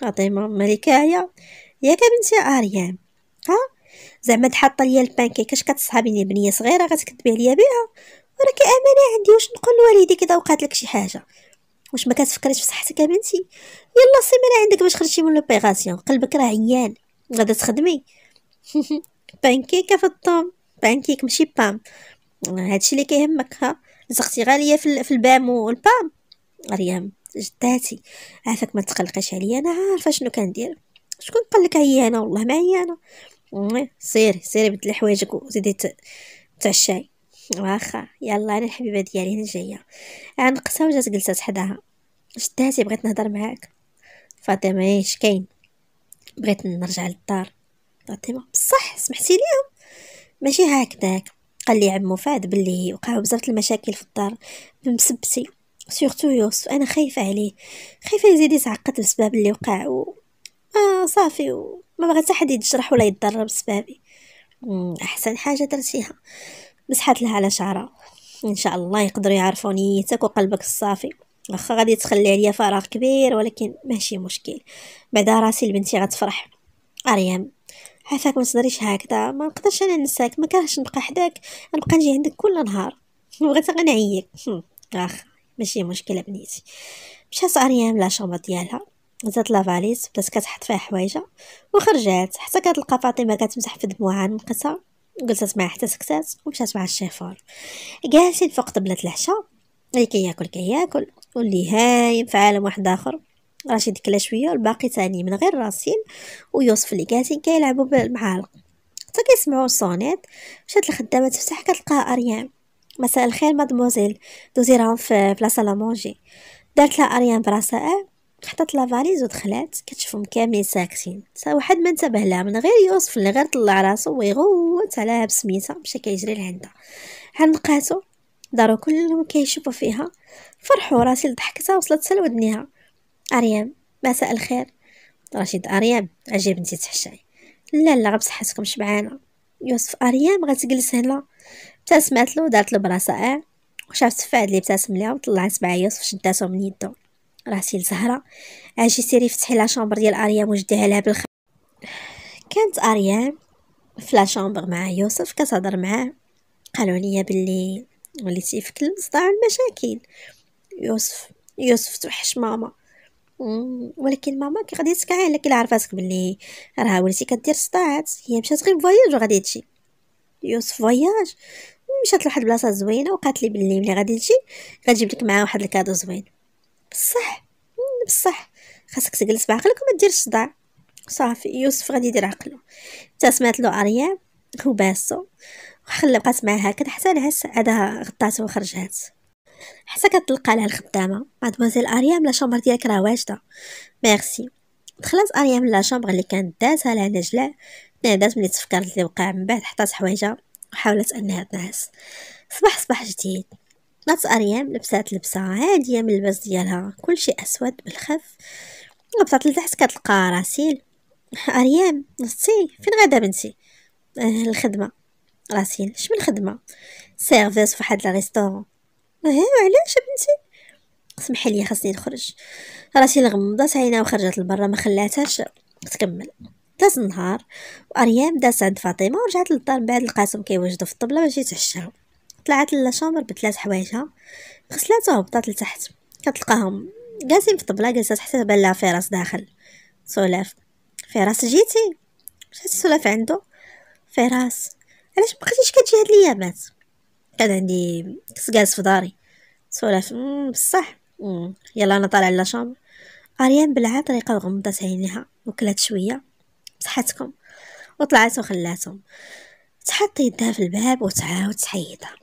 A: فاطمه مالك كايا ياك بنتي اريان ها زعما تحط ليا البانكيك اش كتصحابيني بنيه صغيره غتكتبي عليا بها وراكي امانه عندي واش نقول لوالدي كدا وقعت لك شي حاجه واش ما كتفكريش في صحتك يا بنتي يلا سيمانه عندك باش خرجتي من لوبيراسيون قلبك راه عيان غادا تخدمي بانكيك الطوم بانكيك ماشي بام هادشي اللي كيهمك ها زغتي غاليه في البام والبام مريم جداتي عافاك ما تقلقيش عليا انا عارفه شنو كندير شكون قال لك عيانه والله ما عيانه سيري سيري بدلي حوايجك وزيدي تعشاي واخا يلا انا الحبيبه ديالي هنا جايه عنقتها وجات جلسات حداها جداتي بغيت نهضر معاك فاطمه ايش كاين بغيت نرجع للدار فاطمه بصح سمحتي ليهم ماشي هكذاك قال لي عمو فهد بلي وقعوا بزاف المشاكل في الدار بمسبتي سورتو يوسف انا خايفه عليه خايفه يزيد يتعقد بسبب اللي وقع و... آه صافي وما بغيت حد يتجرح ولا يتضرر بسببي احسن حاجه درتيها مسحات لها على شعرها ان شاء الله يقدروا يعرفوا نيتك وقلبك الصافي واخا غادي تخلي عليا فراغ كبير ولكن ماشي مشكل بعدا راسي البنتي غتفرح اريام عافاك ما تصدريش هكذا ما نقدرش انا ننساك ما كانش نبقى حداك نبقى نجي عندك كل نهار بغيت غنعيك اخ ماشي مشكله بنيتي مشات لا شومبر ديالها زات فاليز بدات كتحط فيها حوايجها وخرجات حتى كتلقى فاطمه كتمسح في دموعها نقصها جلست معاه حتى سكتات ومشات مع الشيفور جالسين فوق طبلة العشاء اللي كياكل كياكل واللي هايم في عالم واحد اخر رشيد كلا شويه والباقي تاني من غير راسين ويوسف اللي جالسين كيلعبوا بالمعالق حتى كيسمعوا الصونيت مشات الخدامه تفتح كتلقاها اريان مساء الخير مادموزيل دوزي راهم في بلاصه مونجي دارت لها اريان براسها خطات لافاليز ودخلات كتشوفهم كاملين ساكتين حتى واحد ما انتبه لها من غير يوسف اللي غير طلع راسو ويغوت عليها بسميتها مشى كيجري لعندها قاتو دارو كلهم كيشوفوا فيها فرحوا راسي لضحكتها وصلت حتى لودنيها اريام مساء الخير رشيد اريام عجبنتي تحشاي لا لا بصحتكم شبعانه يوسف اريام غتجلس هنا ابتسمت له ودارت له براسها وشافت فهاد اللي ابتسم ليها وطلعت مع يوسف شداتو من يدو راسي لزهره اجي سيري فتحي لا شامبر ديال اريام وجديها لها بالخ كانت اريام في لا شامبر مع يوسف كتهضر معاه قالوا لي باللي وليتي في كل صداع المشاكل يوسف يوسف توحش ماما ولكن ماما كي غادي تكعي لك الا عرفاتك باللي راه وليتي كدير صداعات هي مشات غير فواياج وغادي تجي يوسف فواياج مشات لواحد البلاصه زوينه وقالت لي باللي ملي غادي تجي غتجيب لك معاه واحد الكادو زوين بصح بصح خاصك تجلس بعقلك وما ديرش صداع صافي يوسف غادي يدير عقلو تا سمعت له هو باسو وخلى بقات معاه هكذا حتى لها عادها غطات وخرجات حتى كتلقى لها الخدامه مادموزيل اريام لا شامبر ديالك راه واجده ميرسي دخلت اريام لا شامبر اللي كانت داتها لها نجلاء نادات ملي تفكرت اللي وقع من بعد حطات حوايجها وحاولت انها تنعس صباح صباح جديد بنات أريام لبسات لبسة عاديه من اللباس ديالها كلشي أسود بالخف وبطات لتحت كتلقى راسيل أريام نصتي فين غادا بنتي آه، الخدمة راسيل شمن الخدمة سيرفيس فواحد الريستورون اه علاش بنتي سمحي لي خاصني نخرج راسيل غمضات عينها وخرجت لبرا ما خلاتهاش تكمل داز النهار واريام دازت عند فاطمه ورجعت للدار بعد لقاتهم كيوجدوا في الطبله باش يتعشاو طلعت للشامبر بثلاث حوايجها غسلاتها وهبطات لتحت كتلقاهم جالسين في الطبله جالسه حتى بان لها فراس داخل سولاف فراس جيتي مشات سولاف عنده فراس علاش مبقيتيش كتجي هاد الايامات كان عندي كسكاز في داري سولاف بصح يلا انا طالع لاشامبر اريان بلعات طريقه غمضت عينيها وكلات شويه بصحتكم وطلعت وخلاتهم تحط يدها في الباب وتعاود تحيدها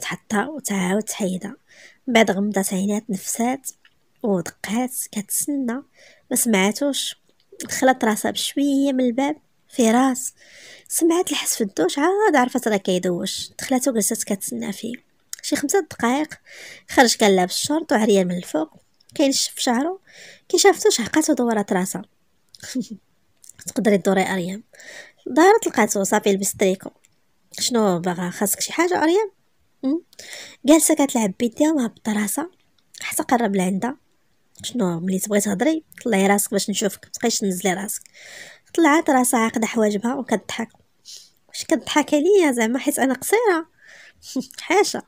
A: تحطها وتعاود تحيدها من بعد غمضات عينات نفسات ودقات كتسنى ما سمعتوش دخلت راسها بشويه من الباب في راس سمعت الحس في الدوش عاد عرفت راه كيدوش دخلت وجلست كتسنى فيه شي خمسة دقائق خرج كان لابس الشورت وعريان من الفوق كينشف شعرو كي شافتو شحقات ودورات راسها تقدري دوري اريم دارت لقاتو صافي لبس تريكو شنو باغا خاصك شي حاجه اريم جالسه كتلعب بيديها مع بطراسه حتى قرب لعندها شنو ملي تبغي تهضري طلعي راسك باش نشوفك تبقايش تنزلي راسك طلعت راسها عاقده حواجبها وكضحك واش كضحك عليا زعما حيت انا قصيره حاشا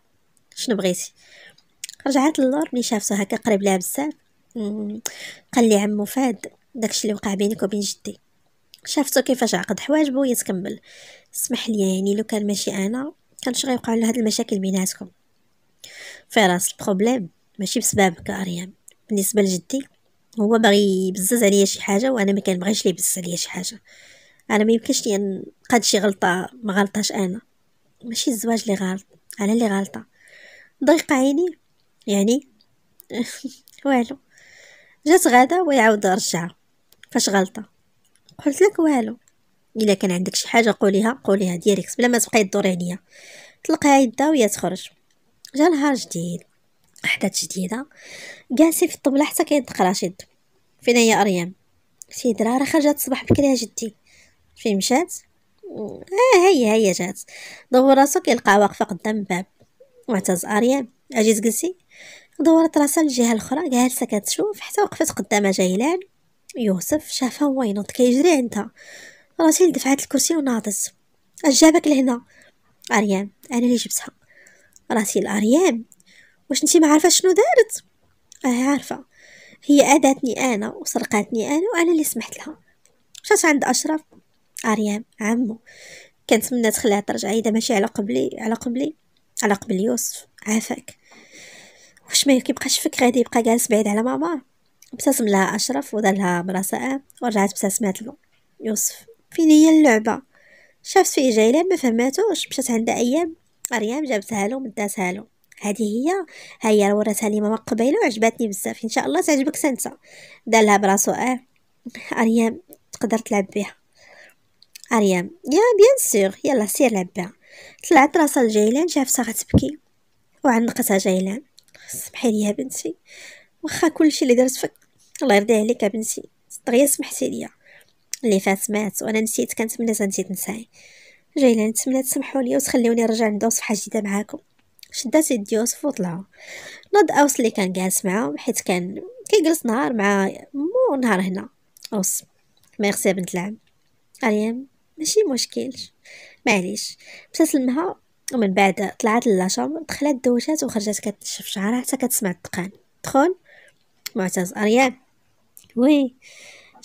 A: شنو بغيتي رجعت للور ملي شافته هكا قريب لها بزاف قال لي عمو فهد داكشي اللي وقع بينك وبين جدي شافته كيفاش عقد حواجبو يتكمل اسمح لي يعني لو كان ماشي انا كانش غيوقع لنا هاد المشاكل بيناتكم فراس البروبليم ماشي بسبب اريان بالنسبه لجدي هو باغي يبزز عليا شي حاجه وانا ما كنبغيش ليه يبزز عليا شي حاجه انا ما يمكنش لي نقاد شي غلطه ما غلطاش انا ماشي الزواج اللي غلط انا اللي غلطه ضيق عيني يعني والو جات غدا ويعاود رجعها فاش غلطه قلت لك والو الا كان عندك شي حاجه قوليها قوليها ديريكت بلا ما تبقاي دوري عليا طلقها يدا وهي تخرج جا نهار جديد احداث جديده جالسين في الطبله حتى كيدق رشيد فين هي اريام شي درارة خرجت الصباح بكري جدي فين مشات اه هي هي جات دور راسو كيلقى واقفه قدام الباب معتز اريام اجي تجلسي دورت راسها للجهه الاخرى جالسه كتشوف حتى وقفت قدام جيلان يوسف شافها هو ينوض كيجري عندها راسي لدفعات الكرسي وناضت اش جابك لهنا اريام انا اللي جبتها راسي لاريام واش نتي ما عارفه شنو دارت اه عارفه هي اذتني انا وسرقاتني انا وانا اللي سمحت لها مشات عند اشرف اريام عمو كنتمنى تخليها ترجع اذا ماشي على قبلي على قبلي على قبل يوسف عافاك واش ما كيبقاش فيك غادي يبقى جالس بعيد على ماما ابتسم لها اشرف ودار لها برساء ورجعت ابتسمات له يوسف فين هي اللعبه شافت في جيلان ما فهماتوش مشات عندها ايام اريام جابتها له مداتها له هذه هي هيا هي وراتها لي ماما قبيله وعجباتني بزاف ان شاء الله تعجبك انت دالها براسو اه اريام تقدر تلعب بها اريام يا بيان سور يلا سير لعب بها طلعت راسها لجيلان شافتها غتبكي وعنقتها جيلان سمحي لي يا بنتي واخا كلشي اللي درت فيك الله يرضي عليك يا بنتي دغيا سمحتي ليا اللي فات مات وانا نسيت كنتمنى انتي تنساي جايله نتمنى تسمحوا لي وتخليوني نرجع ندور صفحه جديده معاكم شدات يد يوسف وطلعوا نض اوس اللي كان جالس معاهم حيت كان كيجلس نهار مع مو نهار هنا اوس ميرسي بنت العم اريم ماشي مشكلش معليش بتسلمها ومن بعد طلعت للاشام دخلت دوشات وخرجت كتشف شعرها حتى كتسمع الدقان دخل معتز اريان وي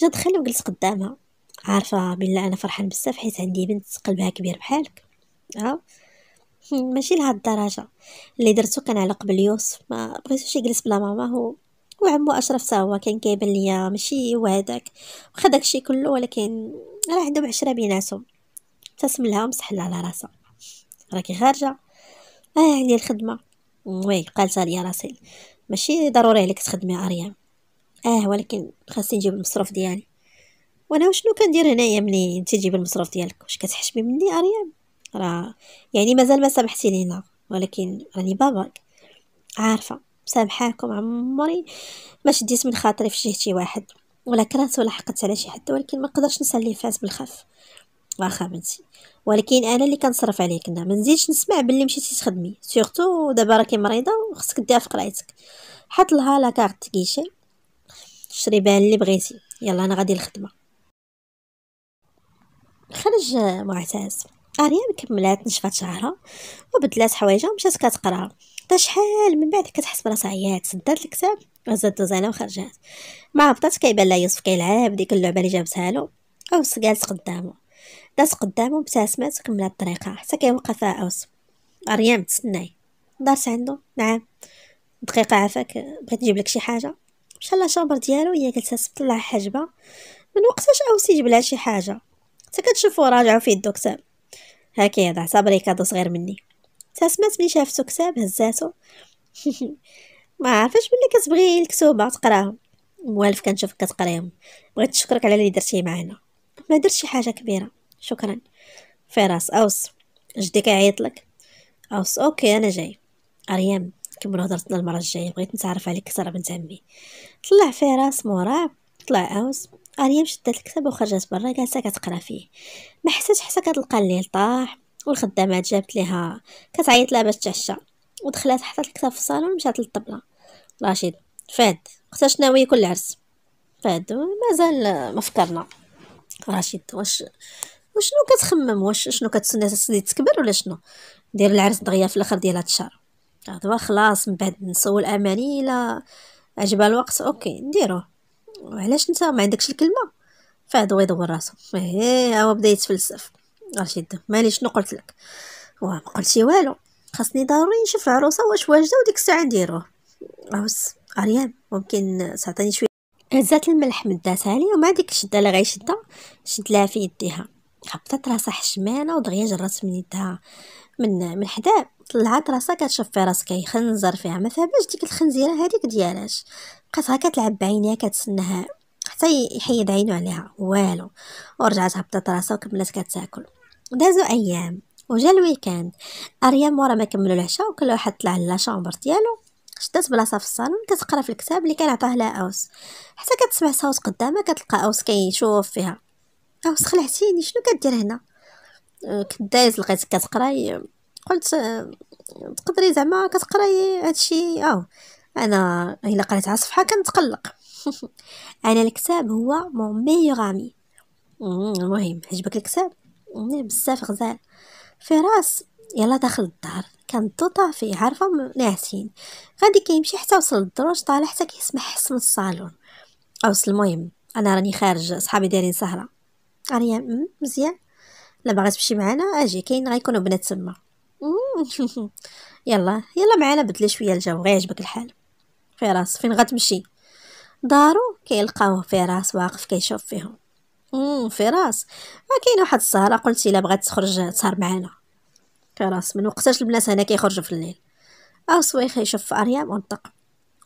A: جا دخل وجلس قدامها عارفه بالله انا فرحان بزاف حيت عندي بنت قلبها كبير بحالك ها ماشي لهاد الدرجه اللي درتو كان على قبل يوسف ما بغيتوش يجلس بلا هو وعمو اشرف تا هو كان كيبان ليا ماشي هو هداك وخا داكشي كله ولكن راه عندهم عشره بيناتهم ابتسم لها ومسح لها على راسها راكي خارجه اه عندي الخدمه وي قالت لي راسي ماشي ضروري عليك تخدمي اريان اه ولكن خاصني نجيب المصروف ديالي وانا شنو كندير هنايا ملي انت تجيب المصروف ديالك واش كتحشمي مني اريام راه يعني مازال ما سامحتي لينا ولكن راني باباك عارفه سامحاكم عمري ما شديت من خاطري في شي واحد ولا كرهت ولا حقدت على شي حد ولكن ما نقدرش نسلي فاس بالخف واخا بنتي ولكن انا اللي كنصرف عليك انا ما نزيدش نسمع باللي مشيتي تخدمي سورتو دابا راكي مريضه وخصك ديها في قرايتك حط لها لا كارت كيشي شري بها اللي بغيتي يلا انا غادي الخدمه خرج معتز اريان كملات نشفات شعرها وبدلات حوايجها ومشات كتقرا تا شحال من بعد كتحس براسها عيات سدات الكتاب وزات دوزانه وخرجات مع هبطات كيبان لها يوسف كيلعب ديك اللعبه اللي جابتها له اوس جالس قدامه دات قدامه ابتسمت وكملات الطريقه حتى كيوقف اوس اريان تسناي دارت عنده نعم دقيقه عافاك بغيت نجيب لك شي حاجه مشى لها شابر ديالو هي جالسه تبلع حجبة من وقتاش اوس يجيب لها شي حاجه كتشوفو راجعو في يدو كتاب ها كيهضع صبري كادو صغير مني تا سمات ملي شافتو كتاب هزاتو ما عرفتش بلي كتبغي الكتوبه تقراهم موالف كنشوفك كتقريهم بغيت نشكرك على اللي درتيه معنا ما درتش شي حاجه كبيره شكرا فراس اوس جدي عيط لك اوس اوكي انا جاي اريم كملوا هضرتنا المره الجايه بغيت نتعرف عليك اكثر بنت عمي طلع فراس مورا طلع اوس مريم شدات الكتاب وخرجت برا جالسه كتقرا فيه ما حساتش حتى كتلقى الليل طاح والخدامات جابت ليها كتعيط لها باش تعشى ودخلات حطات الكتاب في الصالون مشات للطبله رشيد فهد وقتاش ناوي كل عرس فهد مازال ما فكرنا رشيد واش وشنو كتخمم واش شنو كتسنى تسدي تكبر ولا شنو دير العرس دغيا في الاخر ديال هاد الشهر دابا خلاص من بعد نسول اماني الا عجبها الوقت اوكي نديروه علاش نتا ما عندكش الكلمه فهد يدور راسو ايه هو بدا يتفلسف رشيد مالي شنو قلت لك ما قلتي والو خاصني ضروري نشوف العروسه واش واجده وديك الساعه نديروه عوس اريان ممكن تعطيني شويه هزات الملح مداتها لي ومع ديك الشده اللي غيشدها شد لها في يديها خبطت راسها حشمانه ودغيا جرات من يدها من من حداب طلعت راسها كتشوف في راسها كيخنزر فيها ما فهماش ديك الخنزيره هذيك ديالاش بقاتها كتلعب بعينيها كتسناها حتى يحيد عينو عليها والو ورجعت هبطت راسها وكملت كتاكل دازو ايام وجا الويكاند اريام مورا ما كملوا العشاء وكل واحد طلع لا شومبر ديالو شدات بلاصه في الصالون كتقرا في الكتاب اللي كان عطاه لها اوس حتى كتسمع صوت قدامها كتلقى اوس كيشوف فيها اوس خلعتيني شنو كدير هنا أه، كدايز لقيتك كتقراي قلت آه، تقدري زعما كتقراي هادشي اه انا الا قريت على صفحه كنتقلق انا الكتاب هو مون ميور امي المهم عجبك الكتاب بزاف غزال فراس يلا داخل الدار كان الضو طافي عارفه ناعسين غادي كيمشي حتى وصل للدروج طالع حتى كيسمع حس من الصالون اوصل المهم انا راني خارج صحابي دايرين سهره اريا مزيان لا باغا تمشي معانا اجي كاين غيكونوا بنات تما يلا يلا معانا بدلي شويه الجو غيعجبك الحال فراس فين غتمشي دارو كيلقاوه فراس واقف كيشوف فيهم امم فراس ما كاين واحد السهره قلت الا بغات تخرج تسهر معانا فراس من وقتاش البنات هنا كيخرجوا في الليل او سويخ يشوف في اريام ونطق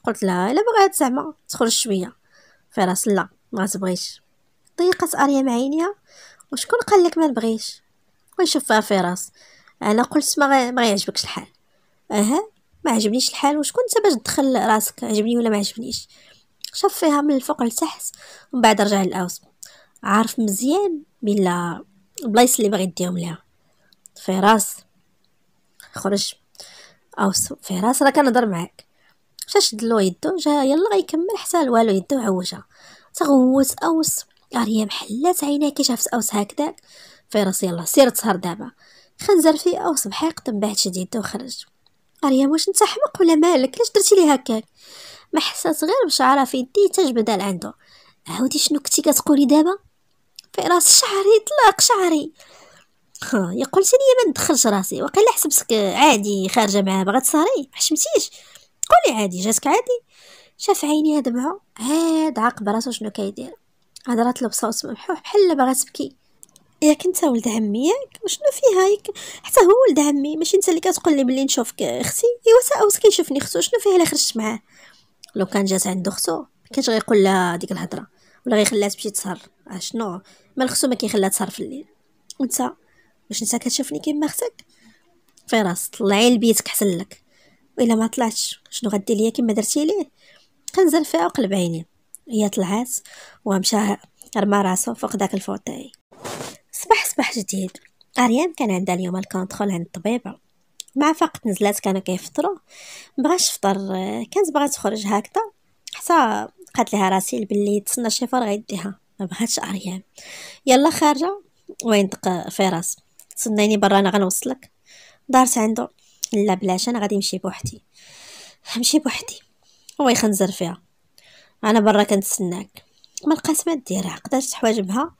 A: قلت لها الا بغات زعما تخرج شويه فراس لا ما تبغيش ضيقت اريام عينيها وشكون قال لك ما نبغيش ويشوفها فراس انا قلت ما ما يعجبكش الحال اها ما عجبنيش الحال وشكون انت باش تدخل راسك عجبني ولا ما عجبنيش شاف فيها من الفوق لتحت ومن بعد رجع للاوس عارف مزيان بلا البلايص اللي باغي يديهم ليها فراس خرج اوس فراس راه كنهضر معاك مشى شد له يدو جا يلا غيكمل حتى والو يدو عوجها تغوت اوس اريم حلات عينيها كي شافت اوس هكذاك فراس يلا سير تسهر دابا خنزر فيه او صبحي قطب بعد شد وخرج مريم واش انت حمق ولا مالك علاش درتي لي هكاك ما حسات غير بشعره في يدي تجبد عنده عاودي شنو كنتي كتقولي دابا في راس شعري طلاق شعري قلتي لي ما ندخلش راسي وقيلا حسبتك عادي خارجه معاه بغات تصاري حشمتيش قولي عادي جاتك عادي شاف هاد دمعه عاد عقب راسو شنو كيدير هضرات له بصوت ممحوح بحال باغا تبكي ياك انت ولد عمي ياك وشنو فيها ياك حتى هو ولد عمي ماشي انت اللي كتقول لي ملي نشوفك اختي ايوا تا كيشوفني اختو شنو فيها الا خرجت معاه لو كان جات عند اختو ما كانش غيقول لها ديك الهضره ولا غيخليها تمشي تسهر آه، شنو ما الخصو ما كيخليها تسهر في الليل وانت واش انت كتشوفني كيما اختك فراس طلعي لبيتك حسن لك والا ما طلعتش شنو غدير ليا كيما درتي ليه كنزل فيها وقلب عيني هي طلعات ومشى رمى راسو فوق داك الفوتاي صباح صباح جديد أريان كان عندها اليوم الكونترول عند الطبيبة مع فقط نزلات كانوا كيفطروا مبغاش فطر كانت بغا تخرج هكذا حتى قالت لها راسيل بلي تسنى شيفور غيديها مبغاتش أريان يلا خارجة وينطق فراس تسنيني برا انا غنوصلك دارت عنده لا بلاش انا غادي نمشي بوحدي نمشي بوحدي هو يخنزر فيها انا برا كنتسناك ما لقات ما ديرها قدرت تحواجبها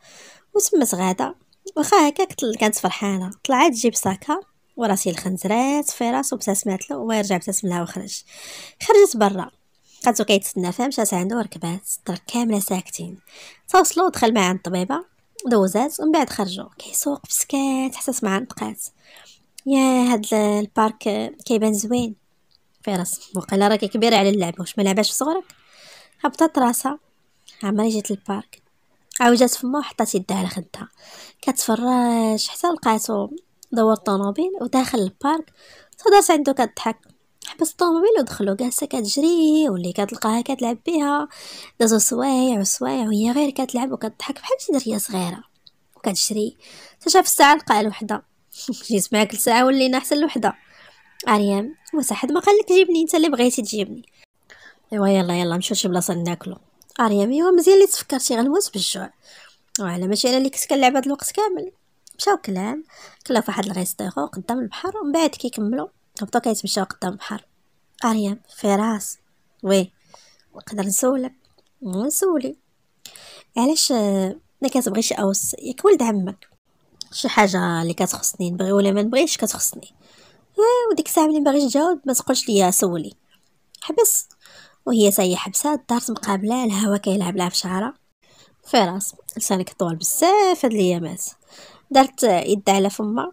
A: وتمت غادا واخا هكا كانت فرحانه طلعت تجيب ساكا وراسي الخنزرات في راسو ابتسمات له ويرجع ابتسم لها وخرج خرجت برا لقاتو كيتسنى فيها مشات عندو وركبات الدرك كامله ساكتين توصلوا دخل معاه عند الطبيبه دوزات ومن بعد خرجو كيسوق بسكات حتى سمع نطقات يا هاد البارك كيبان زوين في راس وقيلا راكي كبيره على اللعب واش ما لعباش في صغرك هبطت راسها عمري جيت للبارك عوجات فما وحطات يدها على خدها كتفرج حتى لقاتو دور الطوموبيل وداخل البارك صدات عندو كضحك حبس الطوموبيل ودخلو جالسه كتجري واللي كتلقاها كتلعب بها دازو سوايع وسوايع وهي غير كتلعب وكتضحك بحال شي دريه صغيره وكتجري تشاف الساعه لقى الوحده جيت معاك لساعه ولينا حتى الوحده اريام واش ما قالك جيبني انت اللي بغيتي تجيبني ايوا يلا يلا نمشيو شي بلاصه ناكلو اريم ايوا مزيان اللي تفكرتي غنموت بالجوع وعلى ماشي انا اللي كنت كنلعب هاد الوقت كامل مشاو كلام كلاو فواحد الغيستيغو قدام البحر ومن بعد كيكملوا هبطوا كيتمشاو قدام البحر اريم فراس وي نقدر نسولك نسولي علاش ما كتبغيش اوس ياك ولد عمك شي حاجه اللي كتخصني نبغي ولا ما نبغيش كتخصني آه، وديك الساعه ملي باغي نجاوب ما تقولش ليا سولي حبس وهي ساهي حبسة الدار مقابله الهوا كيلعب لها في شعرها في راس لسانك طوال بزاف هاد الايامات دارت يدها على فما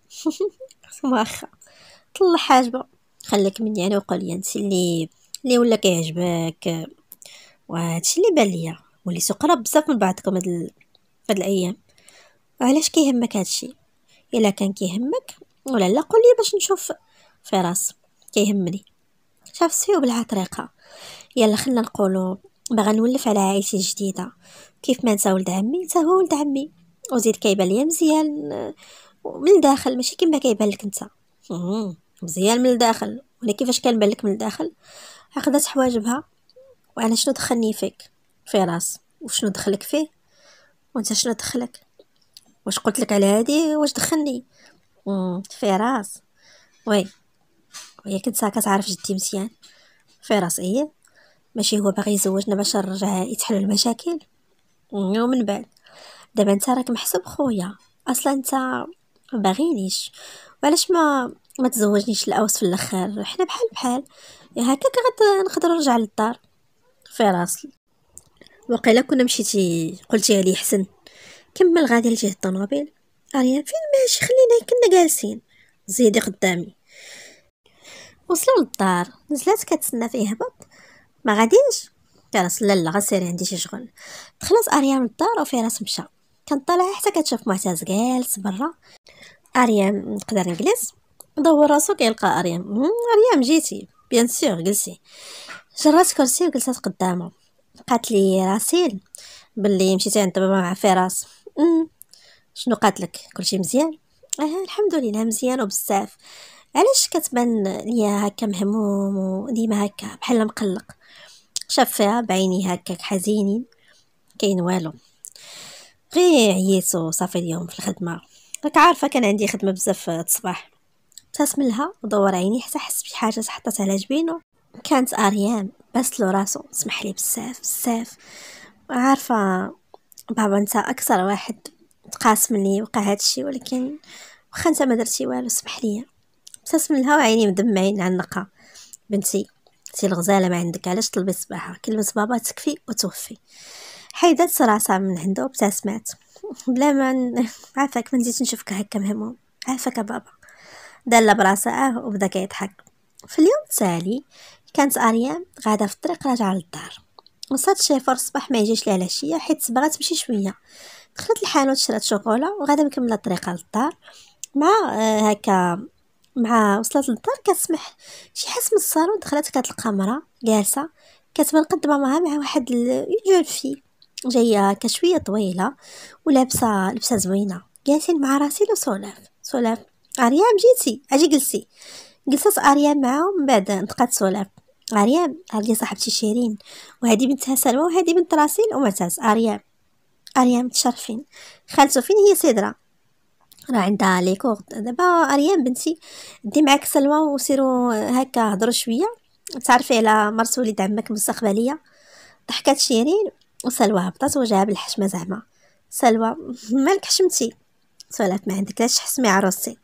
A: واخا طلع حاجبه خليك مني انا وقول لي انت اللي اللي ولا كيعجبك وهادشي اللي بان ليا ولي سقرب بزاف من بعضكم هاد هاد الايام وعلاش كيهمك هادشي الا كان كيهمك ولا لا قول لي باش نشوف فراس كيهمني شاف سيو بالعطريقه طريقه يلا خلنا نقولو باغا نولف على عائلتي الجديده كيف ما نسى ولد عمي نسى هو ولد عمي وزيد كيبان ليا مزيان من الداخل ماشي كيما كيبان لك انت مزيان من الداخل ولا كيفاش كان بالك من الداخل عقدت حواجبها وانا شنو دخلني فيك في راس وشنو دخلك فيه وانت شنو دخلك واش قلت لك على هادي واش دخلني في راس وي وهي كنت كتعرف جدي مزيان في راس ايه ماشي هو باغي يزوجنا باش نرجع يتحل المشاكل ومن بعد دابا انت راك محسوب خويا اصلا انت باغينيش وعلاش ما ما تزوجنيش الاوس في الاخر حنا بحال بحال هكاك غنقدر نقدر نرجع للدار في راسي وقيلا كنا مشيتي قلتي لي حسن كمل غادي لجهه الطوموبيل اريان فين ماشي خلينا كنا جالسين زيدي قدامي وصلوا للدار نزلات كتسنى فيه هبط ما غادينش فراس لا لا غسير عندي شي شغل خلاص اريام للدار راس مشى كنطلع حتى كتشوف معتز جالس برا اريام نقدر نجلس دور راسو كيلقى اريام اريام جيتي بيان سيغ جلسي جرات كرسي وجلست قدامه قالت لي راسيل باللي مشيتي عند بابا مع فراس شنو قالت لك كلشي مزيان اه الحمد لله مزيان وبزاف علاش كتبان ليا هكا مهموم وديما هكا بحال مقلق شفع بعيني هكاك حزينين كاين والو غي عييت صافي اليوم في الخدمه راك عارفه كان عندي خدمه بزاف الصباح ابتسم لها ودور عيني حتى حس بحاجه حاجه على جبينو كانت اريام بس لو راسو سمح لي بزاف بزاف عارفه بابا انت اكثر واحد تقاسم لي وقع هادشي ولكن واخا انت ما درتي والو سمح لي ابتسم لها وعيني مدمعين على النقا بنتي تي الغزاله ما عندك علاش طلبي الصباحه كلمه بابا تكفي وتوفي حيدات راسها من عنده وابتسمات بلا ما عافاك ما نزيدش نشوفك هكا مهموم عافاك بابا دل براسها وبدا كيضحك في اليوم التالي كانت اريام غاده في الطريق راجعه للدار وصات شيفور الصباح ما يجيش ليها العشيه حيت بغات تمشي شويه دخلت الحانوت شرات شوكولا وغاده مكمله الطريقه للدار مع آه، هكا مع وصلت للدار كتسمح شي حس من الصالون دخلت كتلقى مرا جالسه كتبان قد ماماها مع واحد جون في جايه كشويه طويله ولابسه لبسه زوينه جالسين مع راسي وسولاف سولاف اريام جيتي اجي جلسي جلست اريام معاهم من بعد نطقات سولاف اريام هذه صاحبتي شيرين وهذه بنتها سلمى وهذه بنت راسيل ومعتاز اريام اريام تشرفين خالته فين هي سيدرا راه عندها لي كور دابا اريان بنتي دي معاك سلوى وسيروا هكا هضروا شويه تعرفي على مرت وليد عمك مستقبليه ضحكات شيرين وسلوى هبطت وجهها بالحشمه زعما سلوى مالك حشمتي سولات ما عندك لاش حسمي عروستي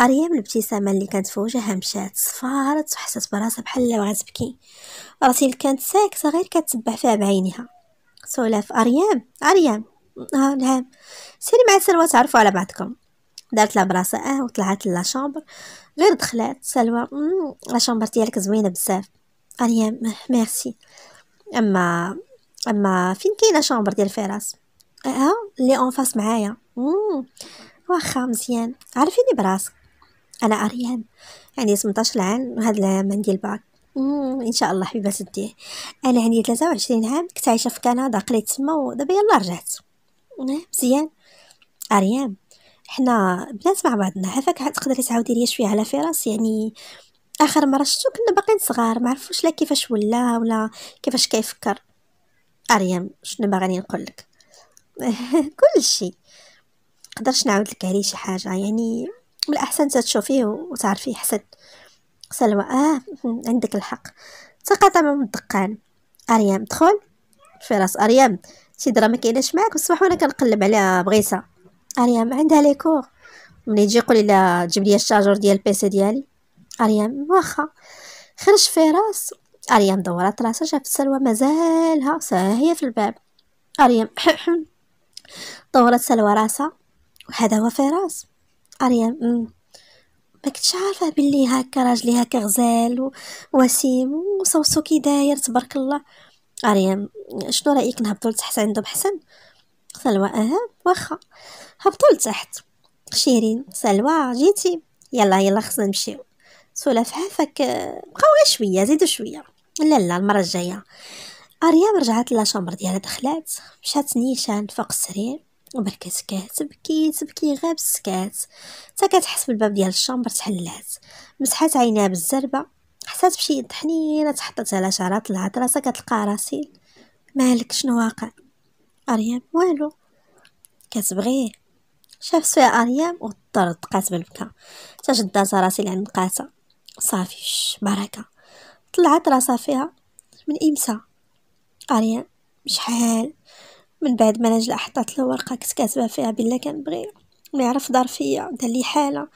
A: اريام الابتسامه اللي كانت في وجهها مشات صفارت وحست براسها بحال لا غتبكي راسي اللي كانت ساكته غير كتبع فيها بعينها سولاف اريام اريام اه نعم سيري مع سلوى تعرفوا على بعضكم دارت لها براسها اه وطلعت شامبر غير دخلات سلوى شامبر ديالك زوينه بزاف قال ميرسي اما اما فين كاينه شامبر ديال فراس اه اللي اون فاس معايا واخا مزيان عرفيني براسك انا اريان عندي 18 عام وهذا العام عندي الباك ان شاء الله حبيبه الديه انا عندي 23 عام كنت عايشه في كندا قريت تما ودابا يلا رجعت مزيان اريان حنا بنات مع بعضنا عافاك تقدري تعاودي ليا شويه على فراس يعني اخر مره شفتو كنا باقيين صغار ما عرفوش لا كيفاش ولا ولا كيفاش كيفكر اريم شنو باغاني نقول لك كلشي قدرش نعاود لك عليه شي حاجه يعني من الاحسن تشوفيه وتعرفيه حسن سلوى اه عندك الحق تقاطع من الدقان اريم دخل فراس اريم شي درا ما كايناش معاك الصباح وانا كنقلب عليها بغيسه اريم عندها لي كور ملي يجي يقول لها جيب لي الشاجور ديال البيسي ديالي اريم واخا خرج في راس اريم دورات راسها شافت سلوى مازالها ساهيه في الباب اريم دورات سلوى راسها وهذا هو فراس اريم ما كنتش عارفه بلي هكا راجلي هكا غزال وسيم وصوصو كي داير تبارك الله اريم شنو رايك نهبطوا لتحت عندهم حسن سلوى اه واخا هبطوا لتحت شيرين سلوى جيتي يلا يلا خصنا نمشيو سولف عافاك بقاو غير شويه زيدوا شويه لا لا المره الجايه اريام رجعت لاشامبر ديالها دخلات مشات نيشان فوق السرير وبركات كتبكي تبكي غاب السكات تا كتحس بالباب ديال الشامبر تحلات مسحات عينيها بالزربه حسات بشي يد حنينه تحطت على شعرات العطره راسها كتلقى راسي مالك شنو واقع اريام والو كتبغيه شاف سويا أريام وطرد دقات بالبكا تجدات راسي لعند قاتا صافي بركة طلعت راسها فيها من إمسا أريام شحال من بعد ما نجلا حطات له ورقة كنت كاتبة فيها بلا كنبغي ما يعرف دار فيا دالي لي حالة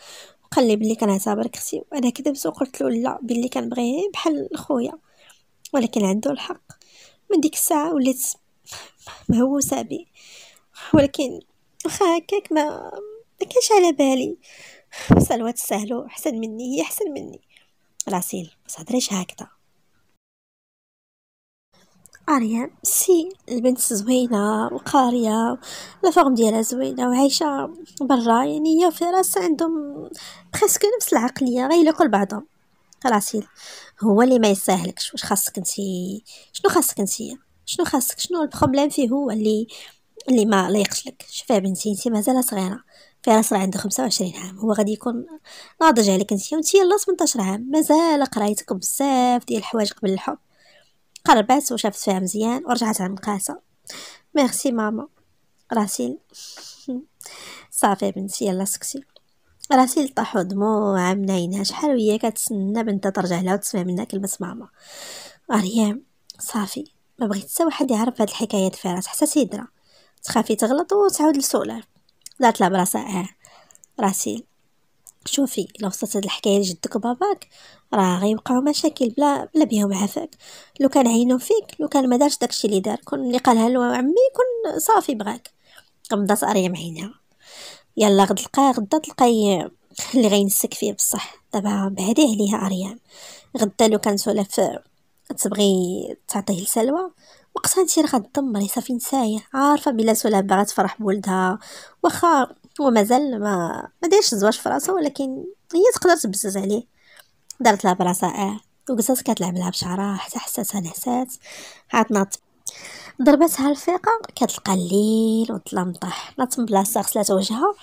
A: وقال لي بلي كنعتبرك اختي وانا كذبت وقلت له لا بلي كنبغيه بحال خويا ولكن عنده الحق من ديك الساعه وليت مهووسه بيه ولكن واخا هكاك ما ما كانش على بالي صلوات السهلو احسن مني هي احسن مني راسيل ما تهضريش هكذا اريان سي البنت زوينه وقاريه لا فورم ديالها زوينه وعايشه برا يعني هي راس عندهم بريسك نفس العقليه غيلاقوا بعضهم راسيل هو اللي ما يسهلكش واش خاصك انت شنو خاصك انت شنو خاصك شنو البروبليم فيه هو اللي اللي ما لا لك شوفي بنتي انت مازال صغيره فراس راه عنده 25 عام هو غادي يكون ناضج عليك انت وانت يلا 18 عام مازال قرايتك بزاف ديال الحوايج قبل الحب قربات وشافت فيها مزيان ورجعت قاسة ميرسي ماما راسي صافي بنتي يلا سكتي راسي طاحو دموع من عينها شحال وهي كتسنى بنتها ترجع لها وتسمع منها كلمه ماما مريم صافي ما بغيت حتى واحد يعرف هاد الحكايه فراس حتى سيدره تخافي تغلط وتعاود لسؤالها طلعت لها براسها اه راسي شوفي لو وصلت هاد الحكايه لجدك وباباك راه غيبقاو مشاكل بلا بلا بيهم عافاك لو كان عينو فيك لو كان ما دارش داكشي اللي دار كون اللي قالها له عمي كون صافي بغاك غمضات اريم عينها يلا غد تلقى غدا تلقاي اللي غينسك فيه بصح دابا بعدي عليها اريام غدا لو كان سولف تبغي تعطيه لسلوى وقتها انت راه غدمري صافي نسايه عارفه بلا سلام باغا تفرح بولدها واخا هو مازال ما ما دايرش الزواج في راسه ولكن هي تقدر تبزز عليه دارت لها براسها اه وقصات كتلعب لها بشعرها حتى حساتها نحسات عاد ناط ضربتها الفيقة كتلقى الليل والظلام طاح ناط من بلاصة غسلات وجهها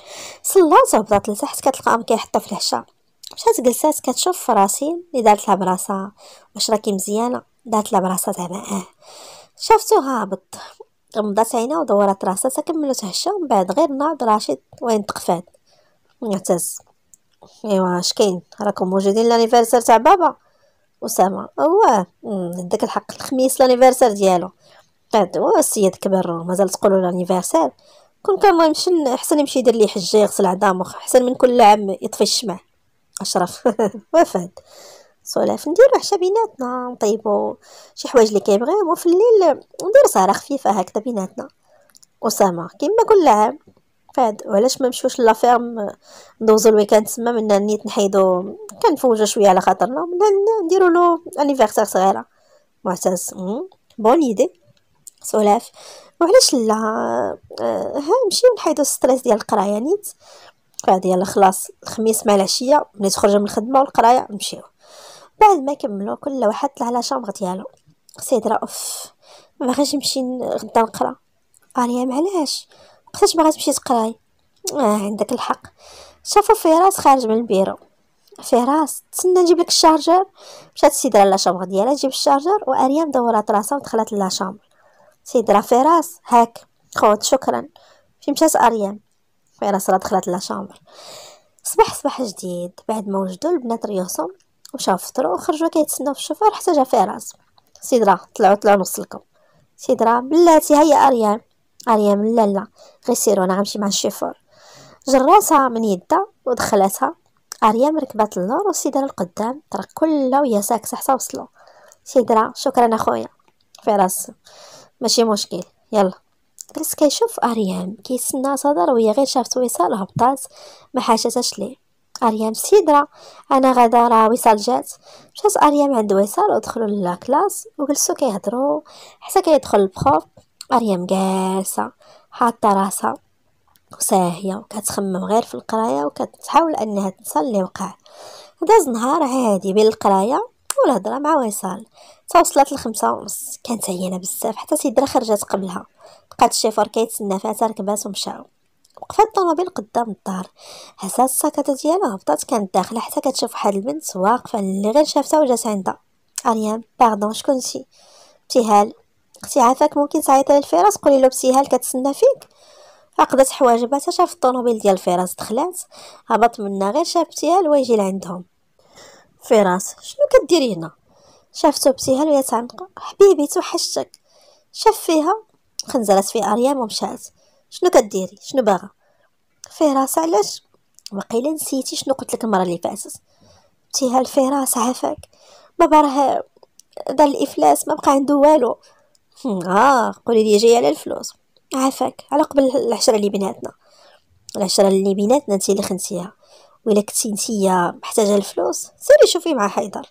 A: صلات وهبطات لتحت كتلقاهم كيحطها في الحشا مشات جلسات كتشوف فراسين اللي دارت لها براسها واش راكي مزيانه دارت لها براسها زعما اه شافته هابط غمضات عينها ودورات راسها تكمل كملت ومن بعد غير ناض راشد وين تقفات معتز ايوا اش كاين راكم موجودين لانيفيرسير تاع بابا اسامه هو داك الحق الخميس لانيفيرسير ديالو طيب هو السيد كبر مازال تقولوا لانيفيرسير كون كان الله يمشي احسن يمشي يدير لي حجه يغسل عظامه احسن من كل عام يطفي الشمع اشرف وفاد سولاف نديرو عشا بيناتنا نطيبو شي حوايج اللي كيبغيو وفي الليل نديرو سهره خفيفه هكذا بيناتنا اسامه كيما كل عام فهاد وعلاش ما مشوش لا فيرم ندوزو الويكاند تما من نيت نحيدو كنفوجو شويه على خاطرنا ومن نديرو له انيفيرسير صغيره معتز بون ايدي سولاف وعلاش لا آه، ها نمشيو نحيدو ستريس ديال القرايه نيت بعد يلا خلاص الخميس مع العشيه ملي تخرج من الخدمه والقرايه نمشيو بعد ما كملوا كل واحد طلع على شامغ ديالو سيد اوف ما بغاش نمشي غدا نقرا اريا معلاش بقيتش باغا تمشي تقراي اه عندك الحق شافو فراس خارج من البيرو فراس تسنى نجيب لك الشارجر مشات سيدرا لاشامبر ديالها تجيب الشارجر واريام دورات راسها ودخلت لاشامبر سيدرا فراس هاك خود شكرا في مشات اريام فراس راه دخلت لاشامبر صباح صباح جديد بعد ما وجدوا البنات ريوسهم وشاف فطرو وخرجوا كيتسناو في الشوفار حتى جا فيه راس سيدرا طلعو طلعوا طلعوا نوصلكم لكم بلاتي هيا اريام اريام لا لا غير سيرو انا غنمشي مع الشيفور جراتها من يدها ودخلتها اريام ركبات اللور وسيدرا القدام ترك كلها ويا ساكته حتى وصلوا سيدرا شكرا اخويا في راس ماشي مشكل يلا بس كيشوف اريام كيسنى صدر وهي غير شافت ويصال هبطات ما حاشتش ليه اريام سيدرا انا غدا راه وصال جات مشات اريام عند وصال ودخلوا لكلاس وجلسوا كيهضروا حتى كيدخل البروف اريام جالسه حاطه راسها وساهيه وكتخمم غير في القرايه وكتحاول انها تنسى اللي وقع داز نهار عادي بين القرايه والهضره مع وصال توصلت لخمسة ونص كانت عيانه بزاف حتى سيدرا خرجت قبلها بقات الشيفور كيتسنى فاتها ركبات ومشاو وقفات الطوموبيل قدام الدار هزات السكاته ديالها هبطات كانت داخله حتى كتشوف واحد البنت واقفه اللي غير شافتها وجات عندها اريان باردون شكونتي ابتهال اختي عافاك ممكن تعيطي للفراس قولي له ابتهال كتسنى فيك عقدت حواجبها حتى شاف الطوموبيل ديال فراس دخلات هبط منها غير شاف ابتهال ويجي لعندهم فراس شنو كديري هنا شافته ابتهال وهي تعمق حبيبي توحشتك شاف فيها خنزرات في اريان ومشات شنو كديري شنو باغا فيه علاش وقيلا نسيتي شنو قلت لك المره اللي فاتت تيها لفيه عافاك بابا راه دار الافلاس ما بقى عنده والو اه قولي لي جايه على الفلوس عافاك على قبل العشره اللي بيناتنا العشره اللي بيناتنا انت اللي خنتيها ولا كنتي نتيا محتاجه الفلوس سيري شوفي مع حيدر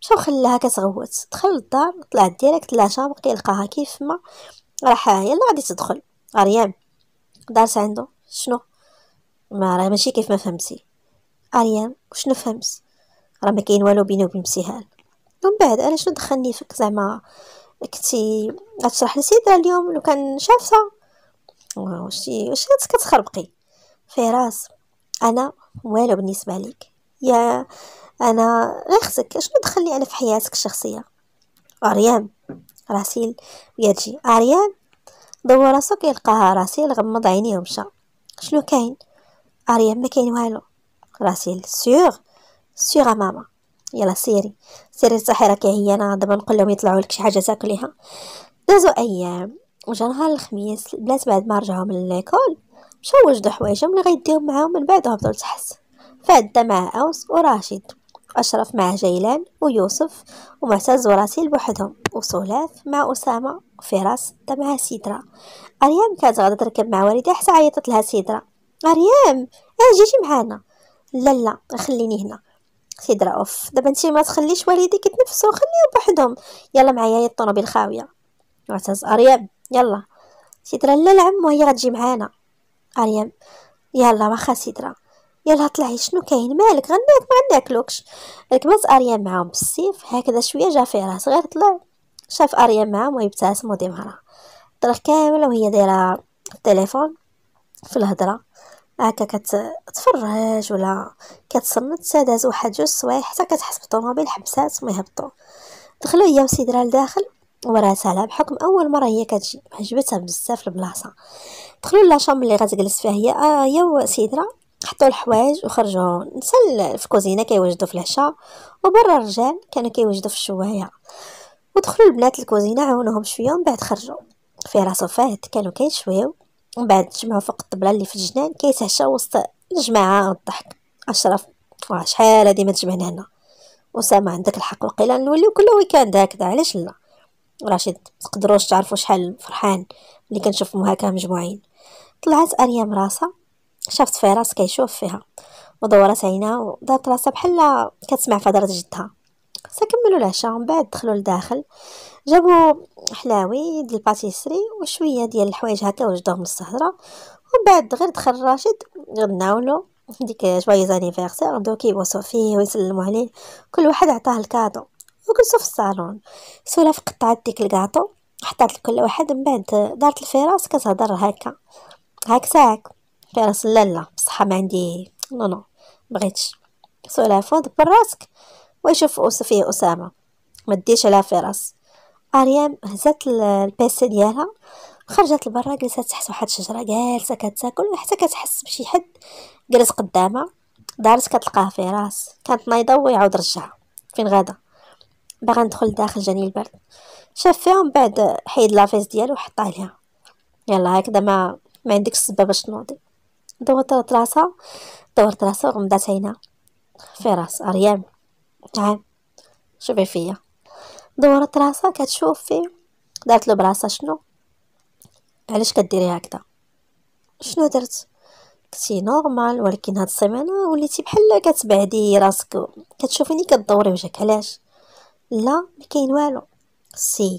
A: شو خلاها كتغوت دخل للدار طلعت ديريكت تلاشا بقي لقاها كيف ما راح يلا غادي تدخل غريان دارس عنده شنو ما راه ماشي كيف ما فهمتي اريان واش نفهمت راه ما كاين والو بيني وبين مسهال ومن بعد انا شنو دخلني فيك زعما كنتي غتشرح لي اليوم لو كان شافها واش واش كتخربقي في راس انا والو بالنسبه ليك يا انا غير خصك شنو دخلني انا في حياتك الشخصيه اريان راسيل ويجي اريان دور راسك يلقاها راسيل غمض عينيه ومشى شنو كاين اريا ما كاين والو راسيل سيغ سيغ ماما يلا سيري سيري صحي راكي هي انا دابا نقول لهم يطلعوا لك شي حاجه تاكليها دازو ايام وجا نهار الخميس البنات بعد ما رجعوا من ليكول مشاو وجدوا حوايجهم اللي غيديهم معاهم من بعد هبطوا لتحت فعدا مع اوس وراشد أشرف مع جيلان ويوسف ومعتز وراسيل بوحدهم وسولاف مع أسامة وفيه راس معها سيدرا أريام كانت غادا تركب مع والدها حتى عيطت لها سيدرا أريام اجي جي معانا لا لا خليني هنا سيدرا اوف دابا انت ما تخليش والديك يتنفسوا خليهم بوحدهم يلا معايا يا الطوموبيل خاويه معتز أريام يلا سيدرا لا لا عمو هي غتجي معانا أريام يلا واخا سيدرا يلا طلعي شنو كاين مالك غناك ما غناكلوكش ركبت أريام معاهم بالسيف هكذا شويه جا فيه راس غير طلع شاف اريا معاه ويبتسم ودي مهرها الدراري كامله وهي دايره التليفون في الهضره هكا كتفرج ولا كتصنت سادات واحد جوج سوايع حتى كتحس بالطوموبيل حبسات ما يهبطوا دخلوا هي وسيدرا لداخل وراتها لها بحكم اول مره هي كتجي عجبتها بزاف البلاصه دخلوا لاشام اللي غتجلس فيها هي آه هي وسيدرا حطوا الحوايج وخرجوا نسال في كوزينه كيوجدوا في العشاء وبرا الرجال كانوا كيوجدوا في الشوايه ودخلوا البنات الكوزينه عاونوهم شويه ومن بعد خرجوا في راسه فهد كانوا كيشويو ومن بعد تجمعوا فوق الطبله اللي في الجنان كيتعشى وسط الجماعه الضحك اشرف واه شحال هادي ما تجمعنا هنا اسامه عندك الحق وقيلا نوليو كل ويكاند هكذا علاش لا رشيد تقدروش تعرفوا شحال فرحان ملي كنشوفهم هكا مجموعين طلعت اريام راسها شافت فراس كيشوف فيها ودورات عينها ودارت راسها بحال كتسمع في هضره جدها سكملوا العشاء من بعد دخلوا لداخل جابوا حلاوي ديال الباتيسري وشويه ديال الحوايج هكا وجدوهم السهره ومن بعد غير دخل راشد غناولو ديك جوايز انيفيرسير دوك يبوسو فيه ويسلمو عليه كل واحد عطاه الكادو وجلسو في الصالون سولف قطعت ديك الكاطو حطات لكل واحد من بعد دارت الفراس كتهضر هكا هاك ساك فراس لا لا بصح ما عندي نو نو بغيتش سولافو دبر راسك ويشوف فيه أسامة مديش على فرص أريام هزات البيسي ديالها خرجت لبرا جلست تحت واحد الشجره جالسه كتاكل حتى كتحس بشي حد جلس قدامها دارت كتلقاه في راس كانت نايضه ويعاود رجعها فين غادا باغا ندخل داخل جاني البرد شاف فيها بعد حيد لافيس ديالو وحطها ليها يلا هكذا ما ما عندك سبب باش تنوضي دورت راسها دورت راسها وغمضت عينها في راس اريام نعم شوفي فيا دورت راسها كتشوف فيه دارت له براسها شنو علاش كديري هكذا شنو درت كنتي نورمال ولكن هاد السيمانه وليتي بحال كتبعدي راسك كتشوفيني كدوري وجهك علاش لا ما كاين والو سي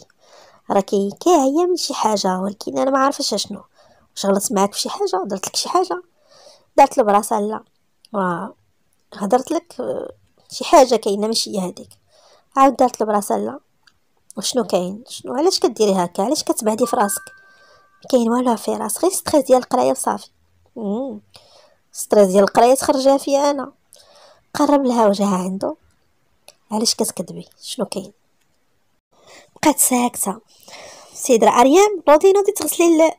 A: راكي كاعيه من شي حاجه ولكن انا ما عارفه شنو واش غلطت معاك في شي حاجه درت لك شي حاجه دارت له براسها لا هضرت لك شي حاجه كاينه ماشي هي هذيك عاود دارت لبراسها لا وشنو كاين شنو علاش كديري هكا علاش كتبعدي في راسك ما كاين والو في راس غير ستريس ديال القرايه وصافي ستريس ديال القرايه تخرجها فيا انا قرب لها وجهها عنده علاش كتكذبي شنو كاين بقات ساكته سيدرا اريام نوضي نوضي تغسلي ل...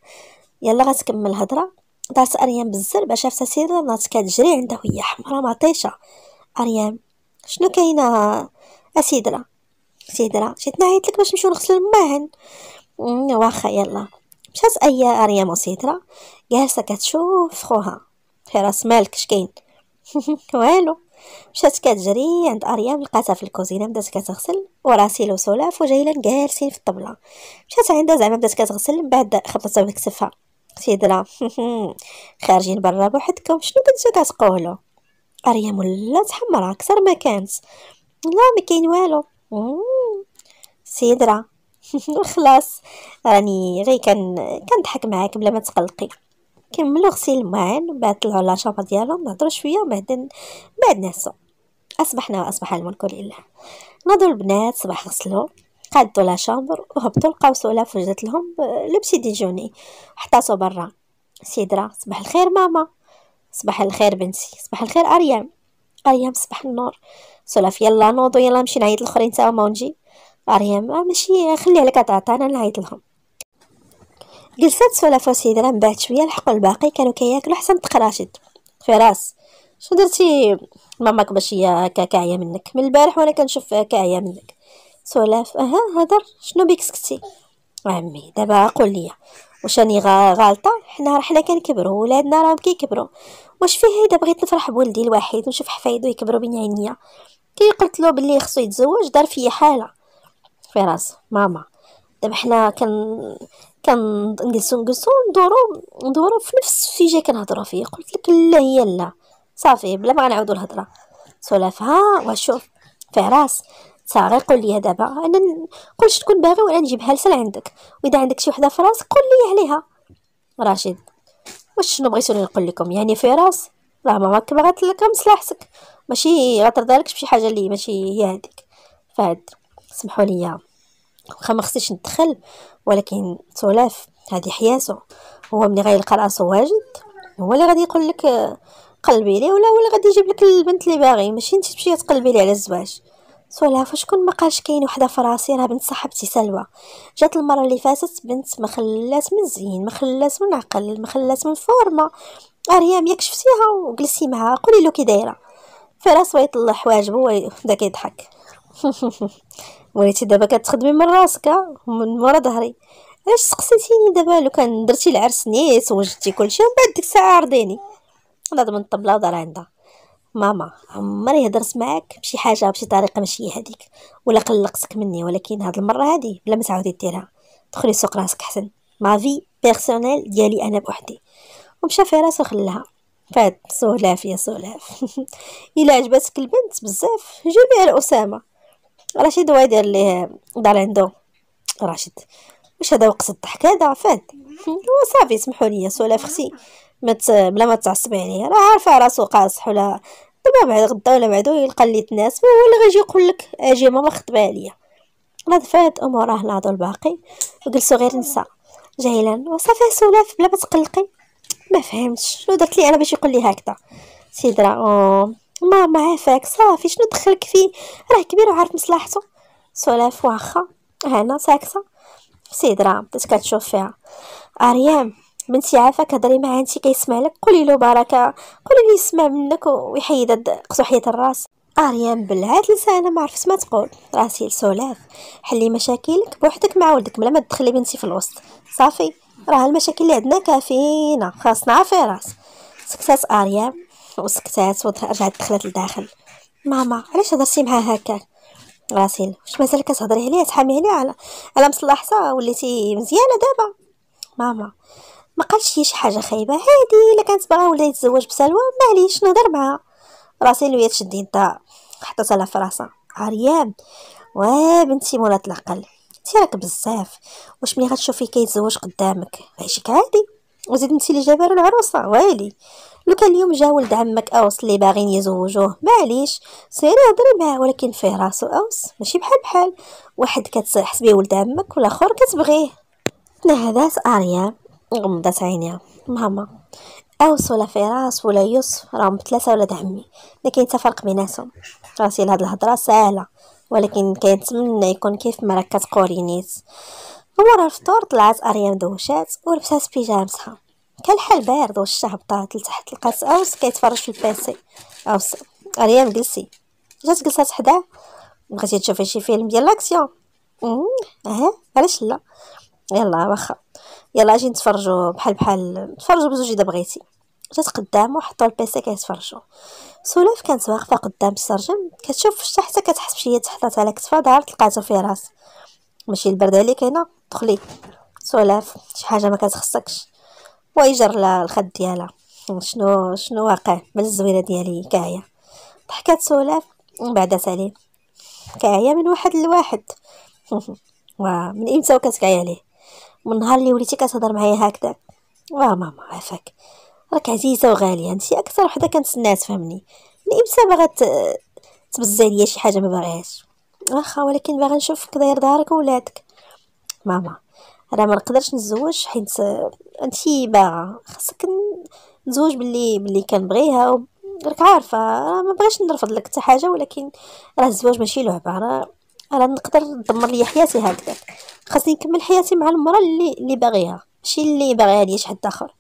A: يلا غتكمل الهضره دارت اريام باش شافتها سيدرا بنات كتجري عندها وهي حمراء مطيشه اريام شنو كاينه اسي آه، سيدرا سي جيت نعيط لك باش نمشيو نغسل الماهن واخا يلا مشات ايا اريام وسيدرا جالسه كتشوف خوها في راس مالك شكاين والو مشات كتجري عند اريام لقاتها في الكوزينه بدات كتغسل وراسيل وسلاف وجيلان جالسين في الطبله مشات عندها زعما بدات كتغسل من بعد خبطتها بكتفها سيدرا خارجين برا بوحدكم شنو كنتو كتقولوا مريم ولا حمرا كثر ما كانت لا ما كاين والو سيدرا خلاص راني غير كان كنضحك معاك بلا ما تقلقي كملوا غسيل الماعن بعد طلعوا لاشابه ديالهم نهضروا شويه بعد بعد ناسو اصبحنا واصبح الملك لله ناضوا البنات صباح غسلوا قادوا لا شامبر وهبطوا لقاو سؤلا فوجدت لهم آه، لبسي بيتي ديجوني حطاتو برا سيدرا صباح الخير ماما صباح الخير بنتي صباح الخير اريام اريام صباح النور سلاف يلا نوضو يلا نمشي نعيط الاخرين تا ما ونجي اريم آه، ماشي خلي عليك تعطى انا نعيط لهم جلسات سلاف وسيدرا من بعد شويه لحقوا الباقي كانوا كياكلوا حسن تقراشد فراس شو درتي ماماك باش هي هكا كاعيه منك من البارح وانا كنشوف كاعيه منك سلاف اها هضر شنو بيك سكتي عمي دابا قول لي واش راني غالطه حنا حنا كنكبروا ولادنا راهم كيكبروا واش فيه هيدا بغيت نفرح بولدي الوحيد ونشوف حفايدو يكبروا بين عينيا كي قلت له بلي خصو يتزوج دار فيا حاله في راس ماما دابا حنا كان كان نجلسو نجلسو ندورو ندورو في نفس السيجي كنهضرو فيه قلت لك لا هي لا صافي بلا ما نعاودو الهضره سولفها وشوف راس صاغي قول لي دابا انا قلت تكون باغي وانا نجيبها لسان عندك واذا عندك شي وحده في راسك قول لي عليها راشد واش شنو بغيتوني نقول لكم يعني فراس راه ماماك راك لك مصلحتك ماشي غترضى لك بشي حاجه اللي ماشي هي هذيك فهاد سمحوا لي واخا ما خصنيش ندخل ولكن سولاف هذه حياته هو ملي غيلقى راسو واجد هو اللي غادي يقول لك قلبي ليه ولا اللي غادي يجيب لك البنت اللي باغي ماشي انت تمشي تقلبي ليه على الزواج سولا فشكون ما قالش كاين وحده في راسي راه بنت صاحبتي سلوى جات المره اللي فاتت بنت مخلات من الزين مخلات من عقل مخلات من فورما اريام ياك شفتيها وجلسي معها قولي له كي دايره فراس ويطلع حواجبو وبدا كيضحك وليتي دابا كتخدمي من راسك من مورا ظهري علاش سقسيتيني دابا لو كان درتي العرس نيت وجدتي كلشي من بعد ديك الساعه عرضيني من الطبله ودار عندها ماما عمري هدرت معاك بشي حاجه بشي طريقه ماشي هذيك ولا قلقتك مني ولكن هاد المره هادي بلا ما تعاودي ديرها دخلي سوق راسك حسن ما في بيرسونيل ديالي انا بوحدي ومشى في راسو خلاها فهاد سولاف يا سولاف الا عجبتك البنت بزاف جيبيها لاسامه رشيد هو يدير ليه دار عنده رشيد واش هذا وقت الضحك هذا فهد وصافي سمحوا لي سولاف اختي مت بلا ما تعصب عليه يعني، راه عارفه راسو قاصح ولا دابا بعد غدا ولا بعدو يلقى اللي تناس هو اللي غيجي يقول لك اجي ماما خطبه عليا نظفات اموراه ناضوا الباقي وجلسوا غير نسا جاهلا وصافي سولاف بلا ما تقلقي ما فهمتش شنو درت لي انا باش يقول لي هكذا سيدرا ماما عافاك صافي شنو دخلك فيه راه كبير وعارف مصلحته سولاف واخا هنا ساكته سيدرا بدات كتشوف فيها اريام بنتي عافاك هضري مع انت كيسمع لك قولي له بركه قولي لي يسمع منك ويحيد قصوحيه الراس اريان بلعات لسانه ما عرفت ما تقول راسي لسولاف حلي مشاكلك بوحدك مع ولدك بلا ما تدخلي بنتي في الوسط صافي راه المشاكل اللي عندنا كافينا خاصنا عافي راس سكتات اريان وسكتات ورجعت دخلت لداخل ماما علاش هضرتي معاها هكا راسيل واش مازال كتهضري عليها تحامي عليها على على مصلحتها وليتي مزيانه دابا ماما ما قالش شي حاجه خايبه هادي الا كانت باغا ولا يتزوج بسلوى معليش نهضر معاها راسي لويا تشدي الدار حتى لها في عريان وا بنتي مولات العقل انت راك بزاف واش ملي غتشوفيه كيتزوج قدامك عيشك عادي وزيد انت اللي جابها العروسه ويلي لو كان اليوم جا ولد عمك اوس اللي باغين يزوجوه معليش سيري هضري معاه ولكن فيه راسو اوس ماشي بحال بحال واحد كتحسبيه ولد عمك اخر كتبغيه هذا اريا غمضت عينيها ماما اوس ولا فراس ولا يوسف راهم ثلاثه ولاد عمي ما كاين حتى فرق بيناتهم راسي لهاد الهضره سهله ولكن كنتمنى يكون كيف ما راك كتقولي ورا الفطور طلعت اريام دوشات ولبسات بيجامتها كان الحال بارد وشها هبطات لتحت لقات اوس كيتفرج في الباسي اوس اريام جلسي جات جلسات حداه بغيتي تشوفي شي فيلم ديال لاكسيون اها علاش لا يلا واخا يلا اجي نتفرجوا بحال بحال نتفرجوا بزوج اذا بغيتي جات قدام وحطوا البيسي كيتفرجوا سولاف كانت واقفه قدام السرجم كتشوف في الشتا حتى كتحس بشي تحطات على كتفها دارت لقاتو في راس ماشي البرد عليك هنا دخلي سولاف شي حاجه ما كتخصكش ويجر لها الخد ديالها شنو شنو واقع من الزوينه ديالي كايا ضحكات سولاف بعدات عليه كايا من واحد لواحد ومن امتى وكتكعي عليه من نهار اللي وليتي كتهضر معايا هكذا واه ماما عافاك راك عزيزه وغاليه انت اكثر وحده كنتسناها تفهمني من باغا تبز عليا شي حاجه ما باغيهاش واخا ولكن باغا نشوفك داير دارك وولادك ماما راه ما نقدرش نتزوج حيت انت باغا خاصك نتزوج باللي باللي كنبغيها و... راك عارفه راه ما بغيتش نرفض لك حتى حاجه ولكن راه الزواج ماشي لعبه راه راه نقدر ندمر ليا حياتي هكذا خاصني نكمل حياتي مع المراه اللي اللي باغيها ماشي اللي باغيها ليا شي حد اخر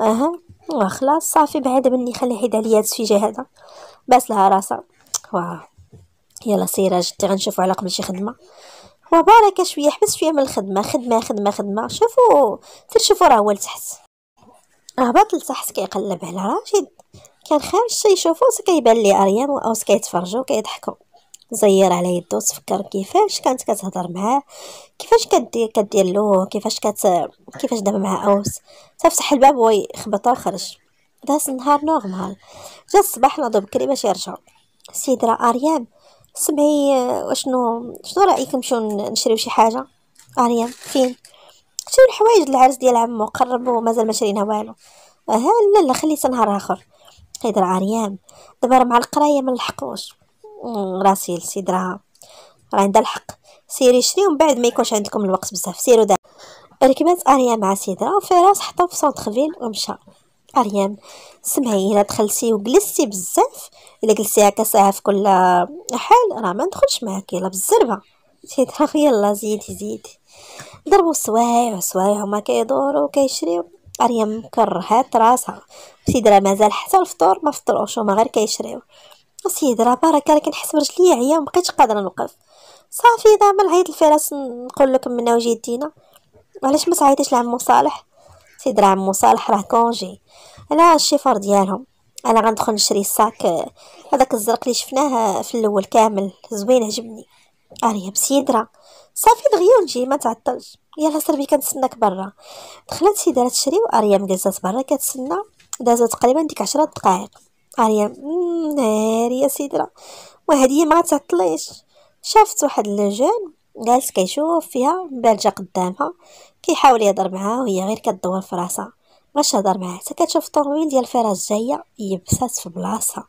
A: اها واه خلاص صافي بعيد مني خلي حيد عليا هاد السفيجه هذا باس لها راسها واه يلا سير اجي غنشوفو على قبل شي خدمه وبارك شويه حبس شويه من الخدمه خدمه خدمه خدمه شوفوا تشوفوا راه هو لتحت هبط آه، لتحت كيقلب على راشد كان خارج شي يشوفو سكيبان لي اريان او سكيتفرجو كيضحكو زير على يدو تفكر كيفاش كانت كتهضر معاه كيفاش كدير كدير له كيفاش كت كيفاش دابا مع اوس تفتح الباب خبطه وخرج داس النهار نورمال جا الصباح نوض بكري باش يرجع السيد راه اريام سمعي واشنو شنو رايك نمشيو نشريو شي حاجه اريام فين شنو الحوايج العرس ديال عمو قرب ومازال ما شرينا والو ها لا لا خليتها نهار اخر قيد اريام دابا مع القرايه ما نلحقوش راسي سيد راه راه عندها الحق سيري شريو من بعد ما يكونش عندكم الوقت بزاف سيرو دابا ركبت اريام مع سيدرا وفراس حطو في سونتر فيل ومشى اريام سمعي الا دخلتي وجلستي بزاف الا جلستي هكا ساعه في كل حال راه ما ندخلش معاك يلا بالزربه سيدرا يلا زيدي زيدي ضربوا السوايع وسوايع هما كيدوروا وكيشريو اريام كرهات راسها سيدرا مازال حتى الفطور ما فطروش هما غير كيشريو اسيدي راه بارك راه كنحس برجليا عيا ومبقيتش قادره نوقف صافي دابا نعيط الفراس نقول لكم منا وجي يدينا علاش ما تعيطيش لعمو صالح سيد راه عمو صالح راه كونجي انا الشيفور ديالهم انا غندخل نشري الساك هذاك الزرق اللي شفناه في الاول كامل زوين عجبني اريب سيدرا صافي دغيا نجي ما تعطلش يلا سربي كنتسناك برا دخلت سيدرا تشري واريم جلست برا كتسنى دازت تقريبا ديك عشرة دقائق مريم ناري يا سيدرا وهذه ما تعطليش شافت واحد اللجان جالس كيشوف فيها بالجا قدامها كيحاول يهضر معاها وهي غير كدور في راسها باش هضر معاه حتى كتشوف الطوموبيل ديال فراس جايه يبسات في بلاصه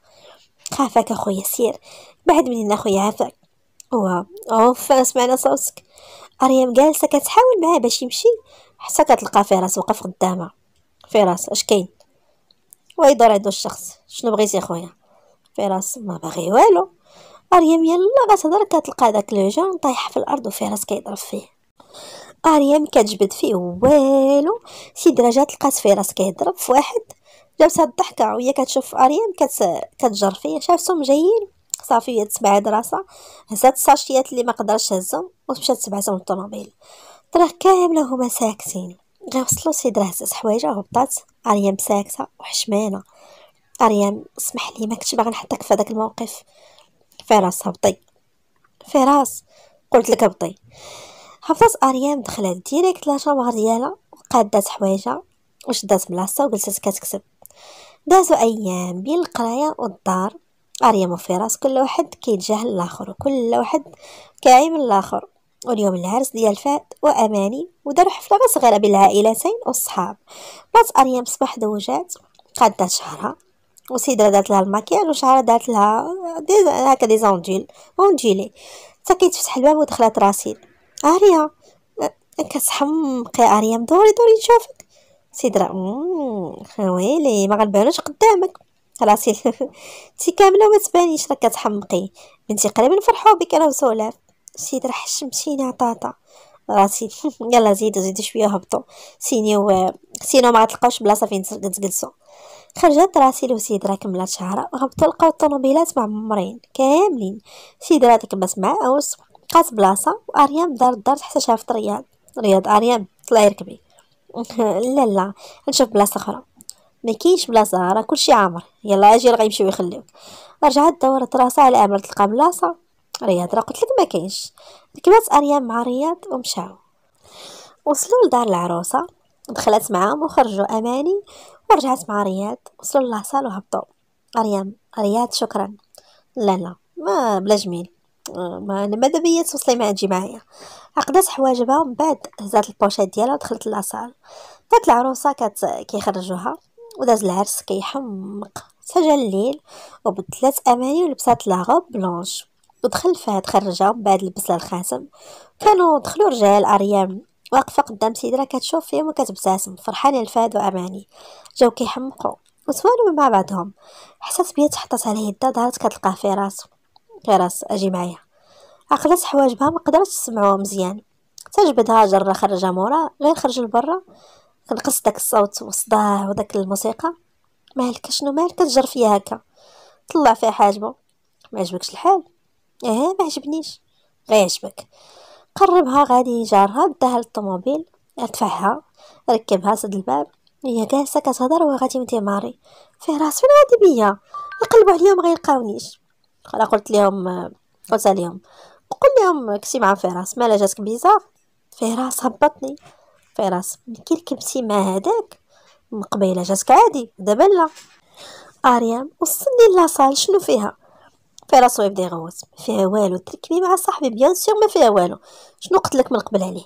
A: خافك اخويا سير بعد منين اخويا عافاك وا اوف سمعنا صوتك اريم جالسه كتحاول معاه باش يمشي حتى كتلقى فراس وقف قدامها فراس اش كاين ويدور عندو الشخص شنو بغيتي خويا في راس ما باغي والو اريم يلا غتهضر كتلقى داك لو جون طايح في الارض وفي راس كيضرب فيه اريم كتجبد فيه والو شي درجه تلقات في راس كيضرب في واحد جابتها الضحكه وهي كتشوف اريم كت... كتجر فيه شافتهم جايين صافي هي تبعد راسها هزات الساشيات اللي ما قدرش هزهم ومشات تبعتهم للطوموبيل الطريق كامله هما ساكتين جا وصلو سيد راه زاز حوايج هبطات اريام ساكته وحشمانه اريام اسمح لي ما كنتش باغي نحطك في هذاك الموقف فراس هبطي فراس قلت لك هبطي هبطت اريام دخلت ديريكت لا شامبر ديالها وقادات حوايجها وشدات بلاصتها وجلست كتكتب دازو ايام بين القرايه والدار اريام وفراس كل واحد كيتجاهل الاخر وكل واحد كيعيب الاخر واليوم العرس ديال فهد وأماني وداروا حفلة صغيرة بين العائلتين والصحاب بات أريم صباح دوجات قادة شعرها وسيدرا دارت لها الماكياج وشعرها دارت لها دي هكا دي زونجيل اونجيلي حتى فتح الباب ودخلت راسيل اريا كتحمقي اريم دوري دوري نشوفك سيدرا أمم، ويلي ما غنبانوش قدامك راسيل انت كامله وما تبانيش راك كتحمقي بنتي قريبا نفرحوا بك انا وسولاف سيد راح الشمسيني عطاطا راسي يلا زيدو زيدو شويه هبطو سينيو سينو ما تلقاوش بلاصه فين تجلسو خرجت راسي سيد راه كملات شهره هبطوا لقاو الطوموبيلات معمرين كاملين سيد راه تكبس مع اوس بقات بلاصه واريام دار الدار حتى شافت رياض رياض اريام طلعي ركبي لا لا نشوف بلاصه اخرى ما كاينش بلاصه راه كلشي عامر يلا اجي راه غيمشيو يخليوك رجعت دورت راسها على امل تلقى بلاصه رياض راه قلت لك ما كاينش ركبات اريام مع رياض ومشاو وصلوا لدار العروسه دخلت معاهم وخرجوا اماني ورجعت مع رياض وصلوا للهصال وهبطوا اريام رياض شكرا لا لا ما بلا جميل ما ما بيا توصلي ما تجي معايا عقدات حواجبها ومن بعد هزات البوشات ديالها ودخلت للعصار بقات العروسه كت... كيخرجوها وداز العرس كيحمق سجل الليل وبدلات اماني ولبسات لاغوب بلونش ودخل فهد خرجها من بعد لبس الخاتم كانوا دخلوا رجال اريام واقفه قدام سيدرا كتشوف فيهم وكتبتسم فرحانين لفهد واماني جاو كيحمقوا وسوالوا مع بعضهم حسات بيا تحطت على يدا دارت كتلقاه في راسو في راس اجي معايا عقلات حواجبها ما قدرتش تسمعوها مزيان تجبدها جره خرجها مورا غير خرج لبرا كنقص داك الصوت والصداع وداك الموسيقى مالك شنو مالك تجر فيا هكا طلع فيها حاجبه ما عجبكش الحال اه ما عجبنيش ما يعجبك قربها غادي جارها داها للطوموبيل ادفعها ركبها سد الباب هي جالسه كتهضر وهي غادي يمدي ماري في راس فين غادي بيا يقلبوا عليا ما غيلقاونيش انا قلت لهم قلت عليهم قول لهم كسي مع فراس مالا جاتك بيزار فراس هبطني فراس كي ركبتي مع هذاك من قبيله جاتك عادي دابا لا اريام وصلني لاصال شنو فيها في راسو يبدا يغوت ما فيها والو تركبي مع صاحبي بيان سيغ ما فيها والو شنو قتلك من قبل عليه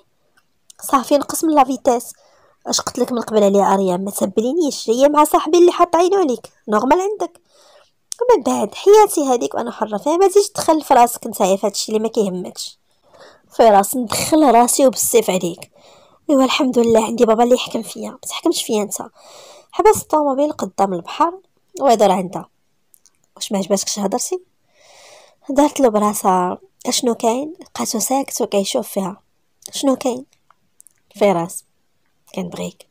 A: صافي نقص من لافيتاس اش قتلك من قبل عليه اريام ما تبلينيش هي مع صاحبي اللي حاط عينو عليك نورمال عندك ومن بعد حياتي هذيك وانا حره فيها ما تجيش تدخل في راسك نتايا في هادشي اللي ما كيهمكش في راس ندخل راسي وبالسيف عليك ايوا الحمد لله عندي بابا اللي يحكم فيا ما تحكمش فيا انت حبس الطوموبيل قدام البحر وهضر عندها واش ما عجباتكش هضرتي دارت له براسها اشنو كاين لقاتو ساكت وكيشوف فيها شنو كاين كان كنبغيك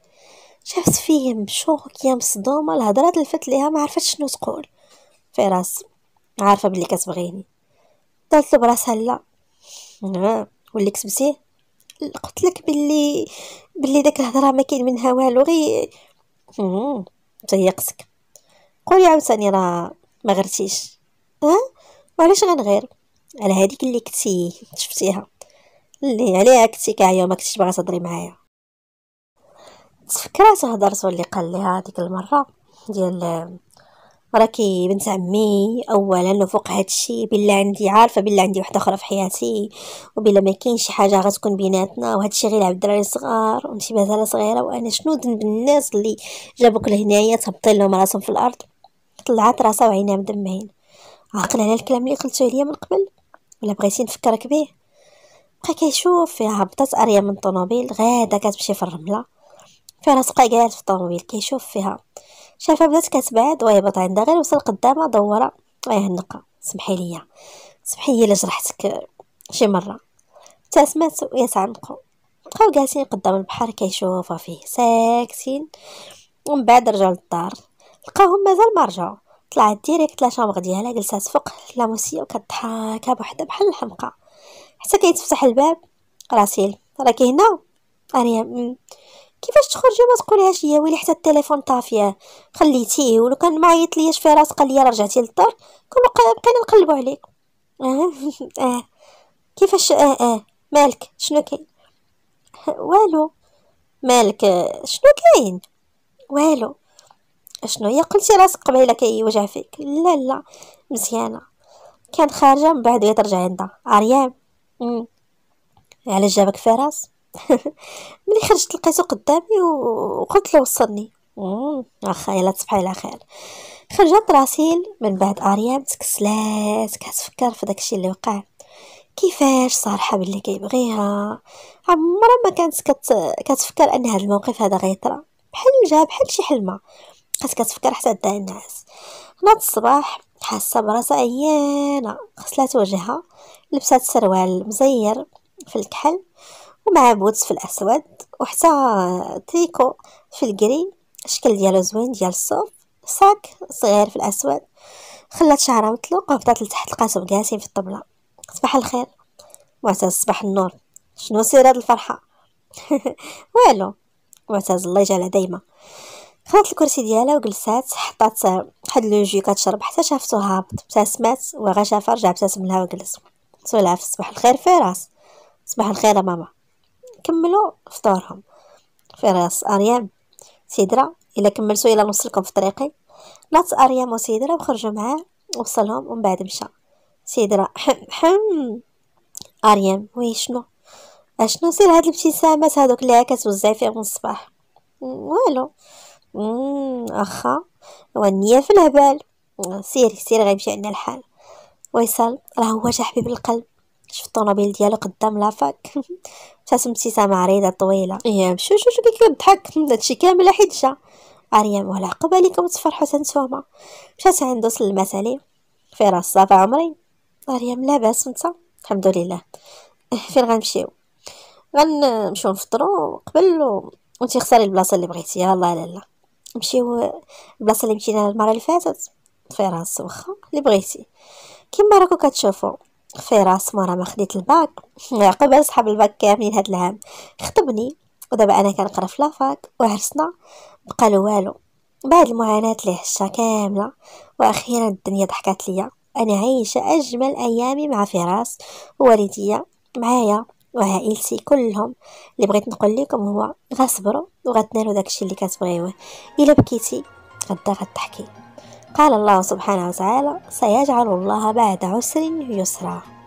A: شافت فيه مشوك يا مصدومه الهضره تلفت ليها ما عرفتش شنو تقول فيراس عارفه بلي كتبغيني قالت له براسها لا نعم. واللي كتبتيه قلت لك بلي بلي داك الهضره ما كاين منها والو غي نعم. تيقسك قولي عاوتاني راه ما غرتيش ها وعلاش غنغير على هذيك اللي كنتي شفتيها اللي عليها كنتي كاعيه وما كنتيش باغا تهضري معايا تفكرات هضرتو اللي قال لي هذيك المره ديال راكي بنت عمي اولا وفوق هادشي بلا عندي عارفه بلا عندي وحده اخرى في حياتي وبلا ما كاين شي حاجه غتكون بيناتنا وهادشي غير لعب الدراري صغار وانتي مازال صغيره وانا شنو ذنب الناس اللي جابوك لهنايا تهبطي لهم راسهم في الارض طلعت راسها وعينها مدمعين عاقل على الكلام اللي قلتو ليا من قبل ولا بغيتي نفكرك به بقى كيشوف فيها هبطات اريا من الطوموبيل غاده كتمشي في الرمله فيها راس قالت في الطوموبيل كيشوف فيها شافها بدات كتبعد ويهبط عندها غير وصل قدامها دورة ايه النقه سمحي ليا سمحي لي جرحتك شي مره يا ويتعنقوا بقاو جالسين قدام البحر كيشوفوا فيه ساكتين ومن بعد رجعوا للدار لقاهم مازال ما رجعوا طلعت ديريكت لا شامبغ ديالها جلسات فوق لا موسي وكضحك بوحدها بحال الحمقى حتى كيتفتح الباب راسيل راكي هنا مريم كيفاش تخرجي ما تقوليهاش ليا ويلي حتى التليفون طافيه خليتيه ولو كان ما عيط ليش في راس قال لي رجعتي للدار كون بقينا نقلبوا عليك اه اه كيفاش اه اه مالك شنو كاين والو مالك شنو كاين والو اشنو هي قلتي راسك قبيله كي فيك لا لا مزيانه كان خارجه من بعد غير ترجع عندها اريام علاش جابك فراس ملي خرجت لقيتو قدامي وقلت له وصلني واخا يلا تصبحي على خير خرجت راسيل من بعد اريام تكسلات كتفكر في داكشي اللي وقع كيفاش صارحه باللي كيبغيها عمرها ما كانت كت... كتفكر ان هذا الموقف هذا غيطرا بحال جا بحال شي حلمه بقيت كتفكر حتى دا النعاس ناض الصباح حاسه براسها عيانه غسلات وجهها لبسات سروال مزير في الكحل ومع بوتس في الاسود وحتى تريكو في الكري الشكل ديالو زوين ديال الصوف ساك صغير في الاسود خلات شعرها مطلوق وهبطات لتحت لقاتو بكاسين في الطبله صباح الخير معتز صباح النور شنو سير هاد الفرحه والو معتز الله يجعلها دايما خدات الكرسي ديالها وجلسات حطات واحد لونجي كتشرب حتى شافته هابط ابتسمات وغا شافها رجع ابتسم لها وجلس سولها في صباح الخير فراس صباح الخير يا ماما كملوا فطورهم فراس اريام سيدرا الا كملتو الا نوصلكم في طريقي نات اريام وسيدرا وخرجوا معاه وصلهم ومن بعد مشى سيدرا حم حم اريام وي شنو اشنو سير هاد الابتسامات هادوك اللي كتوزع فيهم الصباح والو اخا والنية في الهبال سيري سيري غيمشي عندنا الحال ويصل راه هو جا حبيب القلب شفت الطوموبيل ديالو قدام لافاك فات ابتسامه عريضه طويله يا إيه، شو شو شو كي كضحك هادشي كامل حيت جا مريم ولا عقب عليكم تفرحوا تنتوما مشات عندو سلمات عليه في راس صافا عمري مريم لاباس نتا الحمد لله فين غنمشيو غنمشيو نفطرو قبل و... وانتي اختاري البلاصه اللي بغيتي يلا لا لا نمشيو البلاصه اللي مشينا المره اللي فاتت فراس واخا اللي بغيتي كيما راكم كتشوفوا فراس مورا ما خديت الباك عقب اصحاب الباك كاملين هاد العام خطبني ودابا انا كنقرا في لافاك وعرسنا بقى له والو بعد المعاناه اللي هشا كامله واخيرا الدنيا ضحكات ليا انا عايشه اجمل ايامي مع فراس ووالديا معايا وعائلتي كلهم اللي بغيت نقول لكم هو غصبروا وغتنالوا داكشي اللي كتبغيوه الا بكيتي غدا غتضحكي قال الله سبحانه وتعالى سيجعل الله بعد عسر يسرا